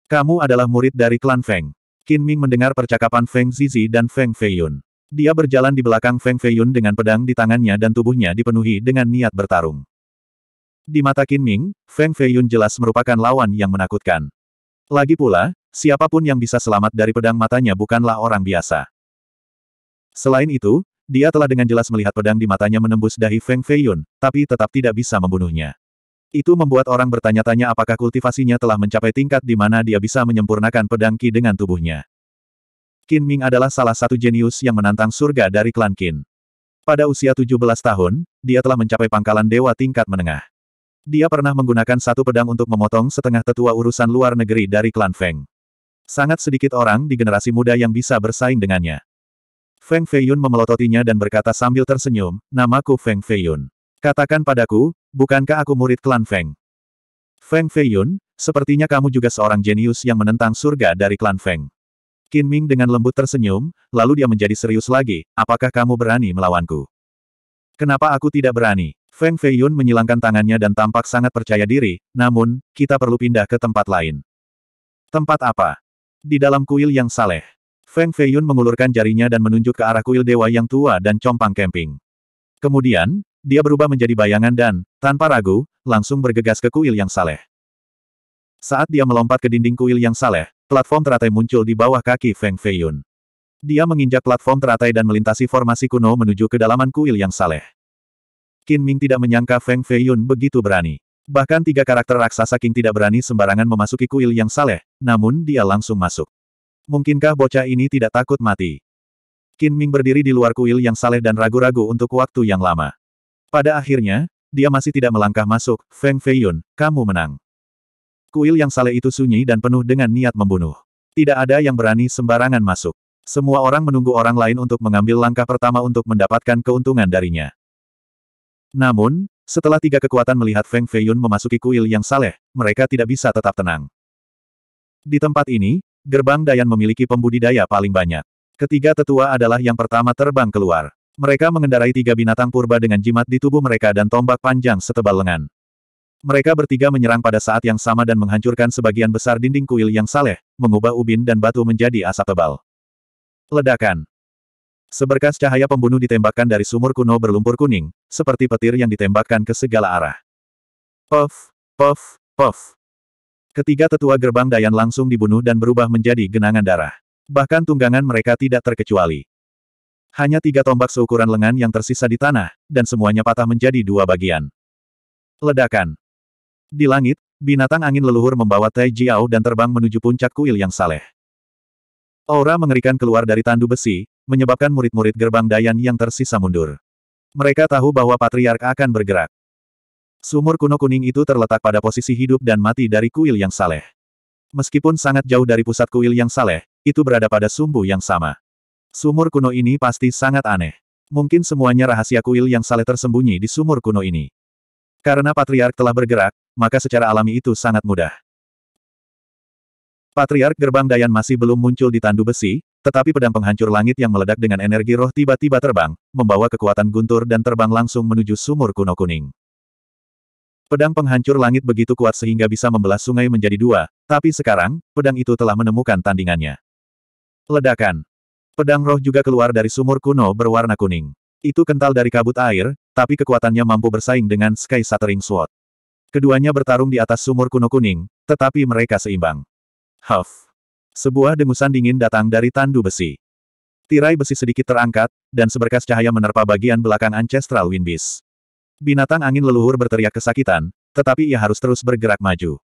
Kamu adalah murid dari klan Feng. Qin Ming mendengar percakapan Feng Zizi dan Feng Feiyun. Dia berjalan di belakang Feng Feiyun dengan pedang di tangannya dan tubuhnya dipenuhi dengan niat bertarung. Di mata Qin Ming, Feng Feiyun jelas merupakan lawan yang menakutkan. Lagi pula, siapapun yang bisa selamat dari pedang matanya bukanlah orang biasa. Selain itu, dia telah dengan jelas melihat pedang di matanya menembus dahi Feng Feiyun, tapi tetap tidak bisa membunuhnya. Itu membuat orang bertanya-tanya apakah kultivasinya telah mencapai tingkat di mana dia bisa menyempurnakan pedang Qi dengan tubuhnya. Qin Ming adalah salah satu jenius yang menantang surga dari klan Qin. Pada usia 17 tahun, dia telah mencapai pangkalan dewa tingkat menengah. Dia pernah menggunakan satu pedang untuk memotong setengah tetua urusan luar negeri dari klan Feng. Sangat sedikit orang di generasi muda yang bisa bersaing dengannya. Feng Feiyun memelototinya dan berkata sambil tersenyum, namaku Feng Feiyun. Katakan padaku, bukankah aku murid klan Feng? Feng Feiyun, sepertinya kamu juga seorang jenius yang menentang surga dari klan Feng. Qin Ming dengan lembut tersenyum, lalu dia menjadi serius lagi, apakah kamu berani melawanku? Kenapa aku tidak berani? Feng Feiyun menyilangkan tangannya dan tampak sangat percaya diri, namun, kita perlu pindah ke tempat lain. Tempat apa? Di dalam kuil yang saleh. Feng Feiyun mengulurkan jarinya dan menunjuk ke arah kuil dewa yang tua dan compang camping. Kemudian, dia berubah menjadi bayangan dan, tanpa ragu, langsung bergegas ke kuil yang saleh. Saat dia melompat ke dinding kuil yang saleh, Platform teratai muncul di bawah kaki Feng Feiyun. Dia menginjak platform teratai dan melintasi formasi kuno menuju kedalaman kuil yang saleh. Qin Ming tidak menyangka Feng Feiyun begitu berani. Bahkan tiga karakter raksasa King tidak berani sembarangan memasuki kuil yang saleh, namun dia langsung masuk. Mungkinkah bocah ini tidak takut mati? Qin Ming berdiri di luar kuil yang saleh dan ragu-ragu untuk waktu yang lama. Pada akhirnya, dia masih tidak melangkah masuk, Feng Feiyun, kamu menang. Kuil yang saleh itu sunyi dan penuh dengan niat membunuh. Tidak ada yang berani sembarangan masuk. Semua orang menunggu orang lain untuk mengambil langkah pertama untuk mendapatkan keuntungan darinya. Namun, setelah tiga kekuatan melihat Feng Feiyun memasuki kuil yang saleh, mereka tidak bisa tetap tenang. Di tempat ini, gerbang Dayan memiliki pembudidaya paling banyak. Ketiga tetua adalah yang pertama terbang keluar. Mereka mengendarai tiga binatang purba dengan jimat di tubuh mereka dan tombak panjang setebal lengan. Mereka bertiga menyerang pada saat yang sama dan menghancurkan sebagian besar dinding kuil yang saleh, mengubah ubin dan batu menjadi asap tebal. Ledakan. Seberkas cahaya pembunuh ditembakkan dari sumur kuno berlumpur kuning, seperti petir yang ditembakkan ke segala arah. Puff, puff, puff. Ketiga tetua gerbang Dayan langsung dibunuh dan berubah menjadi genangan darah. Bahkan tunggangan mereka tidak terkecuali. Hanya tiga tombak seukuran lengan yang tersisa di tanah, dan semuanya patah menjadi dua bagian. Ledakan. Di langit, binatang angin leluhur membawa Tai Jiao dan terbang menuju puncak kuil yang saleh. Aura mengerikan keluar dari tandu besi, menyebabkan murid-murid gerbang Dayan yang tersisa mundur. Mereka tahu bahwa patriark akan bergerak. Sumur kuno kuning itu terletak pada posisi hidup dan mati dari kuil yang saleh. Meskipun sangat jauh dari pusat kuil yang saleh, itu berada pada sumbu yang sama. Sumur kuno ini pasti sangat aneh. Mungkin semuanya rahasia kuil yang saleh tersembunyi di sumur kuno ini. Karena Patriark telah bergerak, maka secara alami itu sangat mudah. Patriark Gerbang Dayan masih belum muncul di tandu besi, tetapi pedang penghancur langit yang meledak dengan energi roh tiba-tiba terbang, membawa kekuatan guntur dan terbang langsung menuju sumur kuno kuning. Pedang penghancur langit begitu kuat sehingga bisa membelah sungai menjadi dua, tapi sekarang, pedang itu telah menemukan tandingannya. Ledakan. Pedang roh juga keluar dari sumur kuno berwarna kuning. Itu kental dari kabut air, tapi kekuatannya mampu bersaing dengan Sky Shattering Sword. Keduanya bertarung di atas sumur kuno kuning, tetapi mereka seimbang. Huff. Sebuah dengusan dingin datang dari tandu besi. Tirai besi sedikit terangkat, dan seberkas cahaya menerpa bagian belakang Ancestral Wind Beast. Binatang angin leluhur berteriak kesakitan, tetapi ia harus terus bergerak maju.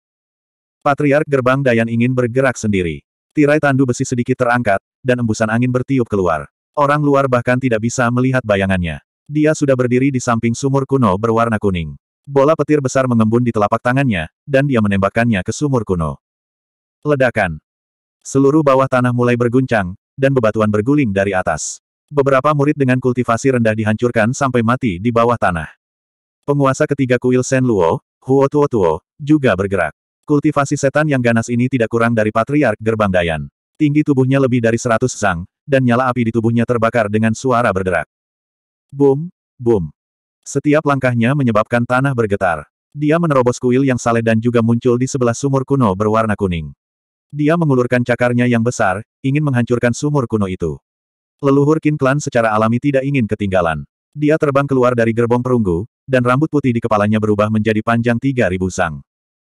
Patriark Gerbang Dayan ingin bergerak sendiri. Tirai tandu besi sedikit terangkat, dan embusan angin bertiup keluar. Orang luar bahkan tidak bisa melihat bayangannya. Dia sudah berdiri di samping sumur kuno berwarna kuning. Bola petir besar mengembun di telapak tangannya, dan dia menembakkannya ke sumur kuno. Ledakan. Seluruh bawah tanah mulai berguncang, dan bebatuan berguling dari atas. Beberapa murid dengan kultivasi rendah dihancurkan sampai mati di bawah tanah. Penguasa ketiga kuil Sen Luo, Huo Tuo Tuo, juga bergerak. Kultivasi setan yang ganas ini tidak kurang dari patriark gerbang Dayan. Tinggi tubuhnya lebih dari 100 sang, dan nyala api di tubuhnya terbakar dengan suara berderak. Boom, boom. Setiap langkahnya menyebabkan tanah bergetar. Dia menerobos kuil yang saleh dan juga muncul di sebelah sumur kuno berwarna kuning. Dia mengulurkan cakarnya yang besar, ingin menghancurkan sumur kuno itu. Leluhur Kin Klan secara alami tidak ingin ketinggalan. Dia terbang keluar dari gerbong perunggu, dan rambut putih di kepalanya berubah menjadi panjang 3.000 sang.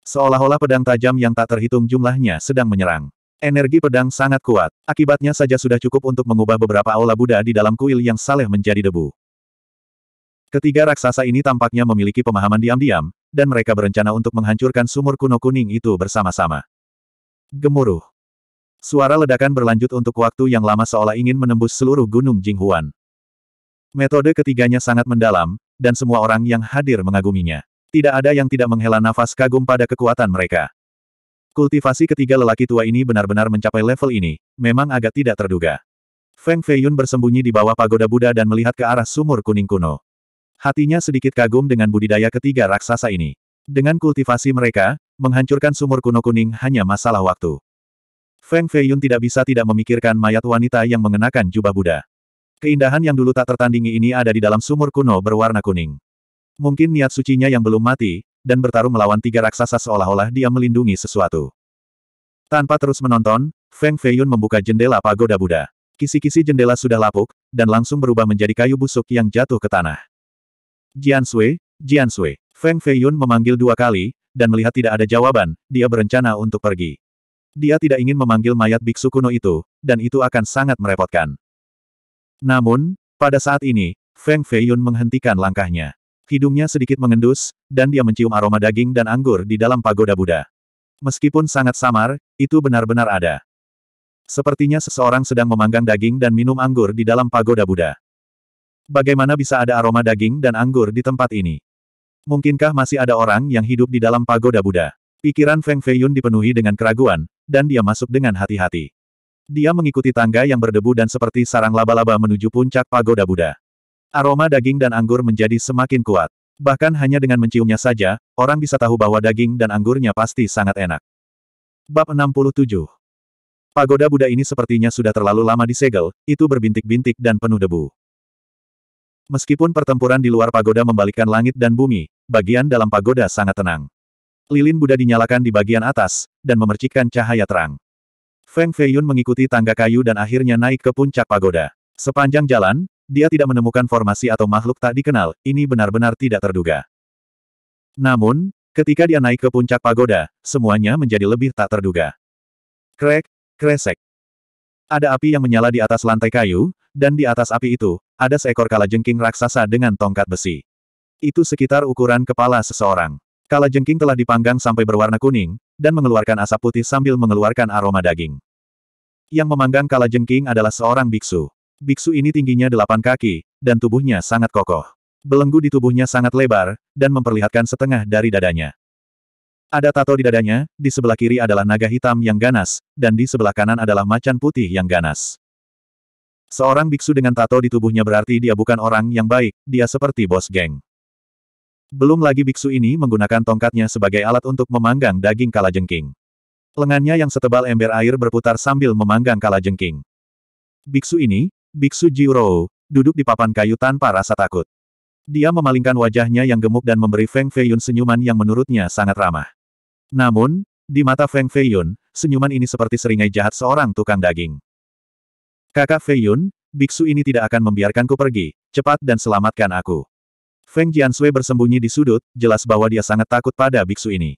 Seolah-olah pedang tajam yang tak terhitung jumlahnya sedang menyerang. Energi pedang sangat kuat. Akibatnya saja sudah cukup untuk mengubah beberapa aula Buddha di dalam kuil yang saleh menjadi debu. Ketiga raksasa ini tampaknya memiliki pemahaman diam-diam, dan mereka berencana untuk menghancurkan sumur kuno kuning itu bersama-sama. Gemuruh. Suara ledakan berlanjut untuk waktu yang lama seolah ingin menembus seluruh gunung Jinghuan. Metode ketiganya sangat mendalam, dan semua orang yang hadir mengaguminya. Tidak ada yang tidak menghela nafas kagum pada kekuatan mereka. Kultivasi ketiga lelaki tua ini benar-benar mencapai level ini, memang agak tidak terduga. Feng Feiyun bersembunyi di bawah pagoda Buddha dan melihat ke arah sumur kuning kuno. Hatinya sedikit kagum dengan budidaya ketiga raksasa ini. Dengan kultivasi mereka, menghancurkan sumur kuno kuning hanya masalah waktu. Feng Feiyun tidak bisa tidak memikirkan mayat wanita yang mengenakan jubah Buddha. Keindahan yang dulu tak tertandingi ini ada di dalam sumur kuno berwarna kuning. Mungkin niat sucinya yang belum mati, dan bertarung melawan tiga raksasa seolah-olah dia melindungi sesuatu. Tanpa terus menonton, Feng Feiyun membuka jendela pagoda Buddha. Kisi-kisi jendela sudah lapuk, dan langsung berubah menjadi kayu busuk yang jatuh ke tanah. Jian Sui, Jian Sui. Feng Feiyun memanggil dua kali, dan melihat tidak ada jawaban, dia berencana untuk pergi. Dia tidak ingin memanggil mayat biksu kuno itu, dan itu akan sangat merepotkan. Namun, pada saat ini, Feng Feiyun menghentikan langkahnya. Hidungnya sedikit mengendus, dan dia mencium aroma daging dan anggur di dalam pagoda Buddha. Meskipun sangat samar, itu benar-benar ada. Sepertinya seseorang sedang memanggang daging dan minum anggur di dalam pagoda Buddha. Bagaimana bisa ada aroma daging dan anggur di tempat ini? Mungkinkah masih ada orang yang hidup di dalam pagoda Buddha? Pikiran Feng Feiyun dipenuhi dengan keraguan, dan dia masuk dengan hati-hati. Dia mengikuti tangga yang berdebu dan seperti sarang laba-laba menuju puncak pagoda Buddha. Aroma daging dan anggur menjadi semakin kuat. Bahkan hanya dengan menciumnya saja, orang bisa tahu bahwa daging dan anggurnya pasti sangat enak. Bab 67 Pagoda Buddha ini sepertinya sudah terlalu lama disegel, itu berbintik-bintik dan penuh debu. Meskipun pertempuran di luar pagoda membalikkan langit dan bumi, bagian dalam pagoda sangat tenang. Lilin Buddha dinyalakan di bagian atas, dan memercikkan cahaya terang. Feng Feiyun mengikuti tangga kayu dan akhirnya naik ke puncak pagoda. Sepanjang jalan, dia tidak menemukan formasi atau makhluk tak dikenal, ini benar-benar tidak terduga. Namun, ketika dia naik ke puncak pagoda, semuanya menjadi lebih tak terduga. Krek, kresek. Ada api yang menyala di atas lantai kayu, dan di atas api itu, ada seekor kalajengking raksasa dengan tongkat besi. Itu sekitar ukuran kepala seseorang. Kalajengking telah dipanggang sampai berwarna kuning, dan mengeluarkan asap putih sambil mengeluarkan aroma daging. Yang memanggang kalajengking adalah seorang biksu. Biksu ini tingginya delapan kaki, dan tubuhnya sangat kokoh. Belenggu di tubuhnya sangat lebar, dan memperlihatkan setengah dari dadanya. Ada tato di dadanya, di sebelah kiri adalah naga hitam yang ganas, dan di sebelah kanan adalah macan putih yang ganas. Seorang biksu dengan tato di tubuhnya berarti dia bukan orang yang baik, dia seperti bos geng. Belum lagi biksu ini menggunakan tongkatnya sebagai alat untuk memanggang daging kalajengking. Lengannya yang setebal ember air berputar sambil memanggang kalajengking. Biksu ini, Biksu Jiro, duduk di papan kayu tanpa rasa takut. Dia memalingkan wajahnya yang gemuk dan memberi Feng Feiyun senyuman yang menurutnya sangat ramah. Namun, di mata Feng Feiyun, senyuman ini seperti seringai jahat seorang tukang daging. Kakak Feiyun, biksu ini tidak akan membiarkanku pergi, cepat dan selamatkan aku. Feng Jiansui bersembunyi di sudut, jelas bahwa dia sangat takut pada biksu ini.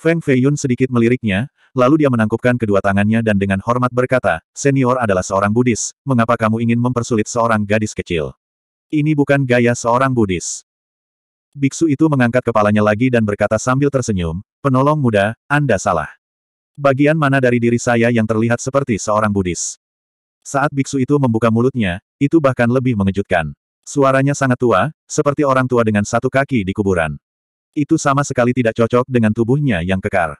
Feng Feiyun sedikit meliriknya, lalu dia menangkupkan kedua tangannya dan dengan hormat berkata, senior adalah seorang Buddhis, mengapa kamu ingin mempersulit seorang gadis kecil? Ini bukan gaya seorang Buddhis. Biksu itu mengangkat kepalanya lagi dan berkata sambil tersenyum, penolong muda, Anda salah. Bagian mana dari diri saya yang terlihat seperti seorang Buddhis? Saat biksu itu membuka mulutnya, itu bahkan lebih mengejutkan. Suaranya sangat tua, seperti orang tua dengan satu kaki di kuburan. Itu sama sekali tidak cocok dengan tubuhnya yang kekar.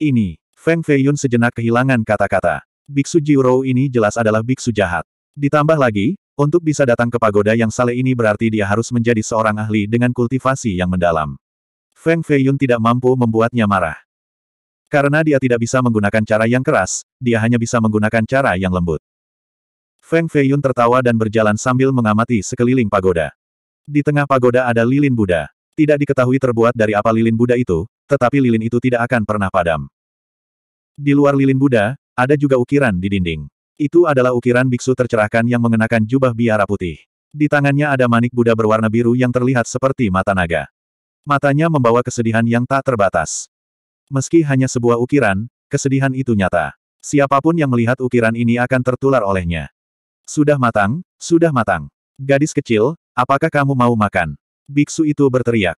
Ini, Feng Feiyun sejenak kehilangan kata-kata. Biksu Jiurou ini jelas adalah biksu jahat. Ditambah lagi, untuk bisa datang ke pagoda yang sale ini berarti dia harus menjadi seorang ahli dengan kultivasi yang mendalam. Feng Feiyun tidak mampu membuatnya marah. Karena dia tidak bisa menggunakan cara yang keras, dia hanya bisa menggunakan cara yang lembut. Feng Feiyun tertawa dan berjalan sambil mengamati sekeliling pagoda. Di tengah pagoda ada lilin Buddha. Tidak diketahui terbuat dari apa lilin Buddha itu, tetapi lilin itu tidak akan pernah padam. Di luar lilin Buddha, ada juga ukiran di dinding. Itu adalah ukiran biksu tercerahkan yang mengenakan jubah biara putih. Di tangannya ada manik Buddha berwarna biru yang terlihat seperti mata naga. Matanya membawa kesedihan yang tak terbatas. Meski hanya sebuah ukiran, kesedihan itu nyata. Siapapun yang melihat ukiran ini akan tertular olehnya. Sudah matang, sudah matang. Gadis kecil, apakah kamu mau makan? biksu itu berteriak.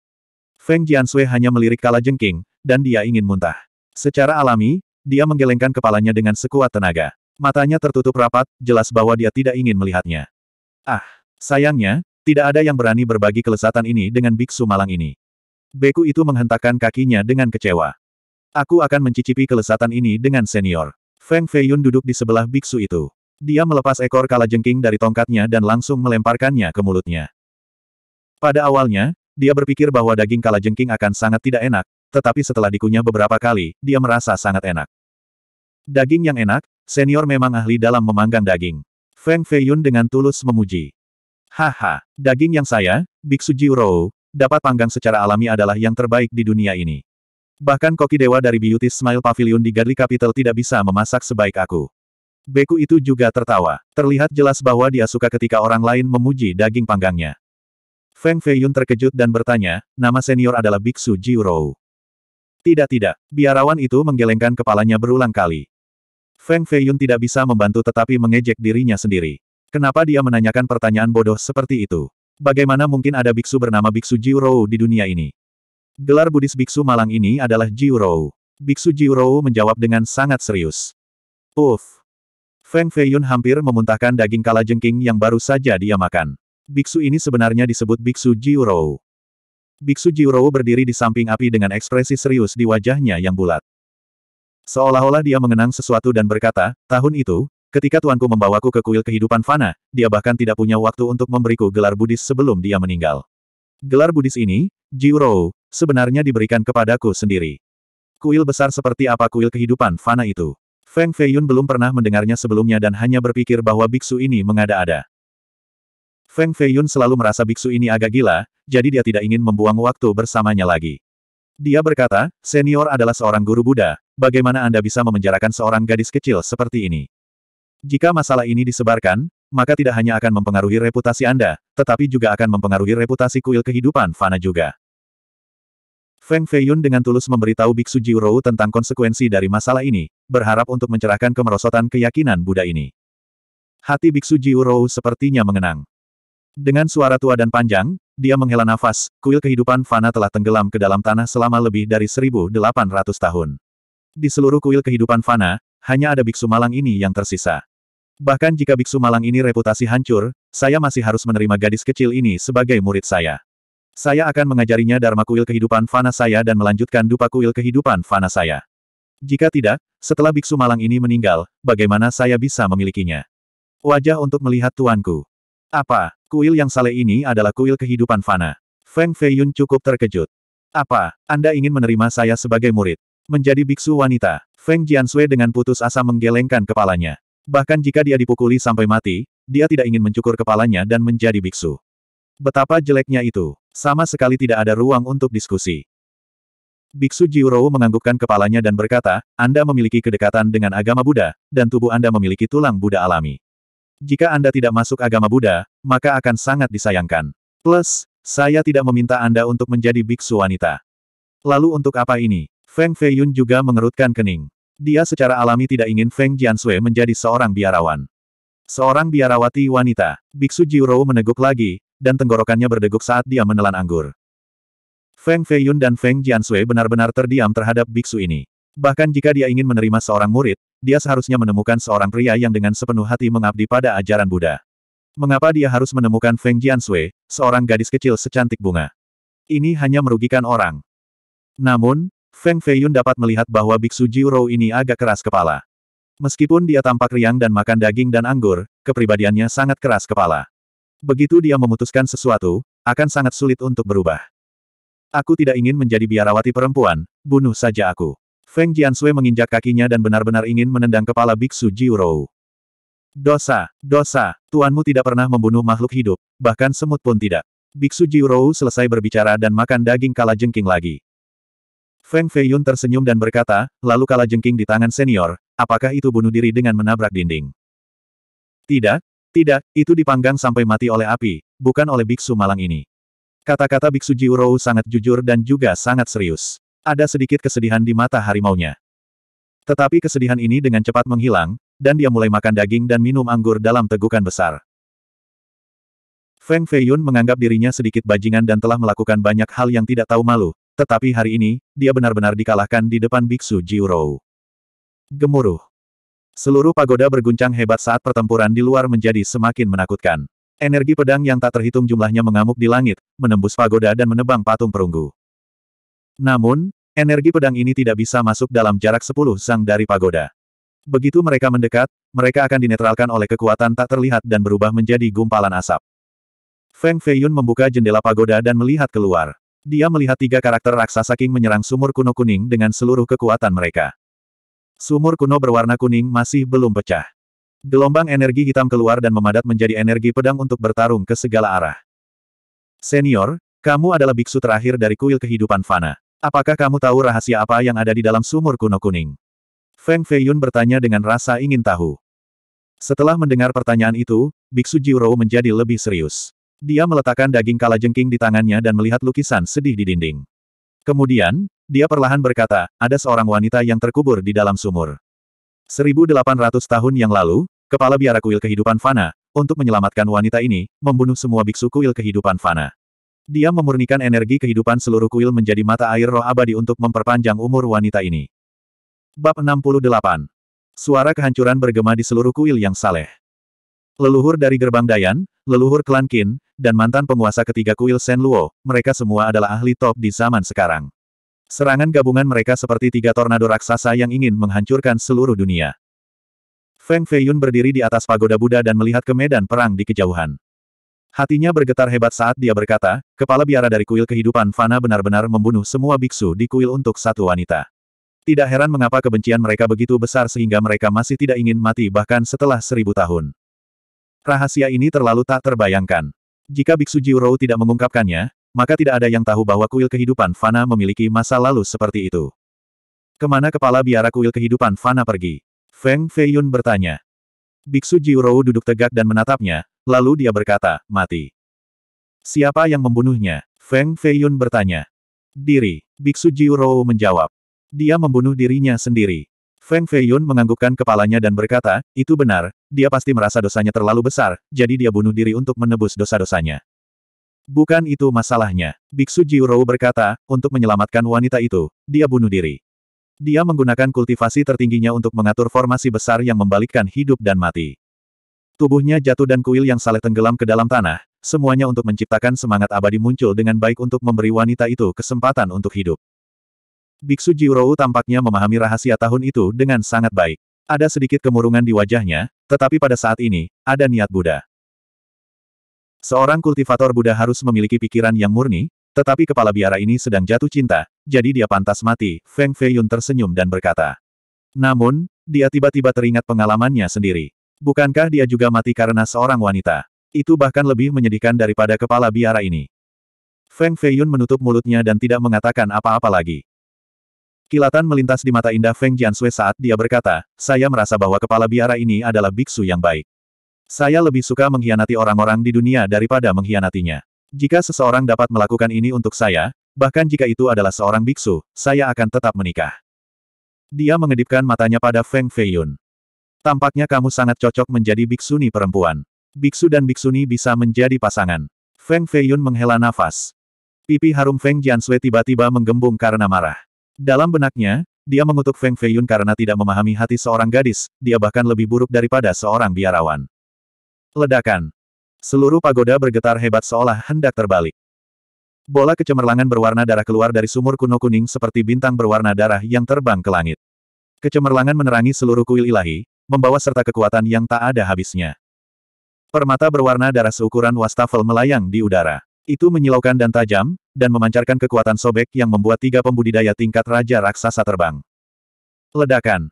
Feng Jiansui hanya melirik kala jengking, dan dia ingin muntah. Secara alami, dia menggelengkan kepalanya dengan sekuat tenaga. Matanya tertutup rapat, jelas bahwa dia tidak ingin melihatnya. Ah, sayangnya, tidak ada yang berani berbagi kelesatan ini dengan biksu malang ini. Beku itu menghentakkan kakinya dengan kecewa. Aku akan mencicipi kelesatan ini dengan senior. Feng Feiyun duduk di sebelah biksu itu. Dia melepas ekor kalajengking dari tongkatnya dan langsung melemparkannya ke mulutnya. Pada awalnya, dia berpikir bahwa daging kalajengking akan sangat tidak enak, tetapi setelah dikunyah beberapa kali, dia merasa sangat enak. Daging yang enak, senior memang ahli dalam memanggang daging. Feng Feiyun dengan tulus memuji. Haha, daging yang saya, Biksu Jiurou, dapat panggang secara alami adalah yang terbaik di dunia ini. Bahkan koki dewa dari Beauty Smile Pavilion di Gadli Capital tidak bisa memasak sebaik aku. Beku itu juga tertawa. Terlihat jelas bahwa dia suka ketika orang lain memuji daging panggangnya. Feng Feiyun terkejut dan bertanya, nama senior adalah Biksu Jiurou. Tidak-tidak, biarawan itu menggelengkan kepalanya berulang kali. Feng Feiyun tidak bisa membantu tetapi mengejek dirinya sendiri. Kenapa dia menanyakan pertanyaan bodoh seperti itu? Bagaimana mungkin ada biksu bernama Biksu Jiurou di dunia ini? Gelar Buddhis biksu malang ini adalah Jiurou. Biksu Jiurou menjawab dengan sangat serius. Uff. Feng Feiyun hampir memuntahkan daging kalajengking yang baru saja dia makan. Biksu ini sebenarnya disebut Biksu Jiurou. Biksu Jiurou berdiri di samping api dengan ekspresi serius di wajahnya yang bulat. Seolah-olah dia mengenang sesuatu dan berkata, tahun itu, Ketika tuanku membawaku ke kuil kehidupan fana, dia bahkan tidak punya waktu untuk memberiku gelar Buddhis sebelum dia meninggal. Gelar Buddhis ini, Jiurou, sebenarnya diberikan kepadaku sendiri. Kuil besar seperti apa kuil kehidupan fana itu? Feng Feiyun belum pernah mendengarnya sebelumnya dan hanya berpikir bahwa biksu ini mengada-ada. Feng Feiyun selalu merasa biksu ini agak gila, jadi dia tidak ingin membuang waktu bersamanya lagi. Dia berkata, senior adalah seorang guru Buddha, bagaimana Anda bisa memenjarakan seorang gadis kecil seperti ini? Jika masalah ini disebarkan, maka tidak hanya akan mempengaruhi reputasi Anda, tetapi juga akan mempengaruhi reputasi kuil kehidupan Fana juga. Feng Feiyun dengan tulus memberitahu Biksu Jiurou tentang konsekuensi dari masalah ini, berharap untuk mencerahkan kemerosotan keyakinan Buddha ini. Hati Biksu Jiurou sepertinya mengenang. Dengan suara tua dan panjang, dia menghela nafas, kuil kehidupan Fana telah tenggelam ke dalam tanah selama lebih dari 1800 tahun. Di seluruh kuil kehidupan Fana, hanya ada biksu malang ini yang tersisa. Bahkan jika biksu malang ini reputasi hancur, saya masih harus menerima gadis kecil ini sebagai murid saya. Saya akan mengajarinya Dharma kuil kehidupan Fana saya dan melanjutkan dupa kuil kehidupan Fana saya. Jika tidak, setelah biksu malang ini meninggal, bagaimana saya bisa memilikinya? Wajah untuk melihat tuanku. Apa, kuil yang saleh ini adalah kuil kehidupan fana? Feng Feiyun cukup terkejut. Apa, Anda ingin menerima saya sebagai murid? Menjadi biksu wanita, Feng Jiansui dengan putus asa menggelengkan kepalanya. Bahkan jika dia dipukuli sampai mati, dia tidak ingin mencukur kepalanya dan menjadi biksu. Betapa jeleknya itu, sama sekali tidak ada ruang untuk diskusi. Biksu Jiurou menganggukkan kepalanya dan berkata, Anda memiliki kedekatan dengan agama Buddha, dan tubuh Anda memiliki tulang Buddha alami jika Anda tidak masuk agama Buddha, maka akan sangat disayangkan. Plus, saya tidak meminta Anda untuk menjadi biksu wanita. Lalu untuk apa ini? Feng Feiyun juga mengerutkan kening. Dia secara alami tidak ingin Feng Jiansui menjadi seorang biarawan. Seorang biarawati wanita, biksu Jiurou meneguk lagi, dan tenggorokannya berdeguk saat dia menelan anggur. Feng Feiyun dan Feng Jiansui benar-benar terdiam terhadap biksu ini. Bahkan jika dia ingin menerima seorang murid, dia seharusnya menemukan seorang pria yang dengan sepenuh hati mengabdi pada ajaran Buddha. Mengapa dia harus menemukan Feng Jianshui, seorang gadis kecil secantik bunga? Ini hanya merugikan orang. Namun, Feng Feiyun dapat melihat bahwa Biksu Jiuro ini agak keras kepala. Meskipun dia tampak riang dan makan daging dan anggur, kepribadiannya sangat keras kepala. Begitu dia memutuskan sesuatu, akan sangat sulit untuk berubah. Aku tidak ingin menjadi biarawati perempuan, bunuh saja aku. Feng Jiansui menginjak kakinya dan benar-benar ingin menendang kepala biksu Jiurou. Dosa, dosa, tuanmu tidak pernah membunuh makhluk hidup, bahkan semut pun tidak. Biksu Jiurou selesai berbicara dan makan daging kala jengking lagi. Feng Feiyun tersenyum dan berkata, lalu kala jengking di tangan senior, apakah itu bunuh diri dengan menabrak dinding? Tidak, tidak, itu dipanggang sampai mati oleh api, bukan oleh biksu malang ini. Kata-kata biksu Jiurou sangat jujur dan juga sangat serius. Ada sedikit kesedihan di mata harimaunya. Tetapi kesedihan ini dengan cepat menghilang, dan dia mulai makan daging dan minum anggur dalam tegukan besar. Feng Feiyun menganggap dirinya sedikit bajingan dan telah melakukan banyak hal yang tidak tahu malu, tetapi hari ini, dia benar-benar dikalahkan di depan Biksu Jiurou. Gemuruh. Seluruh pagoda berguncang hebat saat pertempuran di luar menjadi semakin menakutkan. Energi pedang yang tak terhitung jumlahnya mengamuk di langit, menembus pagoda dan menebang patung perunggu. Namun, energi pedang ini tidak bisa masuk dalam jarak 10 sang dari pagoda. Begitu mereka mendekat, mereka akan dinetralkan oleh kekuatan tak terlihat dan berubah menjadi gumpalan asap. Feng Feiyun membuka jendela pagoda dan melihat keluar. Dia melihat tiga karakter raksasa King menyerang sumur kuno kuning dengan seluruh kekuatan mereka. Sumur kuno berwarna kuning masih belum pecah. Gelombang energi hitam keluar dan memadat menjadi energi pedang untuk bertarung ke segala arah. Senior, kamu adalah biksu terakhir dari kuil kehidupan Fana. Apakah kamu tahu rahasia apa yang ada di dalam sumur kuno kuning? Feng Feiyun bertanya dengan rasa ingin tahu. Setelah mendengar pertanyaan itu, Biksu Jiro menjadi lebih serius. Dia meletakkan daging kalajengking di tangannya dan melihat lukisan sedih di dinding. Kemudian, dia perlahan berkata, ada seorang wanita yang terkubur di dalam sumur. 1800 tahun yang lalu, kepala biara kuil kehidupan Fana, untuk menyelamatkan wanita ini, membunuh semua biksu kuil kehidupan Fana. Dia memurnikan energi kehidupan seluruh kuil menjadi mata air roh abadi untuk memperpanjang umur wanita ini. Bab 68 Suara kehancuran bergema di seluruh kuil yang saleh. Leluhur dari Gerbang Dayan, leluhur klan Qin, dan mantan penguasa ketiga kuil Sen Luo, mereka semua adalah ahli top di zaman sekarang. Serangan gabungan mereka seperti tiga tornado raksasa yang ingin menghancurkan seluruh dunia. Feng Feiyun berdiri di atas pagoda Buddha dan melihat ke medan perang di kejauhan. Hatinya bergetar hebat saat dia berkata, kepala biara dari kuil kehidupan Fana benar-benar membunuh semua biksu di kuil untuk satu wanita. Tidak heran mengapa kebencian mereka begitu besar sehingga mereka masih tidak ingin mati bahkan setelah seribu tahun. Rahasia ini terlalu tak terbayangkan. Jika biksu Jiuro tidak mengungkapkannya, maka tidak ada yang tahu bahwa kuil kehidupan Fana memiliki masa lalu seperti itu. Kemana kepala biara kuil kehidupan Fana pergi? Feng Feiyun bertanya. Biksu Jiuro duduk tegak dan menatapnya, Lalu dia berkata, mati. Siapa yang membunuhnya? Feng Feiyun bertanya. Diri. Biksu Jiurou menjawab. Dia membunuh dirinya sendiri. Feng Feiyun menganggukkan kepalanya dan berkata, itu benar, dia pasti merasa dosanya terlalu besar, jadi dia bunuh diri untuk menebus dosa-dosanya. Bukan itu masalahnya. Biksu Jiurou berkata, untuk menyelamatkan wanita itu, dia bunuh diri. Dia menggunakan kultivasi tertingginya untuk mengatur formasi besar yang membalikkan hidup dan mati. Tubuhnya jatuh dan kuil yang saleh tenggelam ke dalam tanah, semuanya untuk menciptakan semangat abadi muncul dengan baik untuk memberi wanita itu kesempatan untuk hidup. Biksu Jiurou tampaknya memahami rahasia tahun itu dengan sangat baik. Ada sedikit kemurungan di wajahnya, tetapi pada saat ini, ada niat Buddha. Seorang kultivator Buddha harus memiliki pikiran yang murni, tetapi kepala biara ini sedang jatuh cinta, jadi dia pantas mati, Feng Feiyun tersenyum dan berkata. Namun, dia tiba-tiba teringat pengalamannya sendiri. Bukankah dia juga mati karena seorang wanita? Itu bahkan lebih menyedihkan daripada kepala biara ini. Feng Feiyun menutup mulutnya dan tidak mengatakan apa-apa lagi. Kilatan melintas di mata indah Feng Jianshui saat dia berkata, saya merasa bahwa kepala biara ini adalah biksu yang baik. Saya lebih suka mengkhianati orang-orang di dunia daripada mengkhianatinya. Jika seseorang dapat melakukan ini untuk saya, bahkan jika itu adalah seorang biksu, saya akan tetap menikah. Dia mengedipkan matanya pada Feng Feiyun. Tampaknya kamu sangat cocok menjadi biksuni perempuan. Biksu dan biksuni bisa menjadi pasangan. Feng Feiyun menghela nafas. Pipi harum Feng Jianshui tiba-tiba menggembung karena marah. Dalam benaknya, dia mengutuk Feng Feiyun karena tidak memahami hati seorang gadis, dia bahkan lebih buruk daripada seorang biarawan. Ledakan. Seluruh pagoda bergetar hebat seolah hendak terbalik. Bola kecemerlangan berwarna darah keluar dari sumur kuno kuning seperti bintang berwarna darah yang terbang ke langit. Kecemerlangan menerangi seluruh kuil ilahi, membawa serta kekuatan yang tak ada habisnya. Permata berwarna darah seukuran wastafel melayang di udara. Itu menyilaukan dan tajam, dan memancarkan kekuatan sobek yang membuat tiga pembudidaya tingkat Raja Raksasa terbang. Ledakan.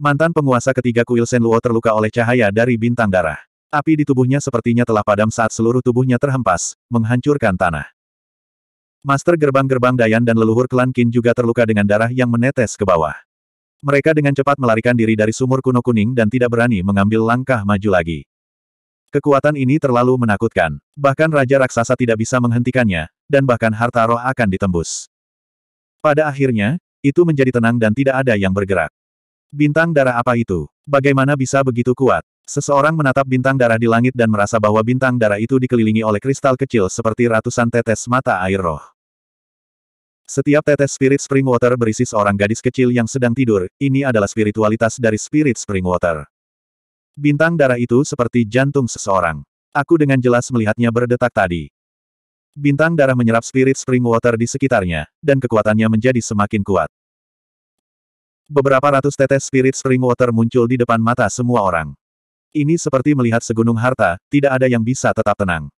Mantan penguasa ketiga kuil Senluo terluka oleh cahaya dari bintang darah. Api di tubuhnya sepertinya telah padam saat seluruh tubuhnya terhempas, menghancurkan tanah. Master gerbang-gerbang Dayan dan leluhur klan Qin juga terluka dengan darah yang menetes ke bawah. Mereka dengan cepat melarikan diri dari sumur kuno kuning dan tidak berani mengambil langkah maju lagi. Kekuatan ini terlalu menakutkan. Bahkan Raja Raksasa tidak bisa menghentikannya, dan bahkan harta roh akan ditembus. Pada akhirnya, itu menjadi tenang dan tidak ada yang bergerak. Bintang darah apa itu? Bagaimana bisa begitu kuat? Seseorang menatap bintang darah di langit dan merasa bahwa bintang darah itu dikelilingi oleh kristal kecil seperti ratusan tetes mata air roh. Setiap tetes spirit spring water berisi seorang gadis kecil yang sedang tidur, ini adalah spiritualitas dari spirit spring water. Bintang darah itu seperti jantung seseorang. Aku dengan jelas melihatnya berdetak tadi. Bintang darah menyerap spirit spring water di sekitarnya, dan kekuatannya menjadi semakin kuat. Beberapa ratus tetes spirit spring water muncul di depan mata semua orang. Ini seperti melihat segunung harta, tidak ada yang bisa tetap tenang.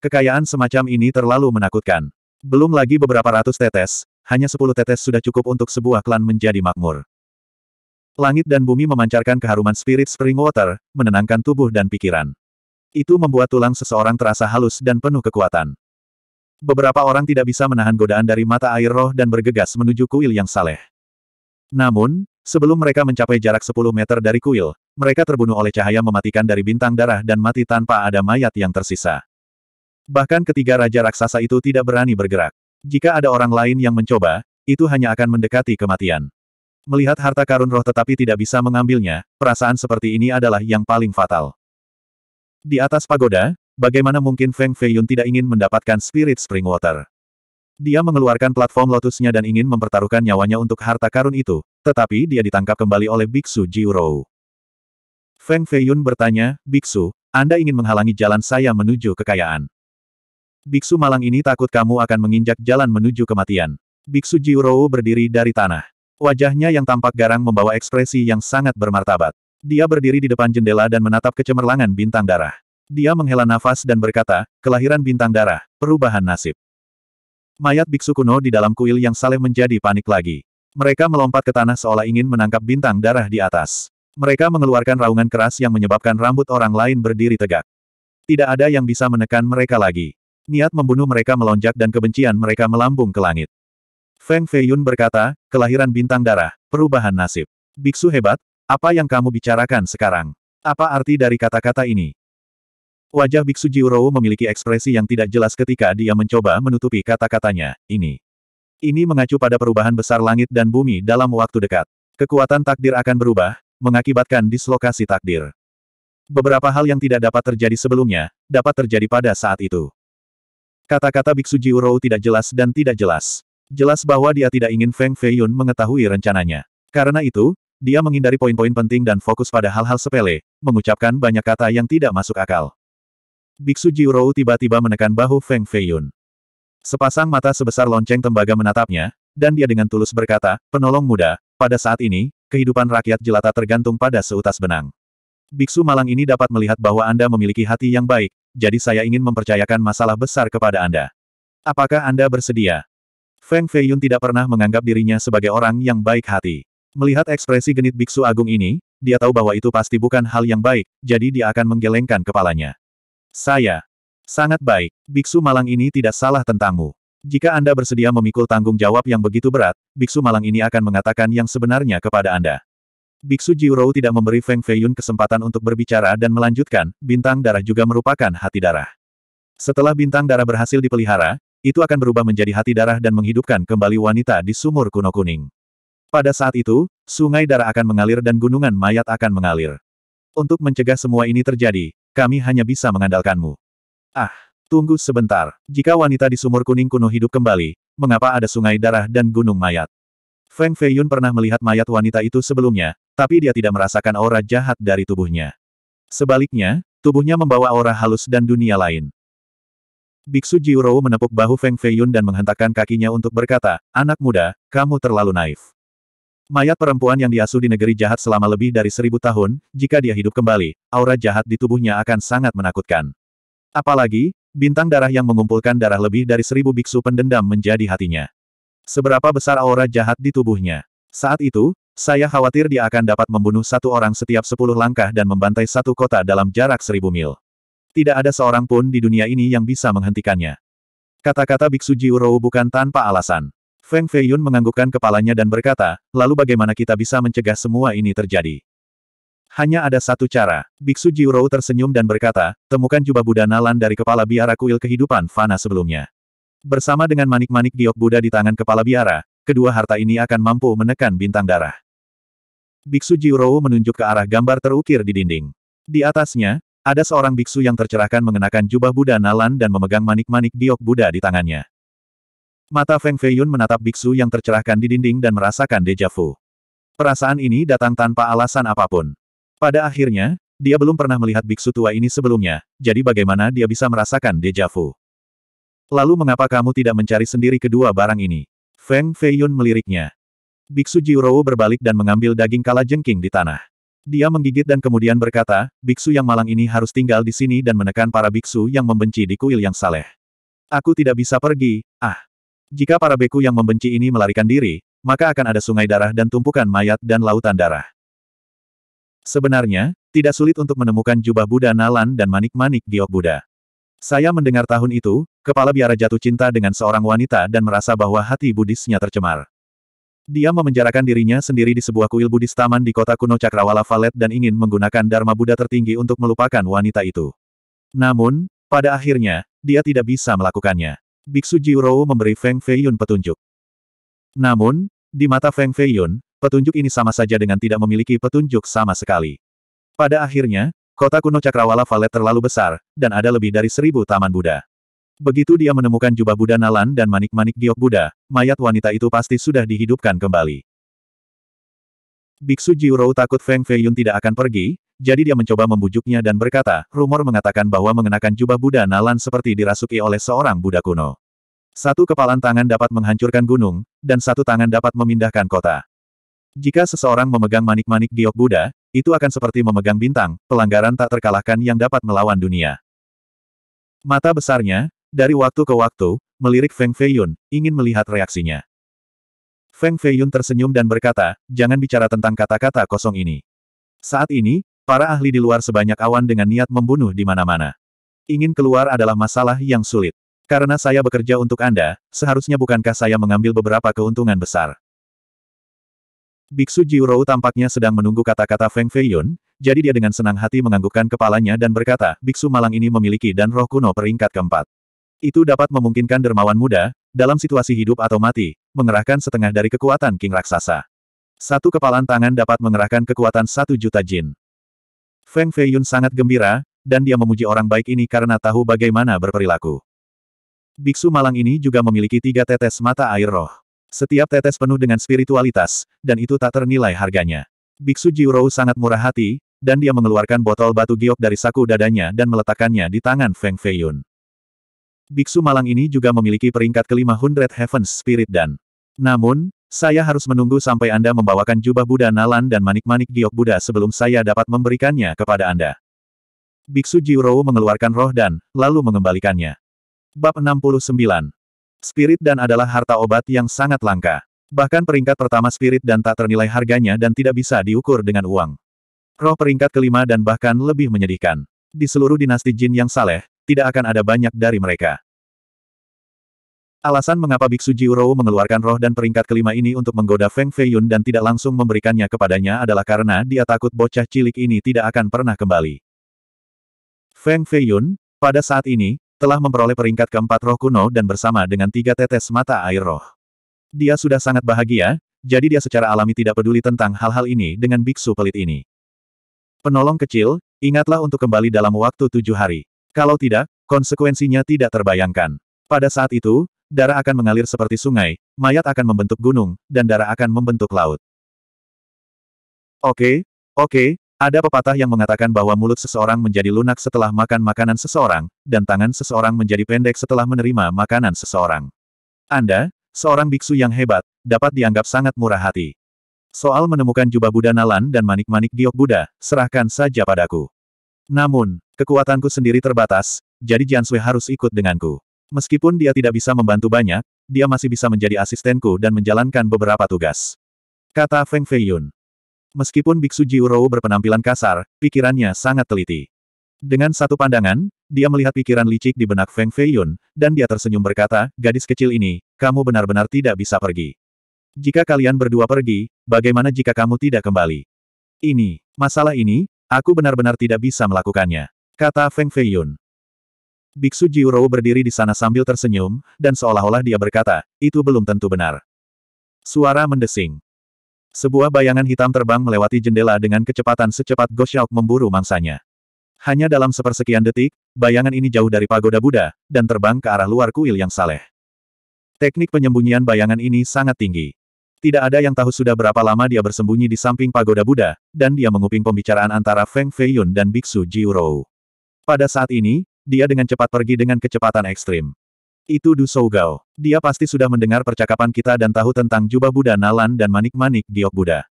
Kekayaan semacam ini terlalu menakutkan. Belum lagi beberapa ratus tetes, hanya sepuluh tetes sudah cukup untuk sebuah klan menjadi makmur. Langit dan bumi memancarkan keharuman spirit spring water, menenangkan tubuh dan pikiran. Itu membuat tulang seseorang terasa halus dan penuh kekuatan. Beberapa orang tidak bisa menahan godaan dari mata air roh dan bergegas menuju kuil yang saleh. Namun, sebelum mereka mencapai jarak 10 meter dari kuil, mereka terbunuh oleh cahaya mematikan dari bintang darah dan mati tanpa ada mayat yang tersisa. Bahkan ketiga raja raksasa itu tidak berani bergerak. Jika ada orang lain yang mencoba, itu hanya akan mendekati kematian. Melihat harta karun roh tetapi tidak bisa mengambilnya, perasaan seperti ini adalah yang paling fatal. Di atas pagoda, bagaimana mungkin Feng Feiyun tidak ingin mendapatkan Spirit Spring Water? Dia mengeluarkan platform lotusnya dan ingin mempertaruhkan nyawanya untuk harta karun itu, tetapi dia ditangkap kembali oleh Biksu Jiurou. Feng Feiyun bertanya, Biksu, Anda ingin menghalangi jalan saya menuju kekayaan. Biksu malang ini takut kamu akan menginjak jalan menuju kematian. Biksu Jiurou berdiri dari tanah. Wajahnya yang tampak garang membawa ekspresi yang sangat bermartabat. Dia berdiri di depan jendela dan menatap kecemerlangan bintang darah. Dia menghela nafas dan berkata, kelahiran bintang darah, perubahan nasib. Mayat biksu kuno di dalam kuil yang saleh menjadi panik lagi. Mereka melompat ke tanah seolah ingin menangkap bintang darah di atas. Mereka mengeluarkan raungan keras yang menyebabkan rambut orang lain berdiri tegak. Tidak ada yang bisa menekan mereka lagi. Niat membunuh mereka melonjak dan kebencian mereka melambung ke langit. Feng Feiyun berkata, kelahiran bintang darah, perubahan nasib. Biksu hebat, apa yang kamu bicarakan sekarang? Apa arti dari kata-kata ini? Wajah Biksu Jiurou memiliki ekspresi yang tidak jelas ketika dia mencoba menutupi kata-katanya, ini. Ini mengacu pada perubahan besar langit dan bumi dalam waktu dekat. Kekuatan takdir akan berubah, mengakibatkan dislokasi takdir. Beberapa hal yang tidak dapat terjadi sebelumnya, dapat terjadi pada saat itu. Kata-kata Biksu Jiurou tidak jelas dan tidak jelas. Jelas bahwa dia tidak ingin Feng Feiyun mengetahui rencananya. Karena itu, dia menghindari poin-poin penting dan fokus pada hal-hal sepele, mengucapkan banyak kata yang tidak masuk akal. Biksu Jiurou tiba-tiba menekan bahu Feng Feiyun. Sepasang mata sebesar lonceng tembaga menatapnya, dan dia dengan tulus berkata, penolong muda, pada saat ini, kehidupan rakyat jelata tergantung pada seutas benang. Biksu malang ini dapat melihat bahwa Anda memiliki hati yang baik, jadi saya ingin mempercayakan masalah besar kepada Anda. Apakah Anda bersedia? Feng Feiyun tidak pernah menganggap dirinya sebagai orang yang baik hati. Melihat ekspresi genit biksu agung ini, dia tahu bahwa itu pasti bukan hal yang baik, jadi dia akan menggelengkan kepalanya. Saya. Sangat baik, biksu malang ini tidak salah tentangmu. Jika Anda bersedia memikul tanggung jawab yang begitu berat, biksu malang ini akan mengatakan yang sebenarnya kepada Anda. Biksu Jiurou tidak memberi Feng Feiyun kesempatan untuk berbicara dan melanjutkan, bintang darah juga merupakan hati darah. Setelah bintang darah berhasil dipelihara, itu akan berubah menjadi hati darah dan menghidupkan kembali wanita di sumur kuno kuning. Pada saat itu, sungai darah akan mengalir dan gunungan mayat akan mengalir. Untuk mencegah semua ini terjadi, kami hanya bisa mengandalkanmu. Ah, tunggu sebentar. Jika wanita di sumur kuning kuno hidup kembali, mengapa ada sungai darah dan gunung mayat? Feng Feiyun pernah melihat mayat wanita itu sebelumnya, tapi dia tidak merasakan aura jahat dari tubuhnya. Sebaliknya, tubuhnya membawa aura halus dan dunia lain. Biksu Jiurou menepuk bahu Feng Feiyun dan menghentakkan kakinya untuk berkata, Anak muda, kamu terlalu naif. Mayat perempuan yang diasuh di negeri jahat selama lebih dari seribu tahun, jika dia hidup kembali, aura jahat di tubuhnya akan sangat menakutkan. Apalagi, bintang darah yang mengumpulkan darah lebih dari seribu biksu pendendam menjadi hatinya. Seberapa besar aura jahat di tubuhnya. Saat itu, saya khawatir dia akan dapat membunuh satu orang setiap sepuluh langkah dan membantai satu kota dalam jarak seribu mil. Tidak ada seorang pun di dunia ini yang bisa menghentikannya. Kata-kata Biksu Jiurou bukan tanpa alasan. Feng Feiyun menganggukkan kepalanya dan berkata, lalu bagaimana kita bisa mencegah semua ini terjadi? Hanya ada satu cara. Biksu Jiurou tersenyum dan berkata, temukan jubah Buddha Nalan dari kepala biara kuil kehidupan Fana sebelumnya. Bersama dengan manik-manik giok Buddha di tangan kepala biara, kedua harta ini akan mampu menekan bintang darah. Biksu Jiurou menunjuk ke arah gambar terukir di dinding. Di atasnya, ada seorang biksu yang tercerahkan mengenakan jubah Buddha Nalan dan memegang manik-manik diok Buddha di tangannya. Mata Feng Feiyun menatap biksu yang tercerahkan di dinding dan merasakan deja vu. Perasaan ini datang tanpa alasan apapun. Pada akhirnya, dia belum pernah melihat biksu tua ini sebelumnya, jadi bagaimana dia bisa merasakan deja vu? Lalu mengapa kamu tidak mencari sendiri kedua barang ini? Feng Feiyun meliriknya. Biksu Jiurou berbalik dan mengambil daging kala jengking di tanah. Dia menggigit dan kemudian berkata, biksu yang malang ini harus tinggal di sini dan menekan para biksu yang membenci di kuil yang saleh. Aku tidak bisa pergi, ah. Jika para beku yang membenci ini melarikan diri, maka akan ada sungai darah dan tumpukan mayat dan lautan darah. Sebenarnya, tidak sulit untuk menemukan jubah Buddha Nalan dan manik-manik giok Buddha. Saya mendengar tahun itu, kepala biara jatuh cinta dengan seorang wanita dan merasa bahwa hati Budisnya tercemar. Dia memenjarakan dirinya sendiri di sebuah kuil Budis taman di kota kuno Cakrawala Valet dan ingin menggunakan Dharma Buddha tertinggi untuk melupakan wanita itu. Namun, pada akhirnya, dia tidak bisa melakukannya. Biksu Jiro memberi Feng Feiyun petunjuk. Namun, di mata Feng Feiyun, petunjuk ini sama saja dengan tidak memiliki petunjuk sama sekali. Pada akhirnya, Kota kuno Cakrawala Valet terlalu besar, dan ada lebih dari seribu taman Buddha. Begitu dia menemukan jubah Buddha Nalan dan manik-manik giok Buddha, mayat wanita itu pasti sudah dihidupkan kembali. Biksu Jiurou takut Feng Feiyun tidak akan pergi, jadi dia mencoba membujuknya dan berkata, rumor mengatakan bahwa mengenakan jubah Buddha Nalan seperti dirasuki oleh seorang Buddha kuno. Satu kepalan tangan dapat menghancurkan gunung, dan satu tangan dapat memindahkan kota. Jika seseorang memegang manik-manik giok Buddha, itu akan seperti memegang bintang, pelanggaran tak terkalahkan yang dapat melawan dunia. Mata besarnya, dari waktu ke waktu, melirik Feng Feiyun, ingin melihat reaksinya. Feng Feiyun tersenyum dan berkata, jangan bicara tentang kata-kata kosong ini. Saat ini, para ahli di luar sebanyak awan dengan niat membunuh di mana-mana. Ingin keluar adalah masalah yang sulit. Karena saya bekerja untuk Anda, seharusnya bukankah saya mengambil beberapa keuntungan besar? Biksu Jiurou tampaknya sedang menunggu kata-kata Feng Feiyun, jadi dia dengan senang hati menganggukkan kepalanya dan berkata, Biksu malang ini memiliki dan roh kuno peringkat keempat. Itu dapat memungkinkan dermawan muda, dalam situasi hidup atau mati, mengerahkan setengah dari kekuatan King Raksasa. Satu kepalan tangan dapat mengerahkan kekuatan satu juta jin. Feng Feiyun sangat gembira, dan dia memuji orang baik ini karena tahu bagaimana berperilaku. Biksu malang ini juga memiliki tiga tetes mata air roh. Setiap tetes penuh dengan spiritualitas, dan itu tak ternilai harganya. Biksu Jiurou sangat murah hati, dan dia mengeluarkan botol batu giok dari saku dadanya dan meletakkannya di tangan Feng Feiyun. Biksu malang ini juga memiliki peringkat kelima Hundred Heavens Spirit dan. Namun, saya harus menunggu sampai Anda membawakan jubah Buddha Nalan dan manik-manik giok Buddha sebelum saya dapat memberikannya kepada Anda. Biksu Jiurou mengeluarkan roh dan, lalu mengembalikannya. Bab 69 Spirit dan adalah harta obat yang sangat langka. Bahkan peringkat pertama spirit dan tak ternilai harganya dan tidak bisa diukur dengan uang. Roh peringkat kelima dan bahkan lebih menyedihkan. Di seluruh dinasti jin yang saleh, tidak akan ada banyak dari mereka. Alasan mengapa Biksu Jiuro mengeluarkan roh dan peringkat kelima ini untuk menggoda Feng Feiyun dan tidak langsung memberikannya kepadanya adalah karena dia takut bocah cilik ini tidak akan pernah kembali. Feng Feiyun, pada saat ini, telah memperoleh peringkat keempat roh kuno dan bersama dengan tiga tetes mata air roh. Dia sudah sangat bahagia, jadi dia secara alami tidak peduli tentang hal-hal ini dengan biksu pelit ini. Penolong kecil, ingatlah untuk kembali dalam waktu tujuh hari. Kalau tidak, konsekuensinya tidak terbayangkan. Pada saat itu, darah akan mengalir seperti sungai, mayat akan membentuk gunung, dan darah akan membentuk laut. Oke, okay, oke, okay, ada pepatah yang mengatakan bahwa mulut seseorang menjadi lunak setelah makan makanan seseorang, dan tangan seseorang menjadi pendek setelah menerima makanan seseorang. Anda, seorang biksu yang hebat, dapat dianggap sangat murah hati. Soal menemukan jubah Buddha Nalan dan manik-manik giok Buddha, serahkan saja padaku. Namun, kekuatanku sendiri terbatas, jadi Jiansui harus ikut denganku. Meskipun dia tidak bisa membantu banyak, dia masih bisa menjadi asistenku dan menjalankan beberapa tugas. Kata Feng Feiyun. Meskipun Biksu Jiurou berpenampilan kasar, pikirannya sangat teliti. Dengan satu pandangan, dia melihat pikiran licik di benak Feng Feiyun, dan dia tersenyum berkata, gadis kecil ini, kamu benar-benar tidak bisa pergi. Jika kalian berdua pergi, bagaimana jika kamu tidak kembali? Ini, masalah ini, aku benar-benar tidak bisa melakukannya, kata Feng Feiyun. Biksu Jiurou berdiri di sana sambil tersenyum, dan seolah-olah dia berkata, itu belum tentu benar. Suara mendesing. Sebuah bayangan hitam terbang melewati jendela dengan kecepatan secepat Goshauk memburu mangsanya. Hanya dalam sepersekian detik, bayangan ini jauh dari pagoda Buddha, dan terbang ke arah luar kuil yang saleh. Teknik penyembunyian bayangan ini sangat tinggi. Tidak ada yang tahu sudah berapa lama dia bersembunyi di samping pagoda Buddha, dan dia menguping pembicaraan antara Feng Feiyun dan Biksu Jiurou. Pada saat ini, dia dengan cepat pergi dengan kecepatan ekstrim. Itu Du Sougao. Dia pasti sudah mendengar percakapan kita dan tahu tentang jubah Buddha Nalan dan manik-manik giok Buddha.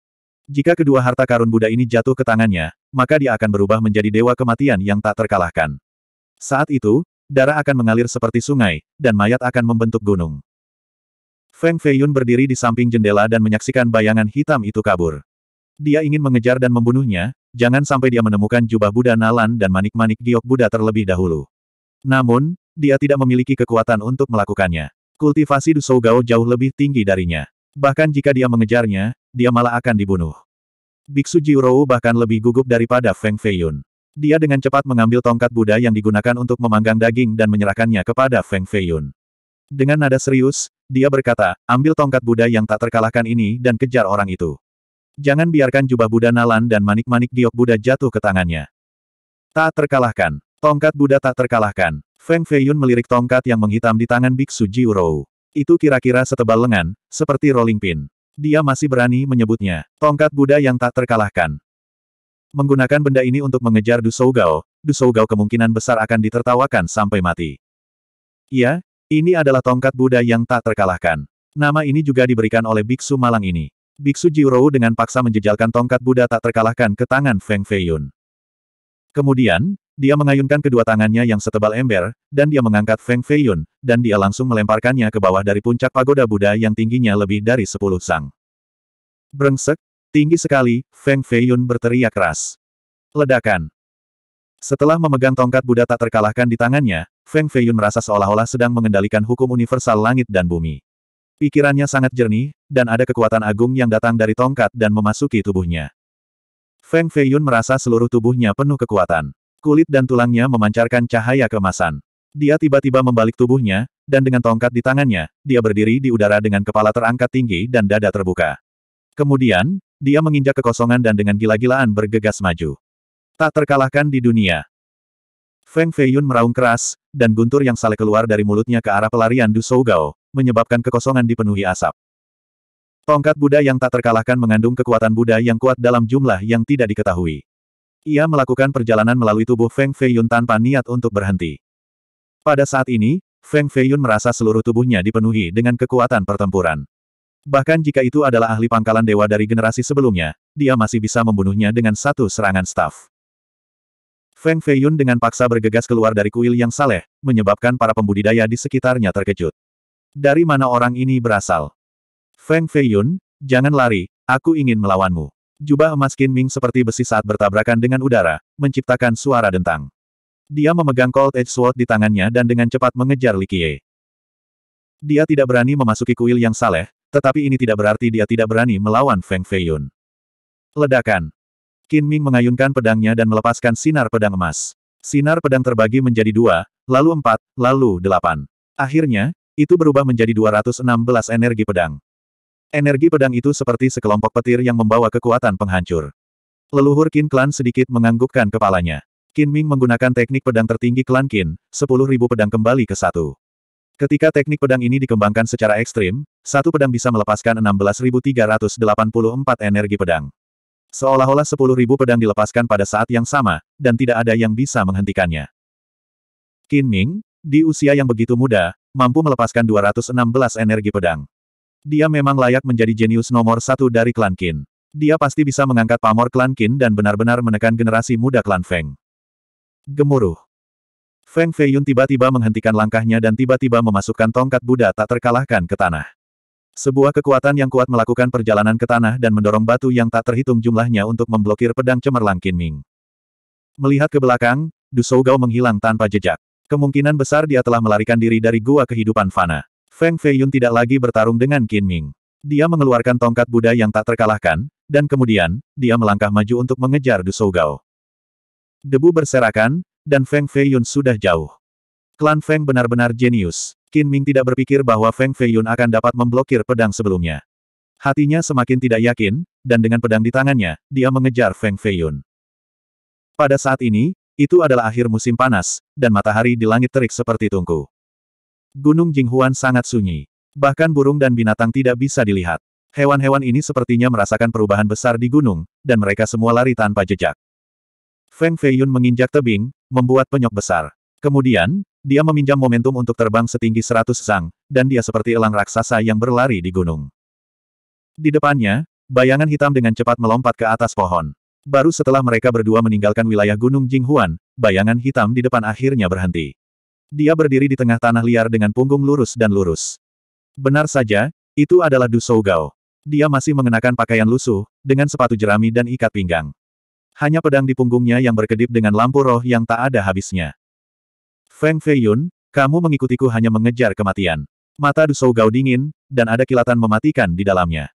Jika kedua harta karun Buddha ini jatuh ke tangannya, maka dia akan berubah menjadi dewa kematian yang tak terkalahkan. Saat itu, darah akan mengalir seperti sungai, dan mayat akan membentuk gunung. Feng Feiyun berdiri di samping jendela dan menyaksikan bayangan hitam itu kabur. Dia ingin mengejar dan membunuhnya, jangan sampai dia menemukan jubah Buddha Nalan dan manik-manik giok Buddha terlebih dahulu. Namun, dia tidak memiliki kekuatan untuk melakukannya. Kultivasi Dusou Gao jauh lebih tinggi darinya. Bahkan jika dia mengejarnya, dia malah akan dibunuh. Biksu Jiurou bahkan lebih gugup daripada Feng Feiyun. Dia dengan cepat mengambil tongkat Buddha yang digunakan untuk memanggang daging dan menyerahkannya kepada Feng Feiyun. Dengan nada serius, dia berkata, ambil tongkat Buddha yang tak terkalahkan ini dan kejar orang itu. Jangan biarkan jubah Buddha Nalan dan manik-manik giok Buddha jatuh ke tangannya. Tak terkalahkan. Tongkat Buddha tak terkalahkan. Feng Feiyun melirik tongkat yang menghitam di tangan biksu Ji Itu kira-kira setebal lengan, seperti rolling pin. Dia masih berani menyebutnya, tongkat Buddha yang tak terkalahkan. Menggunakan benda ini untuk mengejar Dusou Gao, Dusou Gao kemungkinan besar akan ditertawakan sampai mati. Ya, ini adalah tongkat Buddha yang tak terkalahkan. Nama ini juga diberikan oleh Biksu Malang ini. Biksu Jiurou dengan paksa menjejalkan tongkat Buddha tak terkalahkan ke tangan Feng Feiyun. Kemudian, dia mengayunkan kedua tangannya yang setebal ember, dan dia mengangkat Feng Feiyun, dan dia langsung melemparkannya ke bawah dari puncak pagoda Buddha yang tingginya lebih dari sepuluh sang. Brengsek, tinggi sekali, Feng Feiyun berteriak keras. Ledakan. Setelah memegang tongkat Buddha tak terkalahkan di tangannya, Feng Feiyun merasa seolah-olah sedang mengendalikan hukum universal langit dan bumi. Pikirannya sangat jernih, dan ada kekuatan agung yang datang dari tongkat dan memasuki tubuhnya. Feng Feiyun merasa seluruh tubuhnya penuh kekuatan. Kulit dan tulangnya memancarkan cahaya kemasan. Dia tiba-tiba membalik tubuhnya, dan dengan tongkat di tangannya, dia berdiri di udara dengan kepala terangkat tinggi dan dada terbuka. Kemudian, dia menginjak kekosongan dan dengan gila-gilaan bergegas maju. Tak terkalahkan di dunia. Feng Feiyun meraung keras, dan guntur yang saleh keluar dari mulutnya ke arah pelarian Du Shougao menyebabkan kekosongan dipenuhi asap. Tongkat Buddha yang tak terkalahkan mengandung kekuatan Buddha yang kuat dalam jumlah yang tidak diketahui. Ia melakukan perjalanan melalui tubuh Feng Feiyun tanpa niat untuk berhenti. Pada saat ini, Feng Feiyun merasa seluruh tubuhnya dipenuhi dengan kekuatan pertempuran. Bahkan jika itu adalah ahli pangkalan dewa dari generasi sebelumnya, dia masih bisa membunuhnya dengan satu serangan staf. Feng Feiyun dengan paksa bergegas keluar dari kuil yang saleh, menyebabkan para pembudidaya di sekitarnya terkejut. Dari mana orang ini berasal? Feng Feiyun, jangan lari, aku ingin melawanmu. Jubah emas Qin Ming seperti besi saat bertabrakan dengan udara, menciptakan suara dentang. Dia memegang Cold Edge Sword di tangannya dan dengan cepat mengejar Li Qiye. Dia tidak berani memasuki kuil yang saleh, tetapi ini tidak berarti dia tidak berani melawan Feng Feiyun. Ledakan. Qin Ming mengayunkan pedangnya dan melepaskan sinar pedang emas. Sinar pedang terbagi menjadi dua, lalu empat, lalu delapan. Akhirnya, itu berubah menjadi 216 energi pedang. Energi pedang itu seperti sekelompok petir yang membawa kekuatan penghancur. Leluhur Qin Clan sedikit menganggukkan kepalanya. Qin Ming menggunakan teknik pedang tertinggi Clan Qin, 10.000 pedang kembali ke satu. Ketika teknik pedang ini dikembangkan secara ekstrim, satu pedang bisa melepaskan 16.384 energi pedang. Seolah-olah 10.000 pedang dilepaskan pada saat yang sama, dan tidak ada yang bisa menghentikannya. Qin Ming, di usia yang begitu muda, mampu melepaskan 216 energi pedang. Dia memang layak menjadi jenius nomor satu dari klan Qin. Dia pasti bisa mengangkat pamor klan Qin dan benar-benar menekan generasi muda klan Feng. Gemuruh. Feng Feiyun tiba-tiba menghentikan langkahnya dan tiba-tiba memasukkan tongkat Buddha tak terkalahkan ke tanah. Sebuah kekuatan yang kuat melakukan perjalanan ke tanah dan mendorong batu yang tak terhitung jumlahnya untuk memblokir pedang cemerlang Qin Ming. Melihat ke belakang, Du Shougao menghilang tanpa jejak. Kemungkinan besar dia telah melarikan diri dari gua kehidupan fana. Feng Feiyun tidak lagi bertarung dengan Qin Ming. Dia mengeluarkan tongkat Buddha yang tak terkalahkan, dan kemudian, dia melangkah maju untuk mengejar Du Sougao. Debu berserakan, dan Feng Feiyun sudah jauh. Klan Feng benar-benar jenius. Qin Ming tidak berpikir bahwa Feng Feiyun akan dapat memblokir pedang sebelumnya. Hatinya semakin tidak yakin, dan dengan pedang di tangannya, dia mengejar Feng Feiyun. Pada saat ini, itu adalah akhir musim panas, dan matahari di langit terik seperti tungku. Gunung Jinghuan sangat sunyi. Bahkan burung dan binatang tidak bisa dilihat. Hewan-hewan ini sepertinya merasakan perubahan besar di gunung, dan mereka semua lari tanpa jejak. Feng Feiyun menginjak tebing, membuat penyok besar. Kemudian, dia meminjam momentum untuk terbang setinggi seratus sang, dan dia seperti elang raksasa yang berlari di gunung. Di depannya, bayangan hitam dengan cepat melompat ke atas pohon. Baru setelah mereka berdua meninggalkan wilayah Gunung Jinghuan, bayangan hitam di depan akhirnya berhenti. Dia berdiri di tengah tanah liar dengan punggung lurus dan lurus. Benar saja, itu adalah Du Gao. Dia masih mengenakan pakaian lusuh, dengan sepatu jerami dan ikat pinggang. Hanya pedang di punggungnya yang berkedip dengan lampu roh yang tak ada habisnya. Feng Feiyun, kamu mengikutiku hanya mengejar kematian. Mata Du Gao dingin, dan ada kilatan mematikan di dalamnya.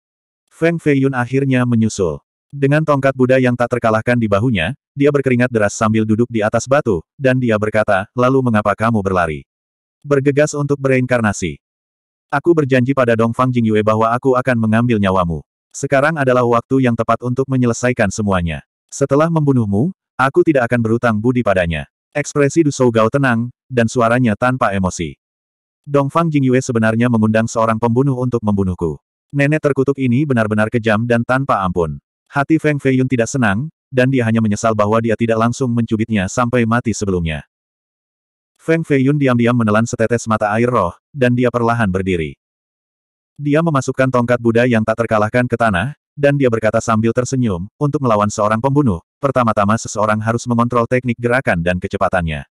Feng Feiyun akhirnya menyusul. Dengan tongkat Buddha yang tak terkalahkan di bahunya, dia berkeringat deras sambil duduk di atas batu, dan dia berkata, lalu mengapa kamu berlari? Bergegas untuk bereinkarnasi. Aku berjanji pada Dong Dongfang Jingyue bahwa aku akan mengambil nyawamu. Sekarang adalah waktu yang tepat untuk menyelesaikan semuanya. Setelah membunuhmu, aku tidak akan berutang budi padanya. Ekspresi Du Shou Gao tenang, dan suaranya tanpa emosi. Dong Dongfang Jingyue sebenarnya mengundang seorang pembunuh untuk membunuhku. Nenek terkutuk ini benar-benar kejam dan tanpa ampun. Hati Feng Feiyun tidak senang, dan dia hanya menyesal bahwa dia tidak langsung mencubitnya sampai mati sebelumnya. Feng Fei Yun diam-diam menelan setetes mata air roh, dan dia perlahan berdiri. Dia memasukkan tongkat Buddha yang tak terkalahkan ke tanah, dan dia berkata sambil tersenyum, untuk melawan seorang pembunuh, pertama-tama seseorang harus mengontrol teknik gerakan dan kecepatannya.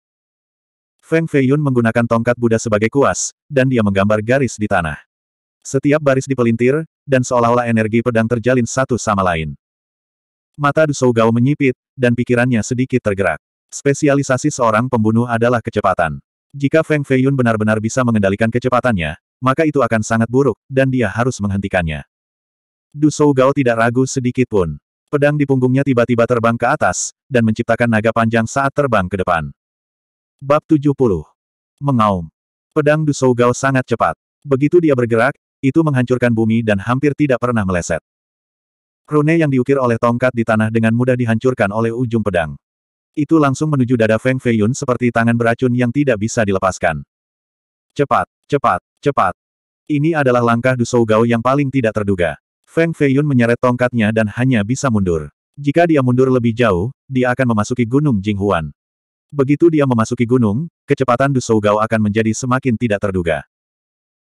Feng Fei Yun menggunakan tongkat Buddha sebagai kuas, dan dia menggambar garis di tanah. Setiap baris dipelintir, dan seolah-olah energi pedang terjalin satu sama lain. Mata Dusou Gao menyipit, dan pikirannya sedikit tergerak. Spesialisasi seorang pembunuh adalah kecepatan. Jika Feng Feiyun benar-benar bisa mengendalikan kecepatannya, maka itu akan sangat buruk, dan dia harus menghentikannya. Dusou Gao tidak ragu sedikit pun. Pedang di punggungnya tiba-tiba terbang ke atas, dan menciptakan naga panjang saat terbang ke depan. Bab 70. Mengaum. Pedang Dusou Gao sangat cepat. Begitu dia bergerak, itu menghancurkan bumi dan hampir tidak pernah meleset. Rune yang diukir oleh tongkat di tanah dengan mudah dihancurkan oleh ujung pedang. Itu langsung menuju dada Feng Feiyun seperti tangan beracun yang tidak bisa dilepaskan. Cepat, cepat, cepat. Ini adalah langkah Dusou Gao yang paling tidak terduga. Feng Feiyun menyeret tongkatnya dan hanya bisa mundur. Jika dia mundur lebih jauh, dia akan memasuki Gunung Jinghuan. Begitu dia memasuki gunung, kecepatan Dusou Gao akan menjadi semakin tidak terduga.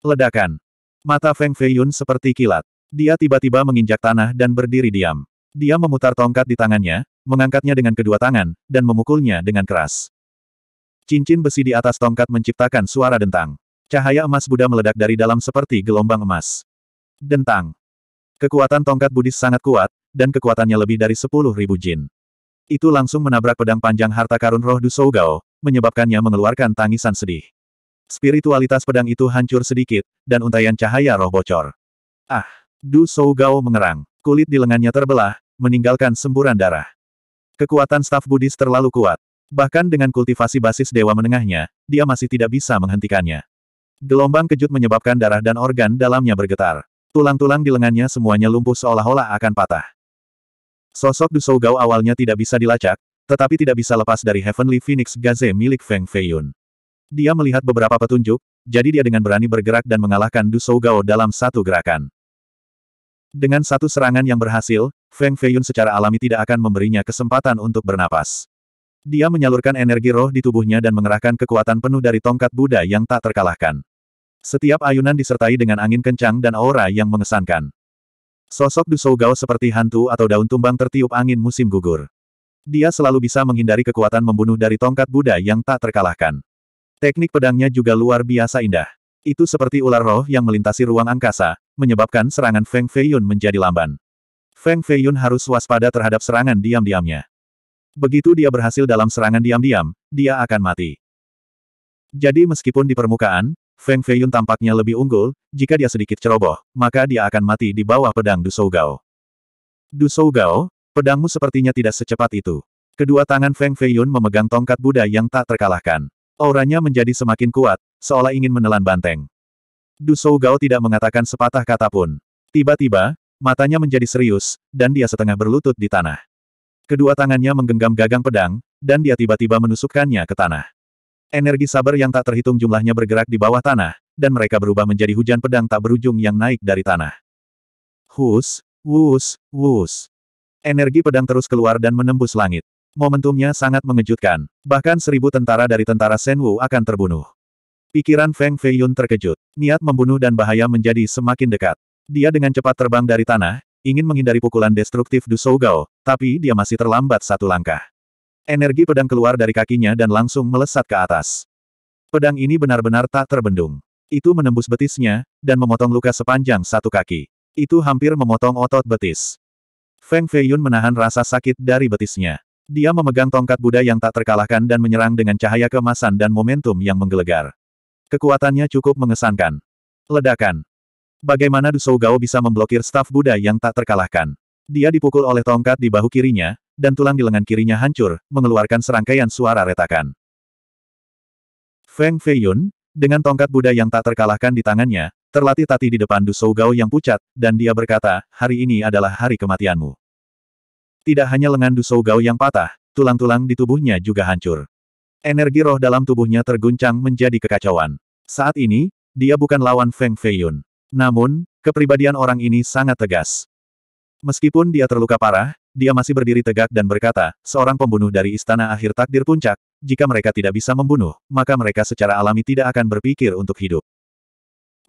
Ledakan. Mata Feng Feiyun seperti kilat. Dia tiba-tiba menginjak tanah dan berdiri diam. Dia memutar tongkat di tangannya, mengangkatnya dengan kedua tangan, dan memukulnya dengan keras. Cincin besi di atas tongkat menciptakan suara dentang. Cahaya emas Buddha meledak dari dalam seperti gelombang emas. Dentang. Kekuatan tongkat Buddhis sangat kuat, dan kekuatannya lebih dari sepuluh ribu jin. Itu langsung menabrak pedang panjang harta karun roh Dusougao, menyebabkannya mengeluarkan tangisan sedih. Spiritualitas pedang itu hancur sedikit, dan untaian cahaya roh bocor. Ah! Du Shou Gao mengerang. Kulit di lengannya terbelah, meninggalkan semburan darah. Kekuatan staf Buddhis terlalu kuat. Bahkan dengan kultivasi basis dewa menengahnya, dia masih tidak bisa menghentikannya. Gelombang kejut menyebabkan darah dan organ dalamnya bergetar. Tulang-tulang di lengannya semuanya lumpuh seolah-olah akan patah. Sosok Du Shou Gao awalnya tidak bisa dilacak, tetapi tidak bisa lepas dari Heavenly Phoenix Gaze milik Feng Feiyun. Dia melihat beberapa petunjuk, jadi dia dengan berani bergerak dan mengalahkan Du Shou Gao dalam satu gerakan. Dengan satu serangan yang berhasil, Feng Feiyun secara alami tidak akan memberinya kesempatan untuk bernapas. Dia menyalurkan energi roh di tubuhnya dan mengerahkan kekuatan penuh dari tongkat Buddha yang tak terkalahkan. Setiap ayunan disertai dengan angin kencang dan aura yang mengesankan. Sosok Du Gao seperti hantu atau daun tumbang tertiup angin musim gugur. Dia selalu bisa menghindari kekuatan membunuh dari tongkat Buddha yang tak terkalahkan. Teknik pedangnya juga luar biasa indah. Itu seperti ular roh yang melintasi ruang angkasa, menyebabkan serangan Feng Feiyun menjadi lamban. Feng Feiyun harus waspada terhadap serangan diam-diamnya. Begitu dia berhasil dalam serangan diam-diam, dia akan mati. Jadi meskipun di permukaan, Feng Feiyun tampaknya lebih unggul, jika dia sedikit ceroboh, maka dia akan mati di bawah pedang Dusou Gao. Dusou Gao, pedangmu sepertinya tidak secepat itu. Kedua tangan Feng Feiyun memegang tongkat Buddha yang tak terkalahkan. Auranya menjadi semakin kuat, seolah ingin menelan banteng. Dusou Gao tidak mengatakan sepatah kata pun. Tiba-tiba, matanya menjadi serius, dan dia setengah berlutut di tanah. Kedua tangannya menggenggam gagang pedang, dan dia tiba-tiba menusukkannya ke tanah. Energi sabar yang tak terhitung jumlahnya bergerak di bawah tanah, dan mereka berubah menjadi hujan pedang tak berujung yang naik dari tanah. Hus, wus, wus. Energi pedang terus keluar dan menembus langit. Momentumnya sangat mengejutkan. Bahkan seribu tentara dari tentara Senwu akan terbunuh. Pikiran Feng Feiyun terkejut. Niat membunuh dan bahaya menjadi semakin dekat. Dia dengan cepat terbang dari tanah, ingin menghindari pukulan destruktif Du Gao, tapi dia masih terlambat satu langkah. Energi pedang keluar dari kakinya dan langsung melesat ke atas. Pedang ini benar-benar tak terbendung. Itu menembus betisnya, dan memotong luka sepanjang satu kaki. Itu hampir memotong otot betis. Feng Feiyun menahan rasa sakit dari betisnya. Dia memegang tongkat Buddha yang tak terkalahkan dan menyerang dengan cahaya kemasan dan momentum yang menggelegar. Kekuatannya cukup mengesankan. Ledakan. Bagaimana Dusou Gao bisa memblokir staf Buddha yang tak terkalahkan? Dia dipukul oleh tongkat di bahu kirinya, dan tulang di lengan kirinya hancur, mengeluarkan serangkaian suara retakan. Feng Feiyun, dengan tongkat Buddha yang tak terkalahkan di tangannya, terlatih tati di depan Dusou Gao yang pucat, dan dia berkata, hari ini adalah hari kematianmu. Tidak hanya lengan Dusou Gao yang patah, tulang-tulang di tubuhnya juga hancur. Energi roh dalam tubuhnya terguncang menjadi kekacauan. Saat ini, dia bukan lawan Feng Feiyun. Namun, kepribadian orang ini sangat tegas. Meskipun dia terluka parah, dia masih berdiri tegak dan berkata, seorang pembunuh dari istana akhir takdir puncak, jika mereka tidak bisa membunuh, maka mereka secara alami tidak akan berpikir untuk hidup.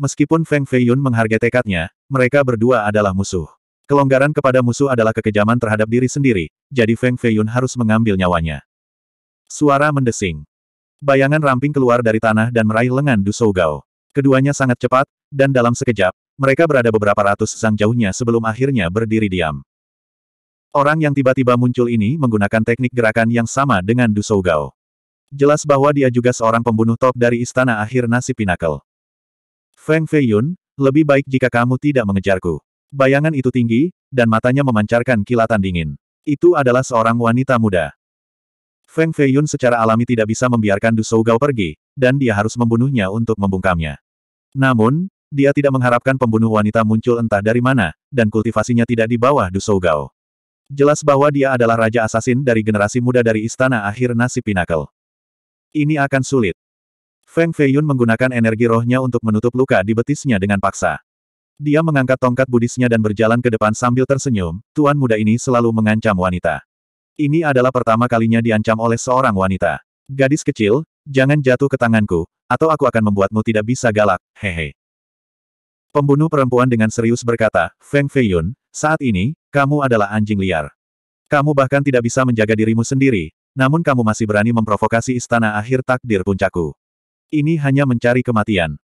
Meskipun Feng Feiyun menghargai tekadnya, mereka berdua adalah musuh. Kelonggaran kepada musuh adalah kekejaman terhadap diri sendiri, jadi Feng Feiyun harus mengambil nyawanya. Suara mendesing. Bayangan ramping keluar dari tanah dan meraih lengan Dusogao. Gao. Keduanya sangat cepat, dan dalam sekejap, mereka berada beberapa ratus sang jauhnya sebelum akhirnya berdiri diam. Orang yang tiba-tiba muncul ini menggunakan teknik gerakan yang sama dengan Dusogao. Gao. Jelas bahwa dia juga seorang pembunuh top dari Istana Akhir Nasib Pinnacle. Feng Feiyun, lebih baik jika kamu tidak mengejarku. Bayangan itu tinggi, dan matanya memancarkan kilatan dingin. Itu adalah seorang wanita muda. Feng Feiyun secara alami tidak bisa membiarkan Du Shougao pergi, dan dia harus membunuhnya untuk membungkamnya. Namun, dia tidak mengharapkan pembunuh wanita muncul entah dari mana, dan kultivasinya tidak di bawah Du Shougao. Jelas bahwa dia adalah raja asasin dari generasi muda dari istana akhir nasib Pinnacle. Ini akan sulit. Feng Feiyun menggunakan energi rohnya untuk menutup luka di betisnya dengan paksa. Dia mengangkat tongkat budisnya dan berjalan ke depan sambil tersenyum, tuan muda ini selalu mengancam wanita. Ini adalah pertama kalinya diancam oleh seorang wanita. Gadis kecil, jangan jatuh ke tanganku, atau aku akan membuatmu tidak bisa galak, hehe. Pembunuh perempuan dengan serius berkata, Feng Feiyun, saat ini, kamu adalah anjing liar. Kamu bahkan tidak bisa menjaga dirimu sendiri, namun kamu masih berani memprovokasi istana akhir takdir puncaku. Ini hanya mencari kematian.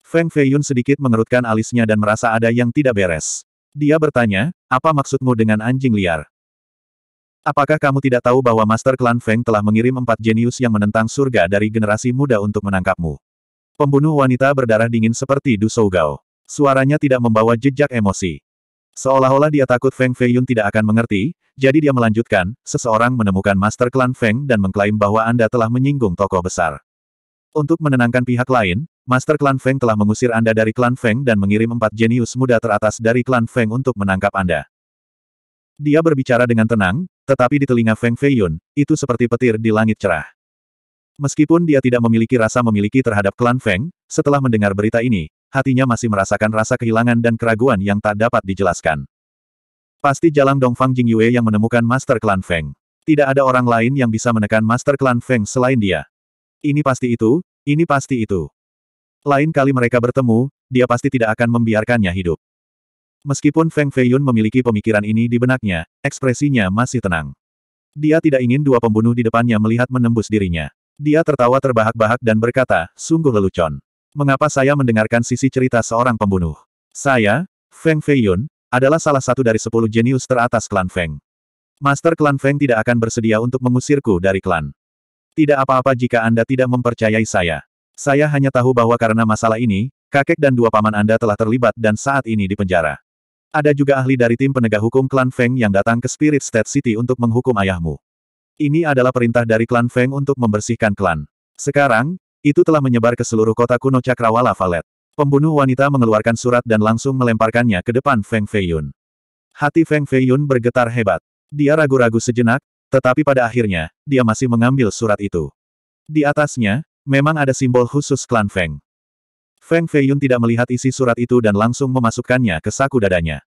Feng Feiyun sedikit mengerutkan alisnya dan merasa ada yang tidak beres. Dia bertanya, apa maksudmu dengan anjing liar? Apakah kamu tidak tahu bahwa Master Klan Feng telah mengirim empat jenius yang menentang surga dari generasi muda untuk menangkapmu? Pembunuh wanita berdarah dingin seperti Du Sougao. Suaranya tidak membawa jejak emosi. Seolah-olah dia takut Feng Feiyun tidak akan mengerti, jadi dia melanjutkan, seseorang menemukan Master Klan Feng dan mengklaim bahwa Anda telah menyinggung tokoh besar. Untuk menenangkan pihak lain, Master Klan Feng telah mengusir Anda dari Klan Feng dan mengirim empat jenius muda teratas dari Klan Feng untuk menangkap Anda. Dia berbicara dengan tenang, tetapi di telinga Feng Feiyun, itu seperti petir di langit cerah. Meskipun dia tidak memiliki rasa memiliki terhadap klan Feng, setelah mendengar berita ini, hatinya masih merasakan rasa kehilangan dan keraguan yang tak dapat dijelaskan. Pasti Jalang Dongfang Yue yang menemukan Master Klan Feng. Tidak ada orang lain yang bisa menekan Master Klan Feng selain dia. Ini pasti itu, ini pasti itu. Lain kali mereka bertemu, dia pasti tidak akan membiarkannya hidup. Meskipun Feng Feiyun memiliki pemikiran ini di benaknya, ekspresinya masih tenang. Dia tidak ingin dua pembunuh di depannya melihat menembus dirinya. Dia tertawa terbahak-bahak dan berkata, sungguh lelucon. Mengapa saya mendengarkan sisi cerita seorang pembunuh? Saya, Feng Feiyun, adalah salah satu dari sepuluh jenius teratas klan Feng. Master klan Feng tidak akan bersedia untuk mengusirku dari klan. Tidak apa-apa jika Anda tidak mempercayai saya. Saya hanya tahu bahwa karena masalah ini, kakek dan dua paman Anda telah terlibat dan saat ini di penjara." Ada juga ahli dari tim penegak hukum klan Feng yang datang ke Spirit State City untuk menghukum ayahmu. Ini adalah perintah dari klan Feng untuk membersihkan klan. Sekarang, itu telah menyebar ke seluruh kota kuno Cakrawala Valet. Pembunuh wanita mengeluarkan surat dan langsung melemparkannya ke depan Feng Feiyun. Hati Feng Feiyun bergetar hebat. Dia ragu-ragu sejenak, tetapi pada akhirnya, dia masih mengambil surat itu. Di atasnya, memang ada simbol khusus klan Feng. Feng Feiyun tidak melihat isi surat itu dan langsung memasukkannya ke saku dadanya.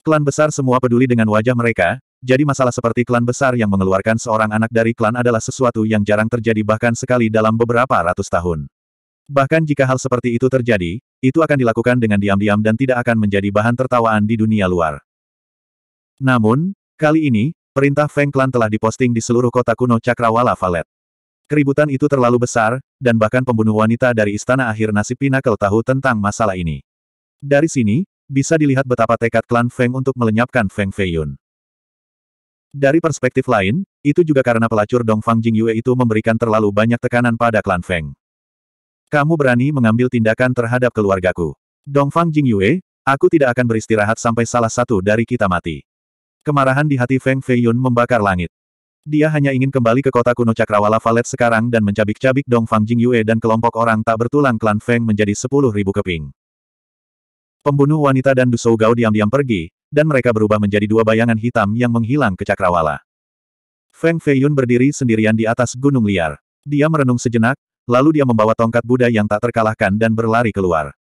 Klan besar semua peduli dengan wajah mereka, jadi masalah seperti klan besar yang mengeluarkan seorang anak dari klan adalah sesuatu yang jarang terjadi bahkan sekali dalam beberapa ratus tahun. Bahkan jika hal seperti itu terjadi, itu akan dilakukan dengan diam-diam dan tidak akan menjadi bahan tertawaan di dunia luar. Namun, kali ini, perintah Feng Klan telah diposting di seluruh kota kuno Cakrawala Valet. Keributan itu terlalu besar, dan bahkan pembunuh wanita dari Istana Akhir Nasib Pinnacle tahu tentang masalah ini. Dari sini, bisa dilihat betapa tekad klan Feng untuk melenyapkan Feng Feiyun. Dari perspektif lain, itu juga karena pelacur Dong Fang Jing Yue itu memberikan terlalu banyak tekanan pada klan Feng. Kamu berani mengambil tindakan terhadap keluargaku. Dong Fang Jing Yue? aku tidak akan beristirahat sampai salah satu dari kita mati. Kemarahan di hati Feng Feiyun membakar langit. Dia hanya ingin kembali ke kota kuno Cakrawala Valet sekarang dan mencabik-cabik Dong Fang Jing Yue dan kelompok orang tak bertulang klan Feng menjadi sepuluh ribu keping. Pembunuh wanita dan Dusou Gao diam-diam pergi, dan mereka berubah menjadi dua bayangan hitam yang menghilang ke Cakrawala. Feng Feiyun berdiri sendirian di atas gunung liar. Dia merenung sejenak, lalu dia membawa tongkat Buddha yang tak terkalahkan dan berlari keluar.